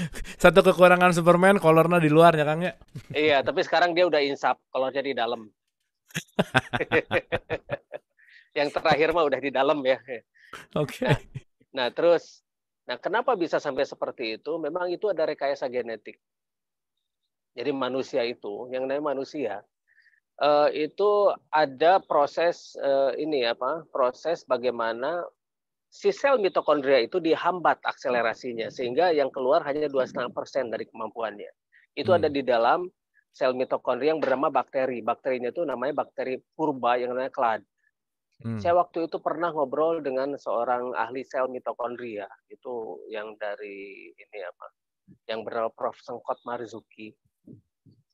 Satu kekurangan Superman kolornya di luar ya Kang ya. iya, tapi sekarang dia udah insap kolornya di dalam. *laughs* yang terakhir mah udah di dalam ya. Oke. Okay. Nah, nah, terus nah kenapa bisa sampai seperti itu? Memang itu ada rekayasa genetik. Jadi manusia itu, yang namanya manusia eh, itu ada proses eh, ini apa? Proses bagaimana si sel mitokondria itu dihambat akselerasinya hmm. sehingga yang keluar hanya dua setengah persen dari kemampuannya. Itu hmm. ada di dalam sel mitokondria yang bernama bakteri. Bakterinya itu namanya bakteri purba yang namanya clad Hmm. Saya waktu itu pernah ngobrol dengan seorang ahli sel mitokondria itu yang dari ini apa? Yang bernama Prof. Sengkot Marzuki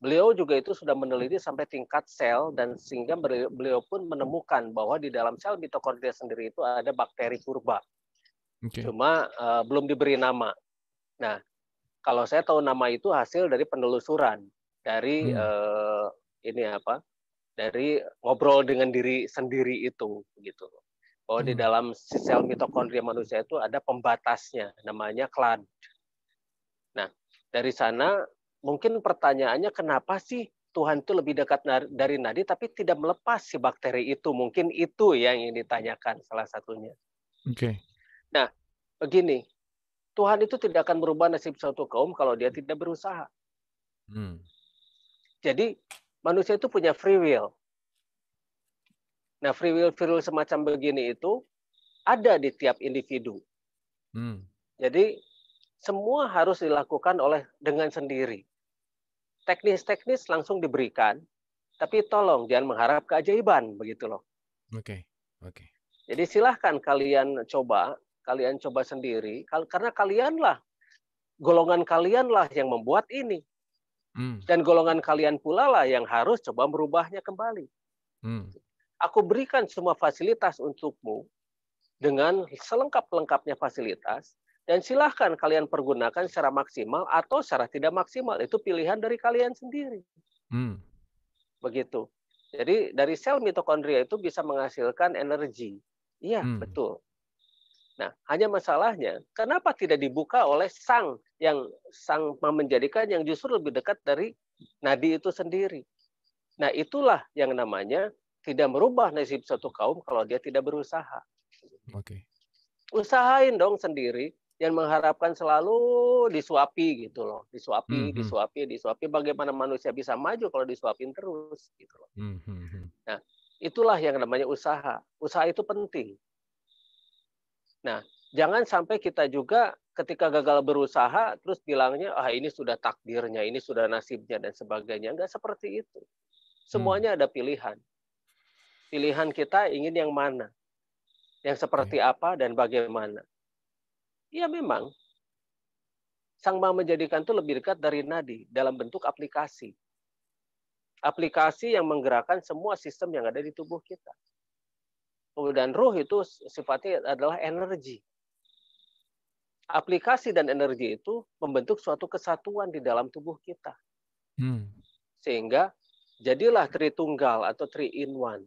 beliau juga itu sudah meneliti sampai tingkat sel dan sehingga beliau pun menemukan bahwa di dalam sel mitokondria sendiri itu ada bakteri purba. Okay. Cuma uh, belum diberi nama. Nah, kalau saya tahu nama itu hasil dari penelusuran dari hmm. uh, ini apa? Dari ngobrol dengan diri sendiri itu gitu. Bahwa hmm. di dalam sel mitokondria manusia itu ada pembatasnya namanya klad. Nah, dari sana mungkin pertanyaannya kenapa sih Tuhan itu lebih dekat dari nadi tapi tidak melepas si bakteri itu. Mungkin itu ya yang ingin ditanyakan salah satunya. Oke. Okay. Nah, begini. Tuhan itu tidak akan merubah nasib suatu kaum kalau dia tidak berusaha. Hmm. Jadi manusia itu punya free will. Nah, free will free will semacam begini itu ada di tiap individu. Hmm. Jadi semua harus dilakukan oleh dengan sendiri teknis-teknis langsung diberikan, tapi tolong jangan mengharap keajaiban begitu loh. Oke, okay. oke. Okay. Jadi silahkan kalian coba, kalian coba sendiri, karena kalianlah golongan kalianlah yang membuat ini, hmm. dan golongan kalian pula lah yang harus coba merubahnya kembali. Hmm. Aku berikan semua fasilitas untukmu dengan selengkap-lengkapnya fasilitas, dan silahkan kalian pergunakan secara maksimal atau secara tidak maksimal. Itu pilihan dari kalian sendiri. Hmm. Begitu. Jadi dari sel mitokondria itu bisa menghasilkan energi. Iya, hmm. betul. Nah, hanya masalahnya, kenapa tidak dibuka oleh sang yang sang menjadikan yang justru lebih dekat dari nadi itu sendiri? Nah, itulah yang namanya tidak merubah nasib suatu kaum kalau dia tidak berusaha. Oke. Okay. Usahain dong sendiri yang mengharapkan selalu disuapi gitu loh, disuapi, mm -hmm. disuapi, disuapi. Bagaimana manusia bisa maju kalau disuapin terus gitu loh. Mm -hmm. Nah, itulah yang namanya usaha. Usaha itu penting. Nah, jangan sampai kita juga ketika gagal berusaha terus bilangnya ah ini sudah takdirnya, ini sudah nasibnya dan sebagainya. Enggak seperti itu. Semuanya mm. ada pilihan. Pilihan kita ingin yang mana? Yang seperti iya. apa dan bagaimana? Iya memang. Sang Maha menjadikan itu lebih dekat dari nadi dalam bentuk aplikasi. Aplikasi yang menggerakkan semua sistem yang ada di tubuh kita. Dan ruh itu sifatnya adalah energi. Aplikasi dan energi itu membentuk suatu kesatuan di dalam tubuh kita. Hmm. Sehingga jadilah tritunggal atau three in one.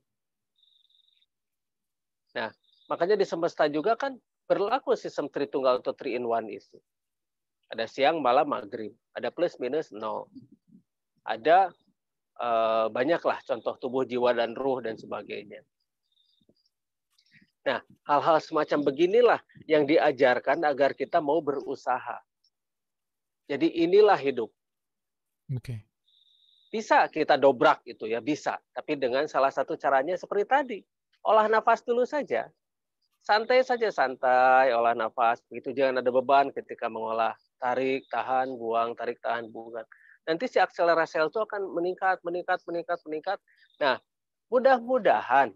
Nah, makanya di semesta juga kan berlaku sistem tritunggal atau three in one itu. Ada siang, malam, maghrib. Ada plus minus nol. Ada uh, banyaklah contoh tubuh, jiwa, dan ruh dan sebagainya. Nah, hal-hal semacam beginilah yang diajarkan agar kita mau berusaha. Jadi inilah hidup. Oke. Okay. Bisa kita dobrak itu ya, bisa. Tapi dengan salah satu caranya seperti tadi. Olah nafas dulu saja santai saja santai olah nafas begitu jangan ada beban ketika mengolah tarik tahan buang tarik tahan buang nanti si akselerasi itu akan meningkat meningkat meningkat meningkat nah mudah-mudahan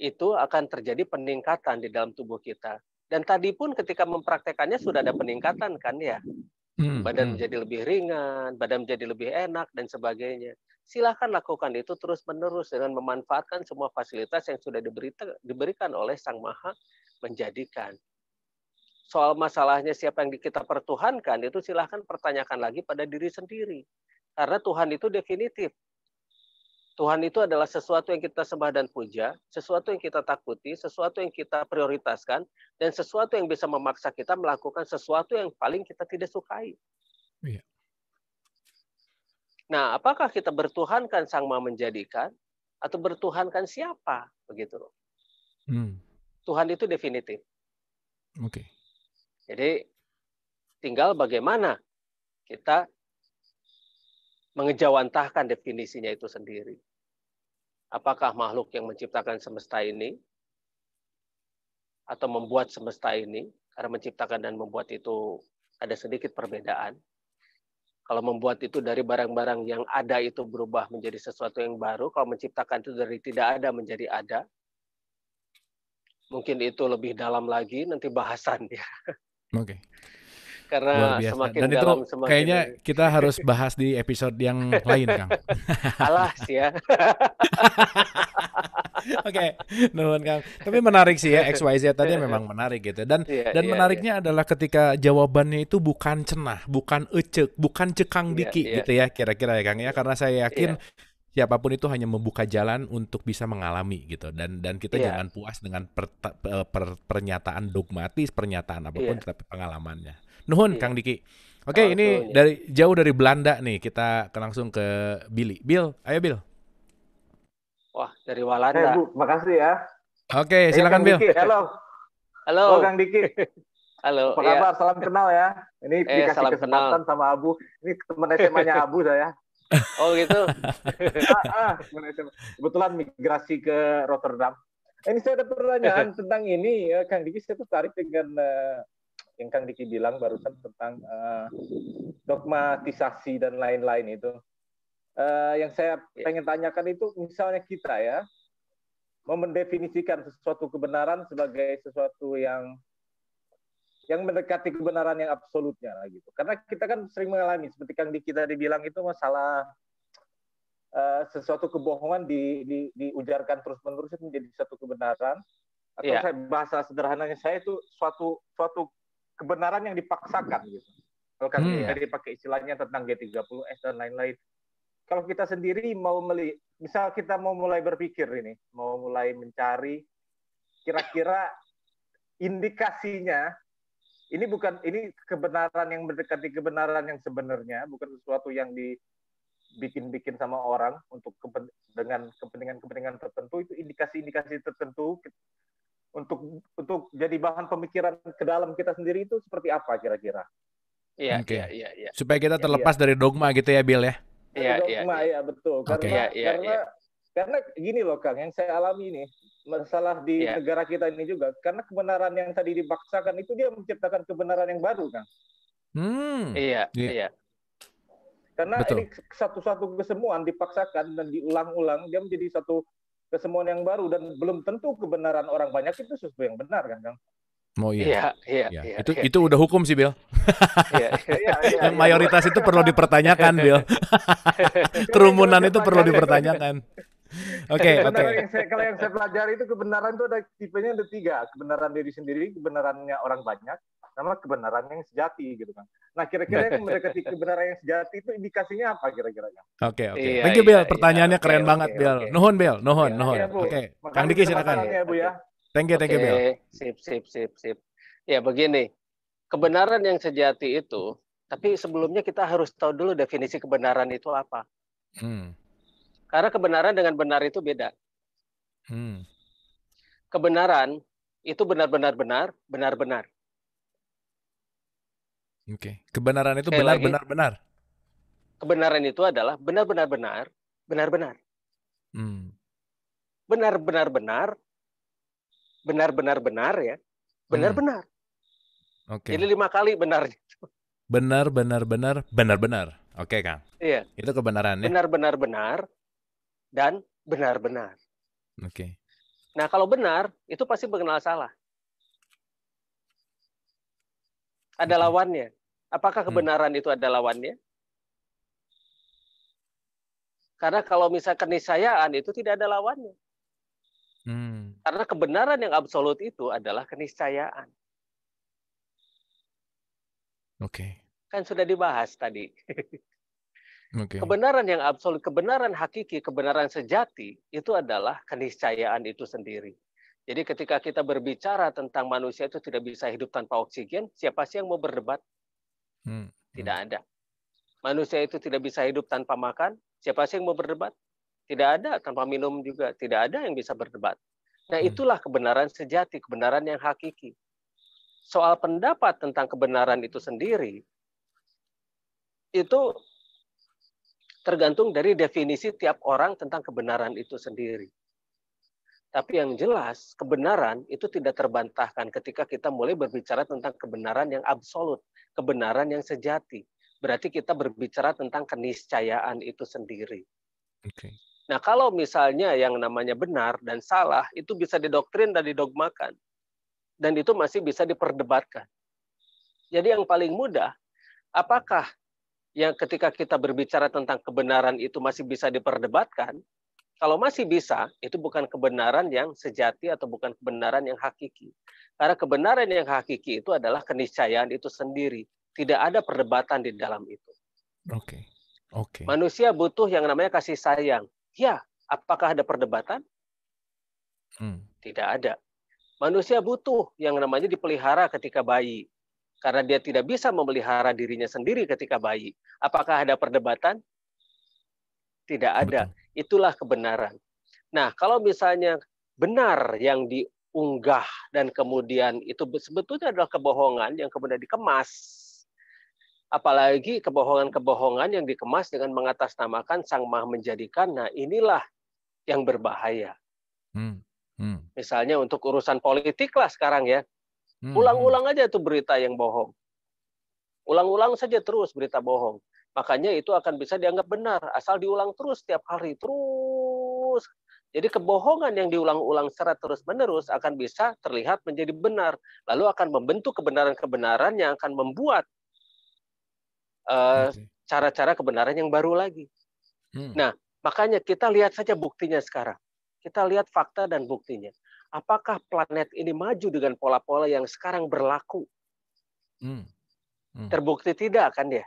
itu akan terjadi peningkatan di dalam tubuh kita dan tadi pun ketika mempraktekannya sudah ada peningkatan kan ya hmm, badan hmm. menjadi lebih ringan badan menjadi lebih enak dan sebagainya silahkan lakukan itu terus-menerus dengan memanfaatkan semua fasilitas yang sudah diberikan oleh Sang Maha menjadikan. Soal masalahnya siapa yang kita pertuhankan, itu silahkan pertanyakan lagi pada diri sendiri. Karena Tuhan itu definitif. Tuhan itu adalah sesuatu yang kita sembah dan puja, sesuatu yang kita takuti, sesuatu yang kita prioritaskan, dan sesuatu yang bisa memaksa kita melakukan sesuatu yang paling kita tidak sukai. Nah, apakah kita bertuhankan Sang Maha menjadikan atau bertuhankan siapa? Begitu Hmm. Tuhan itu definitif. Oke. Okay. Jadi tinggal bagaimana kita mengejawantahkan definisinya itu sendiri. Apakah makhluk yang menciptakan semesta ini atau membuat semesta ini karena menciptakan dan membuat itu ada sedikit perbedaan kalau membuat itu dari barang-barang yang ada itu berubah menjadi sesuatu yang baru, kalau menciptakan itu dari tidak ada menjadi ada. Mungkin itu lebih dalam lagi nanti bahasan ya. Oke. Okay karena semakin Dan dalam itu semakin kayaknya kita harus bahas di episode yang lain, Kang. *laughs* Alas ya. *laughs* Oke, okay. nuhun Kang. Tapi menarik sih ya X Y Z tadi *laughs* memang menarik gitu. Dan yeah, dan yeah, menariknya yeah. adalah ketika jawabannya itu bukan cenah, bukan ecek, bukan cekang iya, diki iya. gitu ya kira-kira ya Kang ya karena saya yakin yeah siapapun itu hanya membuka jalan untuk bisa mengalami gitu dan dan kita yeah. jangan puas dengan per, per, eh, per, pernyataan dogmatis pernyataan apapun yeah. Iya. tapi pengalamannya Nuhun yeah. Kang Diki. Oke, okay, ini ya. dari jauh dari Belanda nih, kita ke langsung ke Billy. Bill, ayo Bill. Wah, dari Walanda. Hey, eh, Bu, makasih ya. Oke, okay, silakan Bill. Diki, halo. Halo. Oh, Kang Diki. *laughs* Halo. Apa ya. Salam kenal ya. Ini eh, dikasih salam kesempatan kenal. sama Abu. Ini teman SMA-nya *laughs* Abu saya. Oh gitu. *laughs* ah, ah, Kebetulan migrasi ke Rotterdam. Eh, ini saya ada pertanyaan tentang ini, eh, Kang Diki. Saya tertarik dengan yang Kang Diki bilang barusan tentang uh, dogmatisasi dan lain-lain itu. Uh, yang saya iya. pengen tanyakan itu misalnya kita ya mau mendefinisikan sesuatu kebenaran sebagai sesuatu yang yang mendekati kebenaran yang absolutnya gitu. Karena kita kan sering mengalami seperti Kang Diki tadi bilang itu masalah uh, sesuatu kebohongan di, di, diujarkan terus-menerus menjadi satu kebenaran. Atau yeah. saya, bahasa sederhananya saya itu suatu suatu kebenaran yang dipaksakan hmm. gitu. Kalau kami hmm. Iya. tadi pakai istilahnya tentang G30S dan lain-lain. Kalau kita sendiri mau meli, misal kita mau mulai berpikir ini, mau mulai mencari kira-kira indikasinya ini bukan ini kebenaran yang mendekati kebenaran yang sebenarnya, bukan sesuatu yang dibikin-bikin sama orang untuk kepen, dengan kepentingan-kepentingan tertentu itu indikasi-indikasi tertentu untuk untuk jadi bahan pemikiran ke dalam kita sendiri itu seperti apa kira-kira? Iya, okay. Iya, iya, iya, Supaya kita iya, terlepas ya, dari dogma gitu ya, Bill ya. Iya, iya. Dogma ya, ya betul. Okay. Karena ya, karena ya. karena gini loh Kang, yang saya alami ini masalah di ya. negara kita ini juga karena kebenaran yang tadi dipaksakan itu dia menciptakan kebenaran yang baru, Kang. Hmm. Iya, iya. iya. Karena Betul. ini satu-satu kesemuan dipaksakan dan diulang-ulang dia menjadi satu kesemuan yang baru dan belum tentu kebenaran orang banyak itu sesuatu yang benar kan Kang. Oh iya. Iya, ya. Ya, Itu ya, itu iya. udah hukum sih, Bill. ya, ya, Yang mayoritas itu perlu dipertanyakan, Bill. *laughs* Kerumunan itu perlu dipertanyakan. Oke, okay, oke. Okay. Kalau yang saya pelajari itu kebenaran itu ada tipenya ada tiga, kebenaran diri sendiri, kebenarannya orang banyak, sama kebenaran yang sejati gitu kan. Nah, kira-kira yang *laughs* mendekati kebenaran yang sejati itu indikasinya apa kira-kira? ya? Oke, oke. Iya, thank you, iya, Bel. Iya. Pertanyaannya keren banget, okay, Bel. Okay. Nuhun, Bel. Nuhun, nuhun. oke. Kang Diki silakan. Ya, Bu ya. Thank you, thank you, Bel. Sip, sip, sip, sip. Ya, begini. Kebenaran yang sejati itu, tapi sebelumnya kita harus tahu dulu definisi kebenaran itu apa. Hmm. Karena kebenaran dengan benar itu beda. Hmm. Kebenaran itu benar-benar benar, benar-benar Oke. Okay. Kebenaran itu benar-benar-benar. Kebenaran itu adalah benar-benar-benar, benar-benar. Hmm. Benar-benar-benar, benar-benar-benar ya, hmm. benar-benar. Hmm. Oke. Okay. Jadi lima kali benar. Benar-benar-benar, benar-benar. Oke okay, kang. Iya. Itu kebenaran ya. Benar-benar-benar dan benar-benar. Oke. Okay. Nah kalau benar itu pasti mengenal salah. ada lawannya. Apakah mm. kebenaran hmm. itu ada lawannya? Karena kalau misalkan keniscayaan itu tidak ada lawannya. Hmm. Karena kebenaran yang absolut itu adalah keniscayaan. Oke. Okay. Kan sudah dibahas tadi. *laughs* okay. Kebenaran yang absolut, kebenaran hakiki, kebenaran sejati itu adalah keniscayaan itu sendiri. Jadi ketika kita berbicara tentang manusia itu tidak bisa hidup tanpa oksigen, siapa sih yang mau berdebat? Hmm, hmm. Tidak ada. Manusia itu tidak bisa hidup tanpa makan, siapa sih yang mau berdebat? Tidak ada tanpa minum juga, tidak ada yang bisa berdebat. Nah, hmm. itulah kebenaran sejati, kebenaran yang hakiki. Soal pendapat tentang kebenaran itu sendiri itu tergantung dari definisi tiap orang tentang kebenaran itu sendiri. Tapi yang jelas, kebenaran itu tidak terbantahkan ketika kita mulai berbicara tentang kebenaran yang absolut, kebenaran yang sejati. Berarti kita berbicara tentang keniscayaan itu sendiri. Okay. Nah, kalau misalnya yang namanya benar dan salah itu bisa didoktrin dan didogmakan. Dan itu masih bisa diperdebatkan. Jadi yang paling mudah, apakah yang ketika kita berbicara tentang kebenaran itu masih bisa diperdebatkan, kalau masih bisa, itu bukan kebenaran yang sejati atau bukan kebenaran yang hakiki. Karena kebenaran yang hakiki itu adalah keniscayaan itu sendiri. Tidak ada perdebatan di dalam itu. Oke. Okay. Oke. Okay. Manusia butuh yang namanya kasih sayang. Ya, apakah ada perdebatan? Hmm. Tidak ada. Manusia butuh yang namanya dipelihara ketika bayi. Karena dia tidak bisa memelihara dirinya sendiri ketika bayi. Apakah ada perdebatan? Tidak ada. Betul itulah kebenaran. Nah, kalau misalnya benar yang diunggah dan kemudian itu sebetulnya adalah kebohongan yang kemudian dikemas apalagi kebohongan-kebohongan yang dikemas dengan mengatasnamakan sang maha menjadikan. Nah, inilah yang berbahaya. Hmm. Hmm. Misalnya untuk urusan politik lah sekarang ya. Hmm, hmm. Ulang-ulang aja tuh berita yang bohong. Ulang-ulang saja terus berita bohong. Makanya itu akan bisa dianggap benar asal diulang terus setiap hari terus. Jadi kebohongan yang diulang-ulang secara terus-menerus akan bisa terlihat menjadi benar, lalu akan membentuk kebenaran-kebenaran yang akan membuat eh, cara-cara uh, kebenaran yang baru lagi. Hmm. Nah, makanya kita lihat saja buktinya sekarang. Kita lihat fakta dan buktinya. Apakah planet ini maju dengan pola-pola yang sekarang berlaku? Hmm. Hmm. Terbukti tidak kan dia?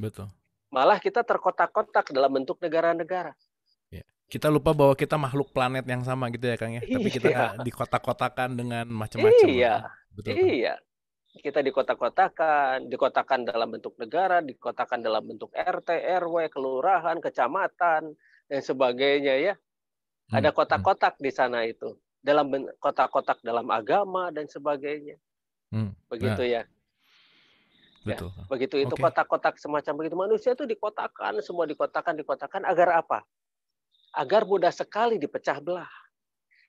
Betul. Malah kita terkotak-kotak dalam bentuk negara-negara. Ya. Kita lupa bahwa kita makhluk planet yang sama gitu ya Kang ya. Tapi iya. kita iya. dikotak-kotakan dengan macam-macam. Iya. Betul, kan? iya. Kita dikotak-kotakan, dikotakan dalam bentuk negara, dikotakan dalam bentuk RT, RW, kelurahan, kecamatan dan sebagainya ya. Hmm, Ada hmm. kotak-kotak hmm. di sana itu. Dalam kotak-kotak dalam agama dan sebagainya. Hmm. Begitu nah. ya. Ya, Betul. Ya, begitu itu kotak kotak-kotak semacam begitu manusia itu dikotakan, semua dikotakan, dikotakan agar apa? Agar mudah sekali dipecah belah.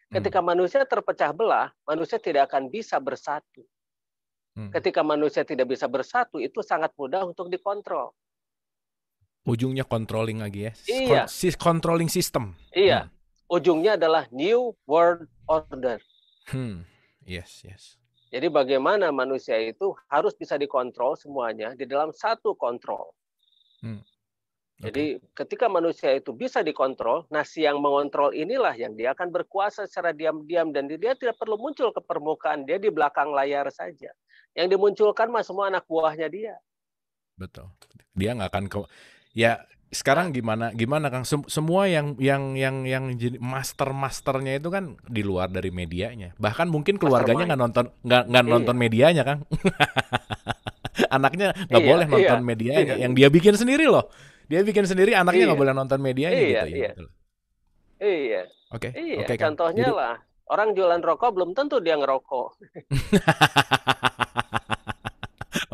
Hmm. Ketika hmm. manusia terpecah belah, manusia tidak akan bisa bersatu. Hmm. Ketika manusia tidak bisa bersatu, itu sangat mudah untuk dikontrol. Ujungnya controlling lagi ya. Iya. controlling system. Iya. Hmm. Ujungnya adalah new world order. Hmm. Yes, yes. Jadi bagaimana manusia itu harus bisa dikontrol semuanya di dalam satu kontrol. Hmm. Okay. Jadi ketika manusia itu bisa dikontrol, nasi yang mengontrol inilah yang dia akan berkuasa secara diam-diam dan dia tidak perlu muncul ke permukaan, dia di belakang layar saja. Yang dimunculkan mah semua anak buahnya dia. Betul. Dia nggak akan ke ya sekarang gimana gimana Kang Sem semua yang yang yang yang master-masternya itu kan di luar dari medianya. Bahkan mungkin keluarganya nggak nonton nggak nggak iya. nonton medianya, Kang. *laughs* anaknya nggak iya, boleh nonton iya, medianya iya. yang dia bikin sendiri loh. Dia bikin sendiri anaknya nggak iya. boleh nonton medianya iya, gitu ya. Iya. Gitu iya. Oke. Okay. Iya, okay, contohnya jadi, lah orang jualan rokok belum tentu dia ngerokok. *laughs*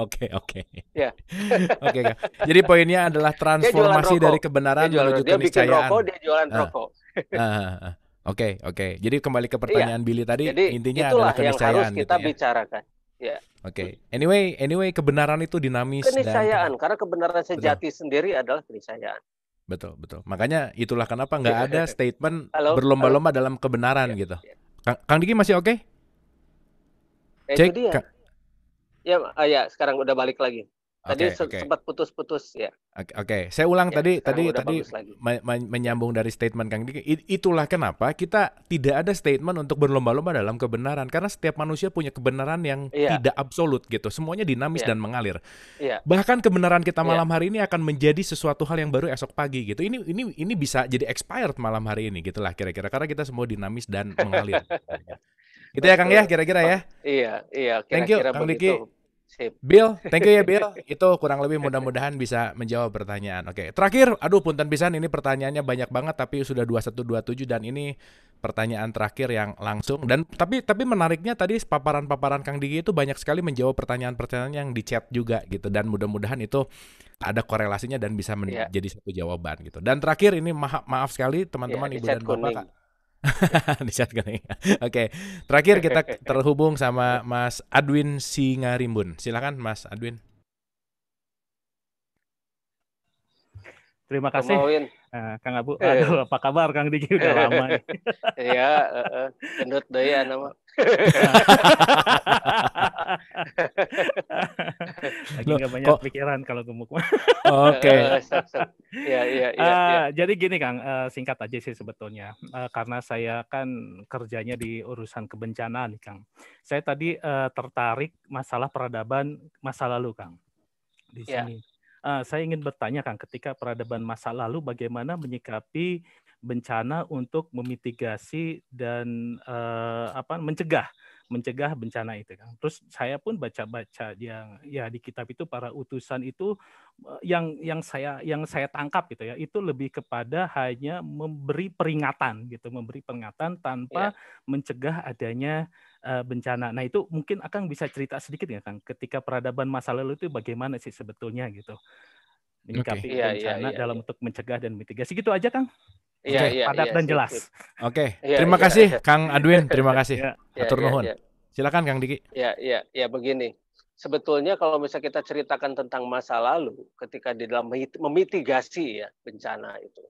Oke, oke. Ya. *laughs* Oke, Jadi poinnya adalah transformasi dari kebenaran dia menuju dia keniscayaan. Dia bikin rokok, dia jualan ah. rokok. Oke, ah, ah, ah, oke. Okay, Jadi kembali ke iya. pertanyaan iya. Billy tadi, Jadi, intinya adalah keniscayaan harus kita gitu ya. bicarakan. Ya. Oke. Okay. Anyway, anyway kebenaran itu dinamis keniscayaan dan... karena kebenaran sejati betul. sendiri adalah keniscayaan. Betul, betul. Makanya itulah kenapa nggak iya, ada iya, statement berlomba-lomba dalam kebenaran ya, gitu. Kang, Kang Diki masih oke? Okay? Eh, Cek. Itu dia. Kang, Ya, uh, ya sekarang udah balik lagi. Tadi okay, se okay. sempat putus-putus ya. Oke, okay, okay. saya ulang ya, tadi tadi tadi men men menyambung dari statement Kang Diki. Itulah kenapa kita tidak ada statement untuk berlomba-lomba dalam kebenaran karena setiap manusia punya kebenaran yang ya. tidak absolut gitu. Semuanya dinamis ya. dan mengalir. Ya. Bahkan kebenaran kita iya. malam ya. hari ini akan menjadi sesuatu hal yang baru esok pagi gitu. Ini ini ini bisa jadi expired malam hari ini gitulah kira-kira karena kita semua dinamis dan mengalir. *laughs* gitu ya Kang ya kira-kira ya. Iya, iya kira-kira Thank you kira Kang Diki. Sip. Bill, thank you ya Bill. *laughs* Itu kurang lebih mudah-mudahan bisa menjawab pertanyaan. Oke, terakhir, aduh punten pisan ini pertanyaannya banyak banget tapi sudah 2127 dan ini pertanyaan terakhir yang langsung dan tapi tapi menariknya tadi paparan-paparan Kang Digi itu banyak sekali menjawab pertanyaan-pertanyaan yang di chat juga gitu dan mudah-mudahan itu ada korelasinya dan bisa iya. menjadi yeah. satu jawaban gitu. Dan terakhir ini maaf maaf sekali iya, teman-teman yeah, ibu dan bapak *laughs* di chat kan ya. Oke, okay. terakhir kita *laughs* terhubung sama Mas Adwin Singarimbun. Silakan Mas Adwin. Terima kasih. Uh, Kang Abu, eh. aduh apa kabar Kang Diki udah *laughs* lama. Iya, eh, gendut daya nama. Lagi Loh, gak banyak kok. pikiran kalau gemuk. Oke. okay. ya, ya, ya, uh, Jadi gini Kang, uh, singkat aja sih sebetulnya. Uh, karena saya kan kerjanya di urusan kebencanaan Kang. Saya tadi uh, tertarik masalah peradaban masa lalu Kang. Di iya. sini. Ya. Uh, saya ingin bertanya Kang, ketika peradaban masa lalu bagaimana menyikapi bencana untuk memitigasi dan uh, apa mencegah mencegah bencana itu kan. Terus saya pun baca-baca yang ya di kitab itu para utusan itu eh, yang yang saya yang saya tangkap gitu ya itu lebih kepada hanya memberi peringatan gitu, memberi peringatan tanpa yeah. mencegah adanya uh, bencana. Nah, itu mungkin akan bisa cerita sedikit ya Kang ketika peradaban masa lalu itu bagaimana sih sebetulnya gitu. Menyikapi okay. Iya, iya, bencana yeah, yeah, yeah, dalam yeah. Iya. untuk mencegah dan mitigasi gitu aja Kang. Iya, okay. iya, padat iya, dan jelas. Oke, okay. iya, terima iya, kasih iya. Kang Adwin, terima *laughs* kasih. Iya, iya, Atur iya, Iya. Silakan Kang Diki. Iya, iya, iya begini. Sebetulnya kalau misalnya kita ceritakan tentang masa lalu ketika di dalam memitigasi ya bencana itu.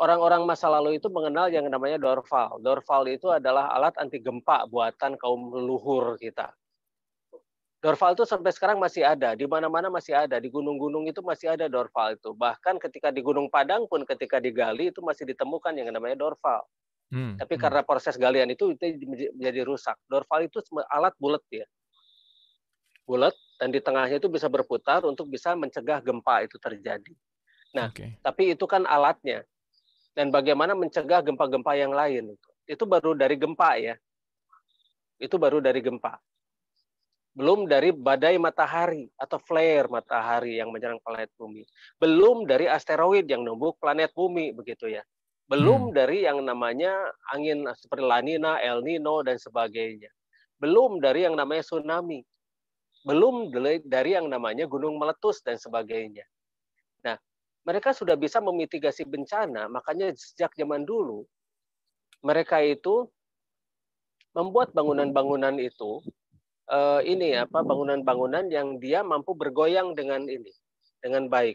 Orang-orang masa lalu itu mengenal yang namanya dorval. Dorval itu adalah alat anti gempa buatan kaum leluhur kita Dorval itu sampai sekarang masih ada, di mana-mana masih ada, di gunung-gunung itu masih ada dorval itu. Bahkan ketika di Gunung Padang pun ketika digali itu masih ditemukan yang namanya dorval. Hmm. Tapi hmm. karena proses galian itu itu menjadi rusak. Dorval itu alat bulat ya. Bulat dan di tengahnya itu bisa berputar untuk bisa mencegah gempa itu terjadi. Nah, okay. tapi itu kan alatnya. Dan bagaimana mencegah gempa-gempa yang lain itu. Itu baru dari gempa ya. Itu baru dari gempa belum dari badai matahari atau flare matahari yang menyerang planet bumi, belum dari asteroid yang nembus planet bumi begitu ya, belum hmm. dari yang namanya angin seperti La Nina, El Nino dan sebagainya, belum dari yang namanya tsunami, belum dari yang namanya gunung meletus dan sebagainya. Nah, mereka sudah bisa memitigasi bencana, makanya sejak zaman dulu mereka itu membuat bangunan-bangunan itu uh, ini apa bangunan-bangunan yang dia mampu bergoyang dengan ini dengan baik.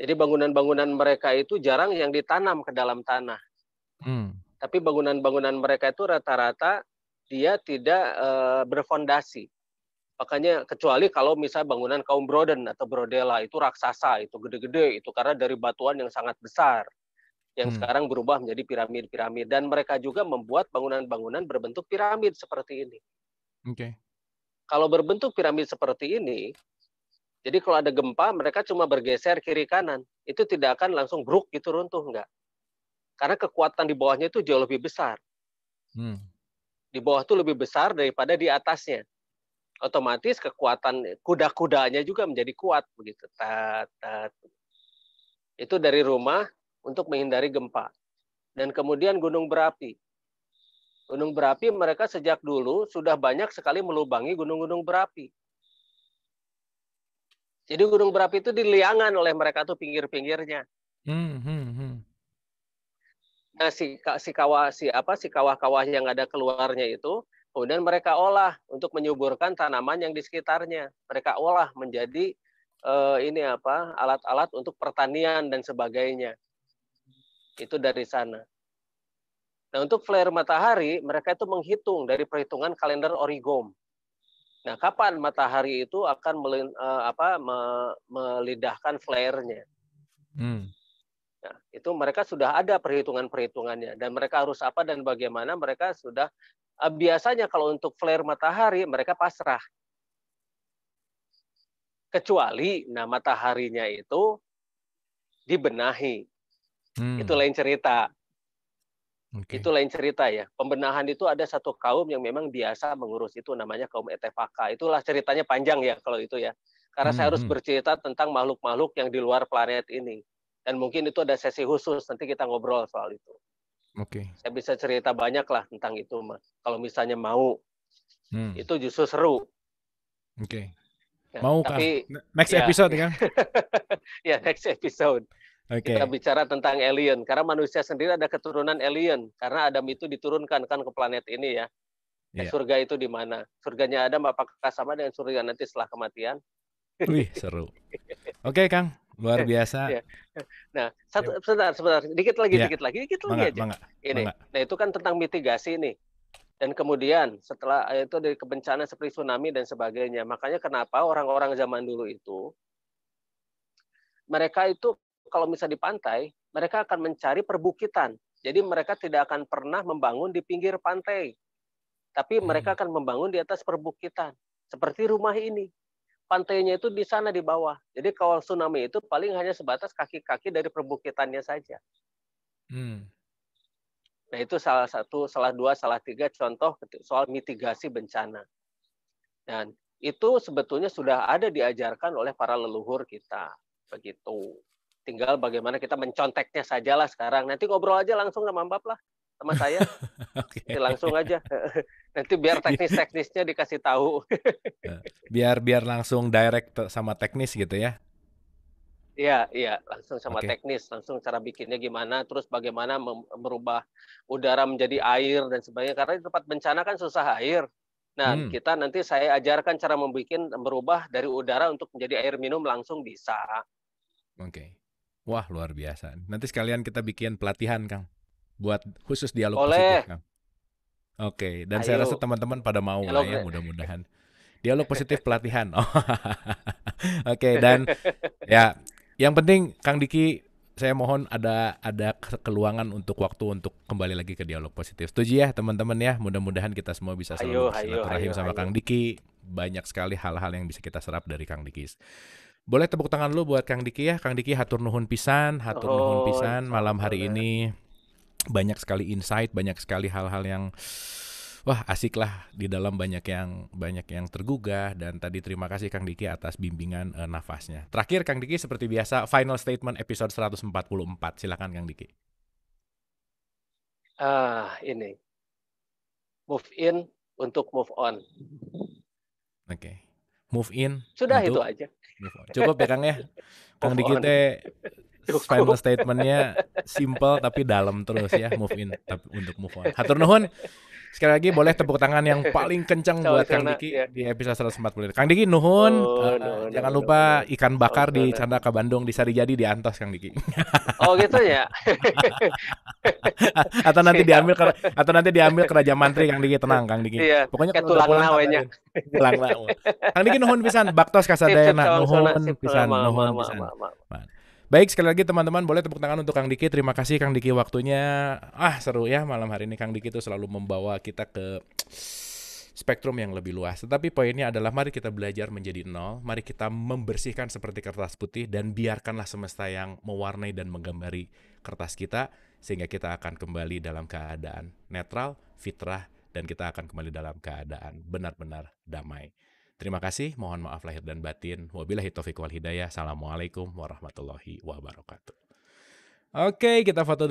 Jadi bangunan-bangunan mereka itu jarang yang ditanam ke dalam tanah. Hmm. Tapi bangunan-bangunan mereka itu rata-rata dia tidak e, berfondasi. Makanya kecuali kalau misalnya bangunan kaum Broden atau Brodela itu raksasa, itu gede-gede, itu karena dari batuan yang sangat besar yang hmm. sekarang berubah menjadi piramid-piramid dan mereka juga membuat bangunan-bangunan berbentuk piramid seperti ini. Oke. Okay. Kalau berbentuk piramid seperti ini, jadi kalau ada gempa mereka cuma bergeser kiri kanan, itu tidak akan langsung bruk gitu runtuh enggak. Karena kekuatan di bawahnya itu jauh lebih besar. Hmm. Di bawah itu lebih besar daripada di atasnya. Otomatis kekuatan kuda-kudanya juga menjadi kuat begitu. Tat, tat. Itu dari rumah untuk menghindari gempa. Dan kemudian gunung berapi. Gunung berapi mereka sejak dulu sudah banyak sekali melubangi gunung-gunung berapi. Jadi gunung berapi itu diliangan oleh mereka tuh pinggir-pinggirnya. Hmm, hmm, hmm. Nah si si kawah si apa si kawah-kawah yang ada keluarnya itu kemudian mereka olah untuk menyuburkan tanaman yang di sekitarnya. Mereka olah menjadi uh, ini apa alat-alat untuk pertanian dan sebagainya. Itu dari sana. Nah, untuk flare matahari, mereka itu menghitung dari perhitungan kalender origom. Nah, kapan matahari itu akan melin, eh, apa, melidahkan flare-nya? Hmm. Nah, itu mereka sudah ada perhitungan-perhitungannya dan mereka harus apa dan bagaimana mereka sudah eh, biasanya kalau untuk flare matahari mereka pasrah. Kecuali nah mataharinya itu dibenahi. Hmm. Itu lain cerita. Okay. Itu lain cerita ya. Pembenahan itu ada satu kaum yang memang biasa mengurus itu namanya kaum etefaka. Itulah ceritanya panjang ya kalau itu ya. Karena hmm. saya harus hmm, hmm. bercerita tentang makhluk-makhluk yang di luar planet ini. Dan mungkin itu ada sesi khusus nanti kita ngobrol soal itu. Oke. Okay. Saya bisa cerita banyak lah tentang itu, mas. Kalau misalnya mau, hmm. itu justru seru. Oke. Okay. Ya, mau tapi, kan? Next ya. episode kan? *laughs* ya next episode. Okay. Kita bicara tentang alien karena manusia sendiri ada keturunan alien karena Adam itu diturunkan kan ke planet ini ya. Yeah. Iya. Surga itu di mana? Surganya Adam apakah sama dengan surga nanti setelah kematian? Wih, seru. Oke, okay, Kang. Luar eh, biasa. Iya. Nah, satu sebentar sebentar, dikit lagi yeah. dikit lagi, dikit lagi aja. Mangga, ini. Mangga. Nah, itu kan tentang mitigasi nih. Dan kemudian setelah eh, itu dari kebencanaan seperti tsunami dan sebagainya. Makanya kenapa orang-orang zaman dulu itu mereka itu kalau misalnya di pantai, mereka akan mencari perbukitan. Jadi mereka tidak akan pernah membangun di pinggir pantai. Tapi hmm. mereka akan membangun di atas perbukitan. Seperti rumah ini. Pantainya itu di sana di bawah. Jadi kawal tsunami itu paling hanya sebatas kaki-kaki dari perbukitannya saja. Hmm. Nah itu salah satu, salah dua, salah tiga contoh soal mitigasi bencana. Dan itu sebetulnya sudah ada diajarkan oleh para leluhur kita. Begitu tinggal bagaimana kita menconteknya saja lah sekarang. Nanti ngobrol aja langsung sama Mbak lah sama saya. *laughs* okay. langsung aja. *laughs* Nanti biar iya. teknis-teknisnya dikasih tahu. *laughs* Eh, biar biar langsung direct sama teknis gitu ya. Iya, iya, langsung sama okay. teknis, langsung cara bikinnya gimana, terus bagaimana merubah udara menjadi air dan sebagainya. Karena di tempat bencana kan susah air. Nah, hmm. kita nanti saya ajarkan cara membuat merubah dari udara untuk menjadi air minum langsung bisa. Oke. Okay. Wah, luar biasa. Nanti sekalian kita bikin pelatihan, Kang. Buat khusus dialog Oleh. positif, Kang. Oke, dan Ayo. saya rasa teman-teman pada mau lah ya, mudah-mudahan. Dialog positif pelatihan. Oh. *laughs* *laughs* Oke, dan ya, yang penting Kang Diki saya mohon ada ada keluangan untuk waktu untuk kembali lagi ke dialog positif. Setuju ya teman-teman ya. Mudah-mudahan kita semua bisa selalu silaturahim sama ayo. Kang Diki. Banyak sekali hal-hal yang bisa kita serap dari Kang Diki. Boleh tepuk tangan lu buat Kang Diki ya. Kang Diki hatur nuhun pisan, hatur oh, nuhun pisan malam hari ya. ini. Banyak sekali insight, banyak sekali hal-hal yang wah asik lah di dalam banyak yang banyak yang tergugah dan tadi terima kasih Kang Diki atas bimbingan uh, nafasnya. Terakhir Kang Diki seperti biasa final statement episode 144. Silakan Kang Diki. Ah, ini. Move in untuk move on. Oke. Okay move in. Sudah itu, itu aja. Cukup ya Kang ya. *laughs* Kang Diki teh *laughs* final statementnya simple tapi dalam terus ya move in tapi untuk move on. Hatur nuhun. Sekali lagi boleh tepuk tangan yang *laughs* paling kencang buat Kang Diki ya. di episode 140. Kang Diki nuhun. Oh, uh, eh, no, eh, jangan lupa no, no. ikan bakar oh, di Canda ke Bandung di Sarijadi di Antos Kang Diki. oh gitu ya. *laughs* atau nanti diambil ke, atau nanti diambil kerajaan Raja Mantri Kang Diki tenang Kang Diki. Iya, Pokoknya kalau pulang nawenya. Pulang Kang Diki nuhun pisan baktos kasadayana nuhun pisan nuhun pisan. Baik, sekali lagi teman-teman boleh tepuk tangan untuk Kang Diki. Terima kasih Kang Diki waktunya. Ah, seru ya malam hari ini Kang Diki itu selalu membawa kita ke spektrum yang lebih luas. Tetapi poinnya adalah mari kita belajar menjadi nol, mari kita membersihkan seperti kertas putih dan biarkanlah semesta yang mewarnai dan menggambari kertas kita sehingga kita akan kembali dalam keadaan netral, fitrah, dan kita akan kembali dalam keadaan benar-benar damai. Terima kasih, mohon maaf lahir dan batin. Wabillahi taufiq wal hidayah. Assalamualaikum warahmatullahi wabarakatuh. Oke, kita foto dulu.